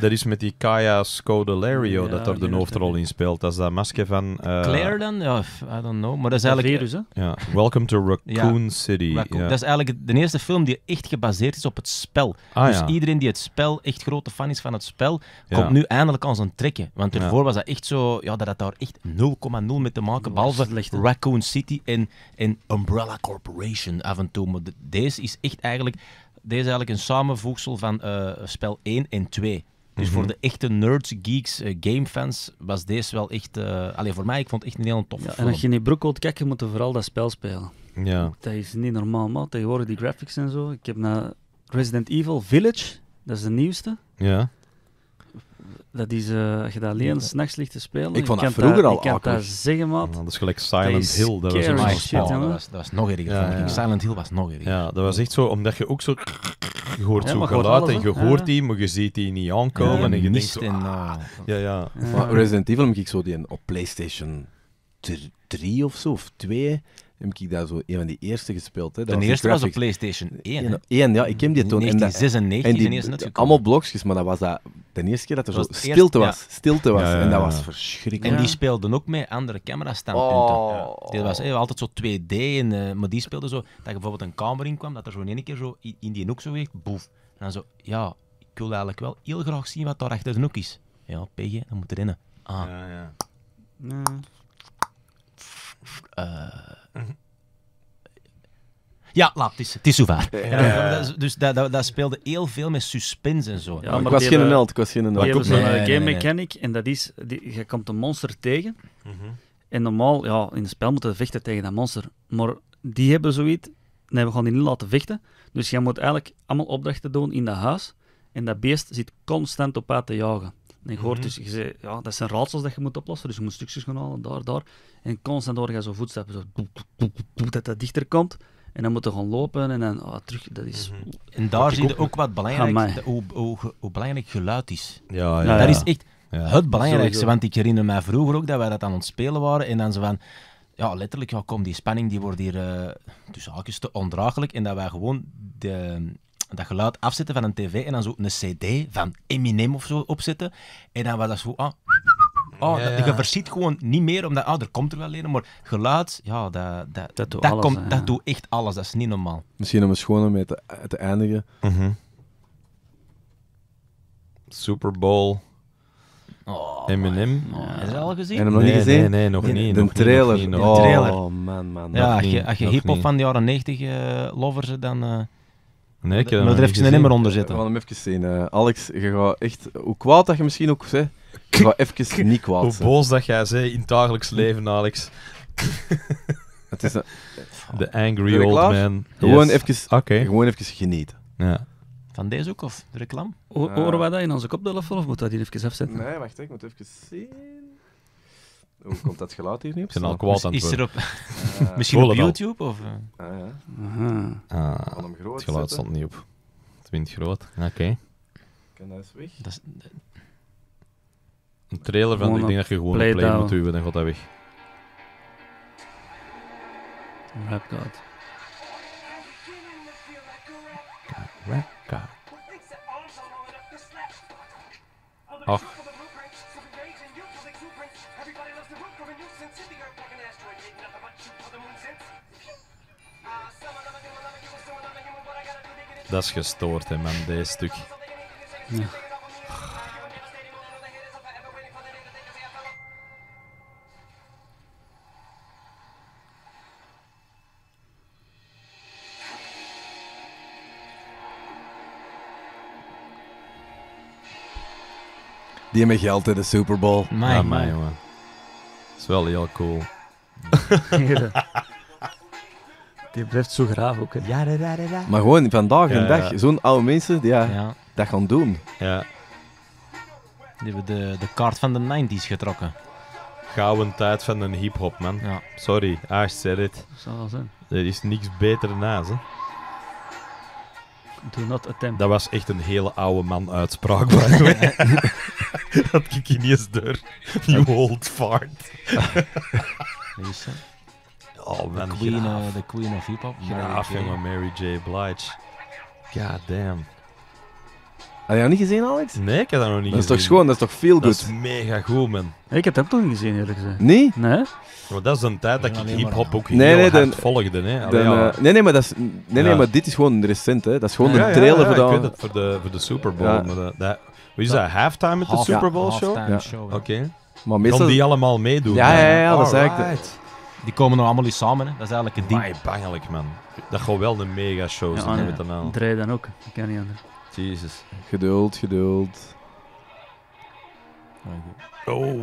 dat is met die Kaya Scodelario dat daar de hoofdrol in speelt. Dat is dat masker van... Eh, Claire dan? Ja, I don't know. Maar dat is eigenlijk... Virus, hè? Ja. Welcome to Raccoon City. Dat is eigenlijk de eerste film die echt gebaseerd is op het spel. Ah, dus iedereen die het spel, echt grote fan is van het spel, komt nu eindelijk aan zijn trekken. Want ervoor was dat echt zo, ja, dat had daar echt 0,0 met te maken, behalve Raccoon City en en Umbrella Corporation af en toe. Maar de, deze is echt eigenlijk, deze eigenlijk een samenvoegsel van eh, spel 1 en 2. Dus voor mhm. de echte nerds, geeks, uh, eh, gamefans was deze wel echt... Eh, alleen voor mij, ik vond het echt een heel tof ja, En als je in die broek wilt kijken, moet vooral dat spel spelen. Ja. Dat is niet normaal, man. Tegenwoordig die graphics en zo. Ik heb naar Resident Evil Village, dat is de nieuwste. Ja. Dat is, uh, je dat alleen s'nachts ligt te spelen... Ik vond dat vroeger al Ik kan dat zeggen, wat. dat is gelijk Silent Hill. Dat was, nog shit, dat, was, nog erger. Silent Hill was nog erger. Ja, dat was echt zo, omdat je ook zo... Je hoort zo geluid en je hoort die, maar je ziet die niet aankomen en je denkt zo... Ah. Eh, ja, ja. Resident Evil heb ik zo die op Playstation 3 of zo, of 2 heb ik daar zo een van die eerste gespeeld. Hè. de eerste was op PlayStation 1. 1 ja, ik heb die toen. 1996 en, die, Allemaal blokjes, maar dat was dat, de eerste keer dat er zo stilte, was, stilte was. en dat was verschrikkelijk. En die speelden ook met andere camera-standpunten. Oh. Dit was eh, altijd zo 2D, en, eh, maar die speelden zo, dat je bijvoorbeeld een kamer in kwam, dat er zo in één keer zo in die hoek zo weegt, boef. En dan zo, ja, ik wil eigenlijk wel heel graag zien wat daar achter de hoek is. Ja, PG, dan moet erin. Ah. Ja, ja. Eh, Mhm. Ja, laat, het is, het is zo Ja. dus dat, dat, speelde heel veel met suspense en zo. Ja, maar ik, was geen held, ik was geen held. Je hebt een game mechanic en dat is, je komt een monster tegen. Mhm. En normaal, ja, in het spel moeten we vechten tegen dat monster. Maar die hebben zoiets, nee, we gaan die niet laten vechten. Dus je moet eigenlijk allemaal opdrachten doen in dat huis. En dat beest zit constant op uit te jagen. En je hoort mhm. dus, je zei, ja, dat zijn raadsels dat je moet oplossen, dus je moet stukjes gaan halen, daar, daar. En constant hoor je zo voetstappen, zo, dat dat dichter komt. En dan moeten gaan lopen en dan oh, terug. Dat is, mhm. En daar zie je ook wat belangrijk, hoe, hoe, hoe, belangrijk geluid is. Ja, ja, dat is echt het belangrijkste. Want ik herinner mij vroeger ook dat wij dat aan het spelen waren. En dan zo van, ja, letterlijk, ja, kom, die spanning die wordt hier dus te ondraaglijk. En dat wij gewoon de, dat geluid afzetten van een tv en dan zo een cd van Eminem of zo opzetten. En dan was dat zo... Oh, je versiet gewoon niet meer, omdat oh, er komt er wel een, maar geluid, ja, dat, dat, dat, doet, dat komt, dat echt alles. Dat is niet normaal. Misschien om eens schoon om mee te, te eindigen. Mhm. Super Bowl. Oh, Eminem. Oh, heb je dat al gezien? nog niet gezien? Nee, nee nog niet. De, de trailer. Oh, man, man. Ja, als je, als hip-hop van de jaren 90 uh, eh, lovers, dan... Eh, Nee, ik heb er eh, even een nummer onder zitten. We gaan hem even zien. Eh. Alex, je gaat echt, hoe kwaad dat je misschien ook zei, je gaat even [laughs] niet kwaad Hoe boos dat jij zei in het dagelijks leven, Alex. [laughs] Het is een... The angry old man. Gewoon, even, okay. gewoon even genieten. Ja. Van deze ook, of de reclame? horen wij dat in onze koptelefoon, of moet dat hier even afzetten? Nee, wacht, ik moet even zien... Hoe komt dat geluid hier niet? zijn al kwaad aan het Is er eh, op... Misschien op YouTube? Of, eh? Ah, ja. Aha. Ah, hem groot het geluid stond niet op. Het wint groot. Oké. Kan dat eens weg? dat is, Een trailer van... die Ik denk dat je gewoon play play, moet duwen, dan gaat dat weg. Rap God. Ach, Dat is gestoord, hè, man, deze stuk. Ja. Die mij geld in de Super Bowl. Amai, man. Dat is wel heel cool. [laughs] [laughs] Die blijft zo graaf ook. Hè. Ja, da, da, da, Maar gewoon vandaag en dag, zo'n oude mensen die dat gaan doen. Ja. Die hebben de, de kaart van de 90s getrokken. Gouden tijd van een hip-hop, man. Sorry, I said it. Zal wel zijn. Er is niks beter naast. Hè. Do not attempt. Dat was echt een hele oude man uitspraak, by the [laughs] dat ik niet eens door. You old fart. is Oh the de queen, eh, queen of hip-hop. Graaf, jongen, Mary J. Blige. God damn. Had je dat niet gezien, Alex? Nee, ik heb dat nog niet gezien. Dat is toch gewoon, dat is toch veel goed? Dat is mega goed, man. ik heb dat toch niet gezien, eerlijk gezegd. Nee? Nee. Maar dat is een tijd dat ik hip-hop ook nee, heel nee, volgde. Hè. Eh, nee, nee, maar dat is, nee, nee, maar dit is gewoon recent. Hè. Dat is gewoon een trailer voor, de, ik weet het, voor de voor de Super Bowl. Maar dat, wie is dat? Halftime met de Super Bowl show? show Oké. Okay. Maar missen. die allemaal meedoen? Ja, ja, ja, dat is eigenlijk... Die komen nog allemaal eens samen. Hè. Dat is eigenlijk een ding. Maar bangelijk, man. Dat gaat wel de mega show zijn. Ja, ja. ja. Draai dan ook. Ik kan niet anders. Jezus. Geduld, geduld. Oh.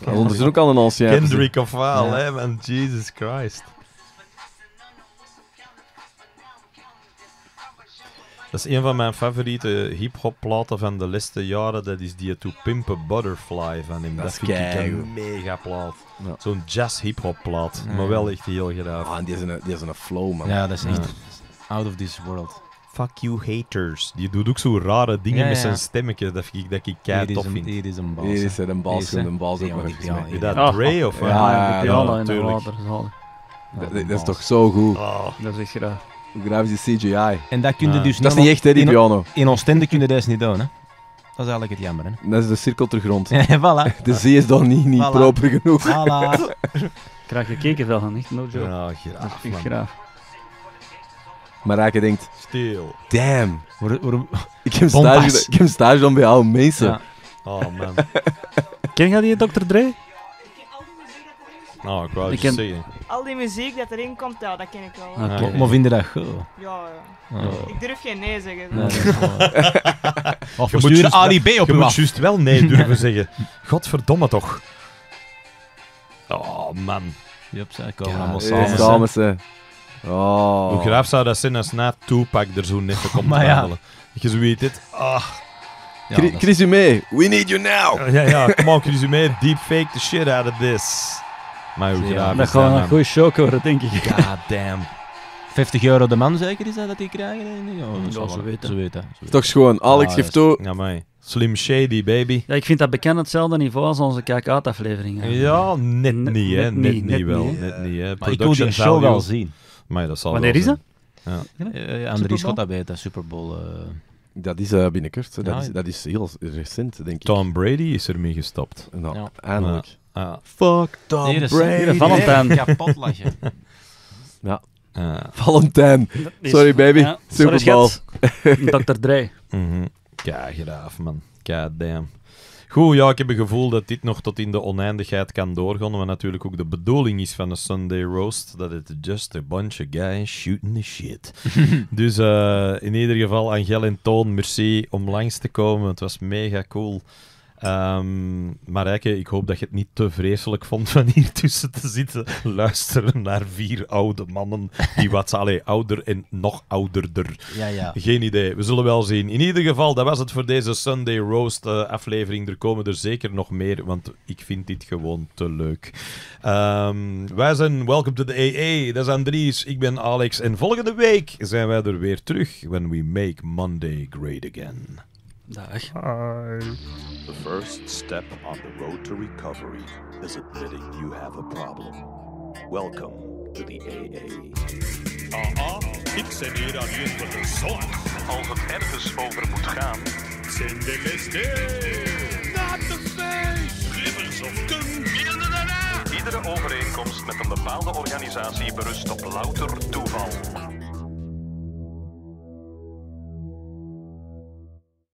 [laughs] Dat is ook al een ancien. Kendrick of Waal, hè, man. Jesus Christ. Dat is een van mijn favoriete hip-hop platen van de laatste jaren. Dat is die To Pimpen Butterfly van hem. Dat, dat vind ik een mega plaat. Zo'n jazz-hip-hop plaat. Maar wel echt heel graag. Ah, die is, een, die is een flow, man. Ja, dat is echt out of this world. Fuck you haters. Die doet ook zo rare dingen met zijn stemmetje. Dat vind ik, dat ik kei tof vind. Die is een baas. Hier is een baas. Een baas. Is dat Dre of Ja, ja, Dat is toch zo goed. Oh. Dat is echt graag grafische graaf CGI? En dat kun je dus Dat is niet echt, hè, die piano. In Oostende kun je dat niet doen, hè? Dat is eigenlijk het jammer, hè? Dat is de cirkel ter grond. [laughs] Eh, voilà. [laughs] De zee is dan niet, niet proper genoeg. Voilà. Krijg [laughs] je keken wel van, echt, no joke. Ja, graaf, graaf. Maar je denkt... Stil. Damn. Ik, heb stage, ik heb stage dan bij oude mensen. Oh, man. Ken jij die Dr. Dre? Nou, ik wou het Al die muziek dat erin komt, ja, dat ken ik wel. Ah, klopt. Maar vind Maar vinden dat goed? Ja, ja. Ik durf geen nee zeggen. Nee, [laughs] je moet je alibi op je moet juist wel nee [laughs] durven zeggen. Godverdomme toch. Oh, man. Yep, ze komen allemaal samen. samen eh. Oh. Hoe graaf zou dat zijn als na pack er zo net [laughs] komt oh, wandelen? Je weet dit. Oh. Ah. Ja, Chris, Chris mee. we need you now. Ja, ja, Kom op, Chris Ume, deepfake the shit out of this dat hoe gewoon een goede show worden, denk ik. God damn. 50 euro de man zeker is dat, dat die krijgen? Oh, ja, dat ze weten. weten, Toch schoon. Alex geeft ah, toe. Ja, Slim Shady, baby. Ja, ik vind dat bekend hetzelfde niveau als onze kijk aflevering afleveringen Ja, net niet, hè. Net, niet, wel. Net niet, Maar ik wil die show wel zien. Maar dat zal Wanneer is dat? Ja. Uh, Andries Schotta bij het Super Bowl. Eh. Dat is binnenkort. Dat, is, dat is heel recent, denk ik. Tom Brady is ermee gestopt. Nou, ja. eindelijk. Fuck Tom nee, dus, Valentijn. ja. Valentijn. sorry baby. Ja. Superbal. Dr. Dre. Ja, graaf man. God damn. Goed, ja, ik heb het gevoel dat dit nog tot in de oneindigheid kan doorgaan. Wat natuurlijk ook de bedoeling is van de Sunday Roast. Dat het just a bunch of guys shooting the shit. dus in ieder geval, Angel en Toon, merci om langs te komen. Het was mega cool. Um, ehm, Marijke, ik hoop dat je het niet te vreselijk vond van hier tussen te zitten luisteren naar vier oude mannen die wat allee, ouder en nog ouderder. Ja, ja. Geen idee, we zullen wel zien. In ieder geval, dat was het voor deze Sunday Roast eh, aflevering. Er komen er zeker nog meer, want ik vind dit gewoon te leuk. Ehm, wij zijn Welcome to the AA, dat is Andries, ik ben Alex en volgende week zijn wij er weer terug when we make Monday great again. Dag. Hi. The first step on the road to recovery is admitting you have a problem. Welcome to the AA. Aha, ik zit hier aan je voor de zon. Als het ergens over moet gaan, zijn de beste Not the face. Glimmers of Iedere overeenkomst met een bepaalde organisatie berust op louter toeval.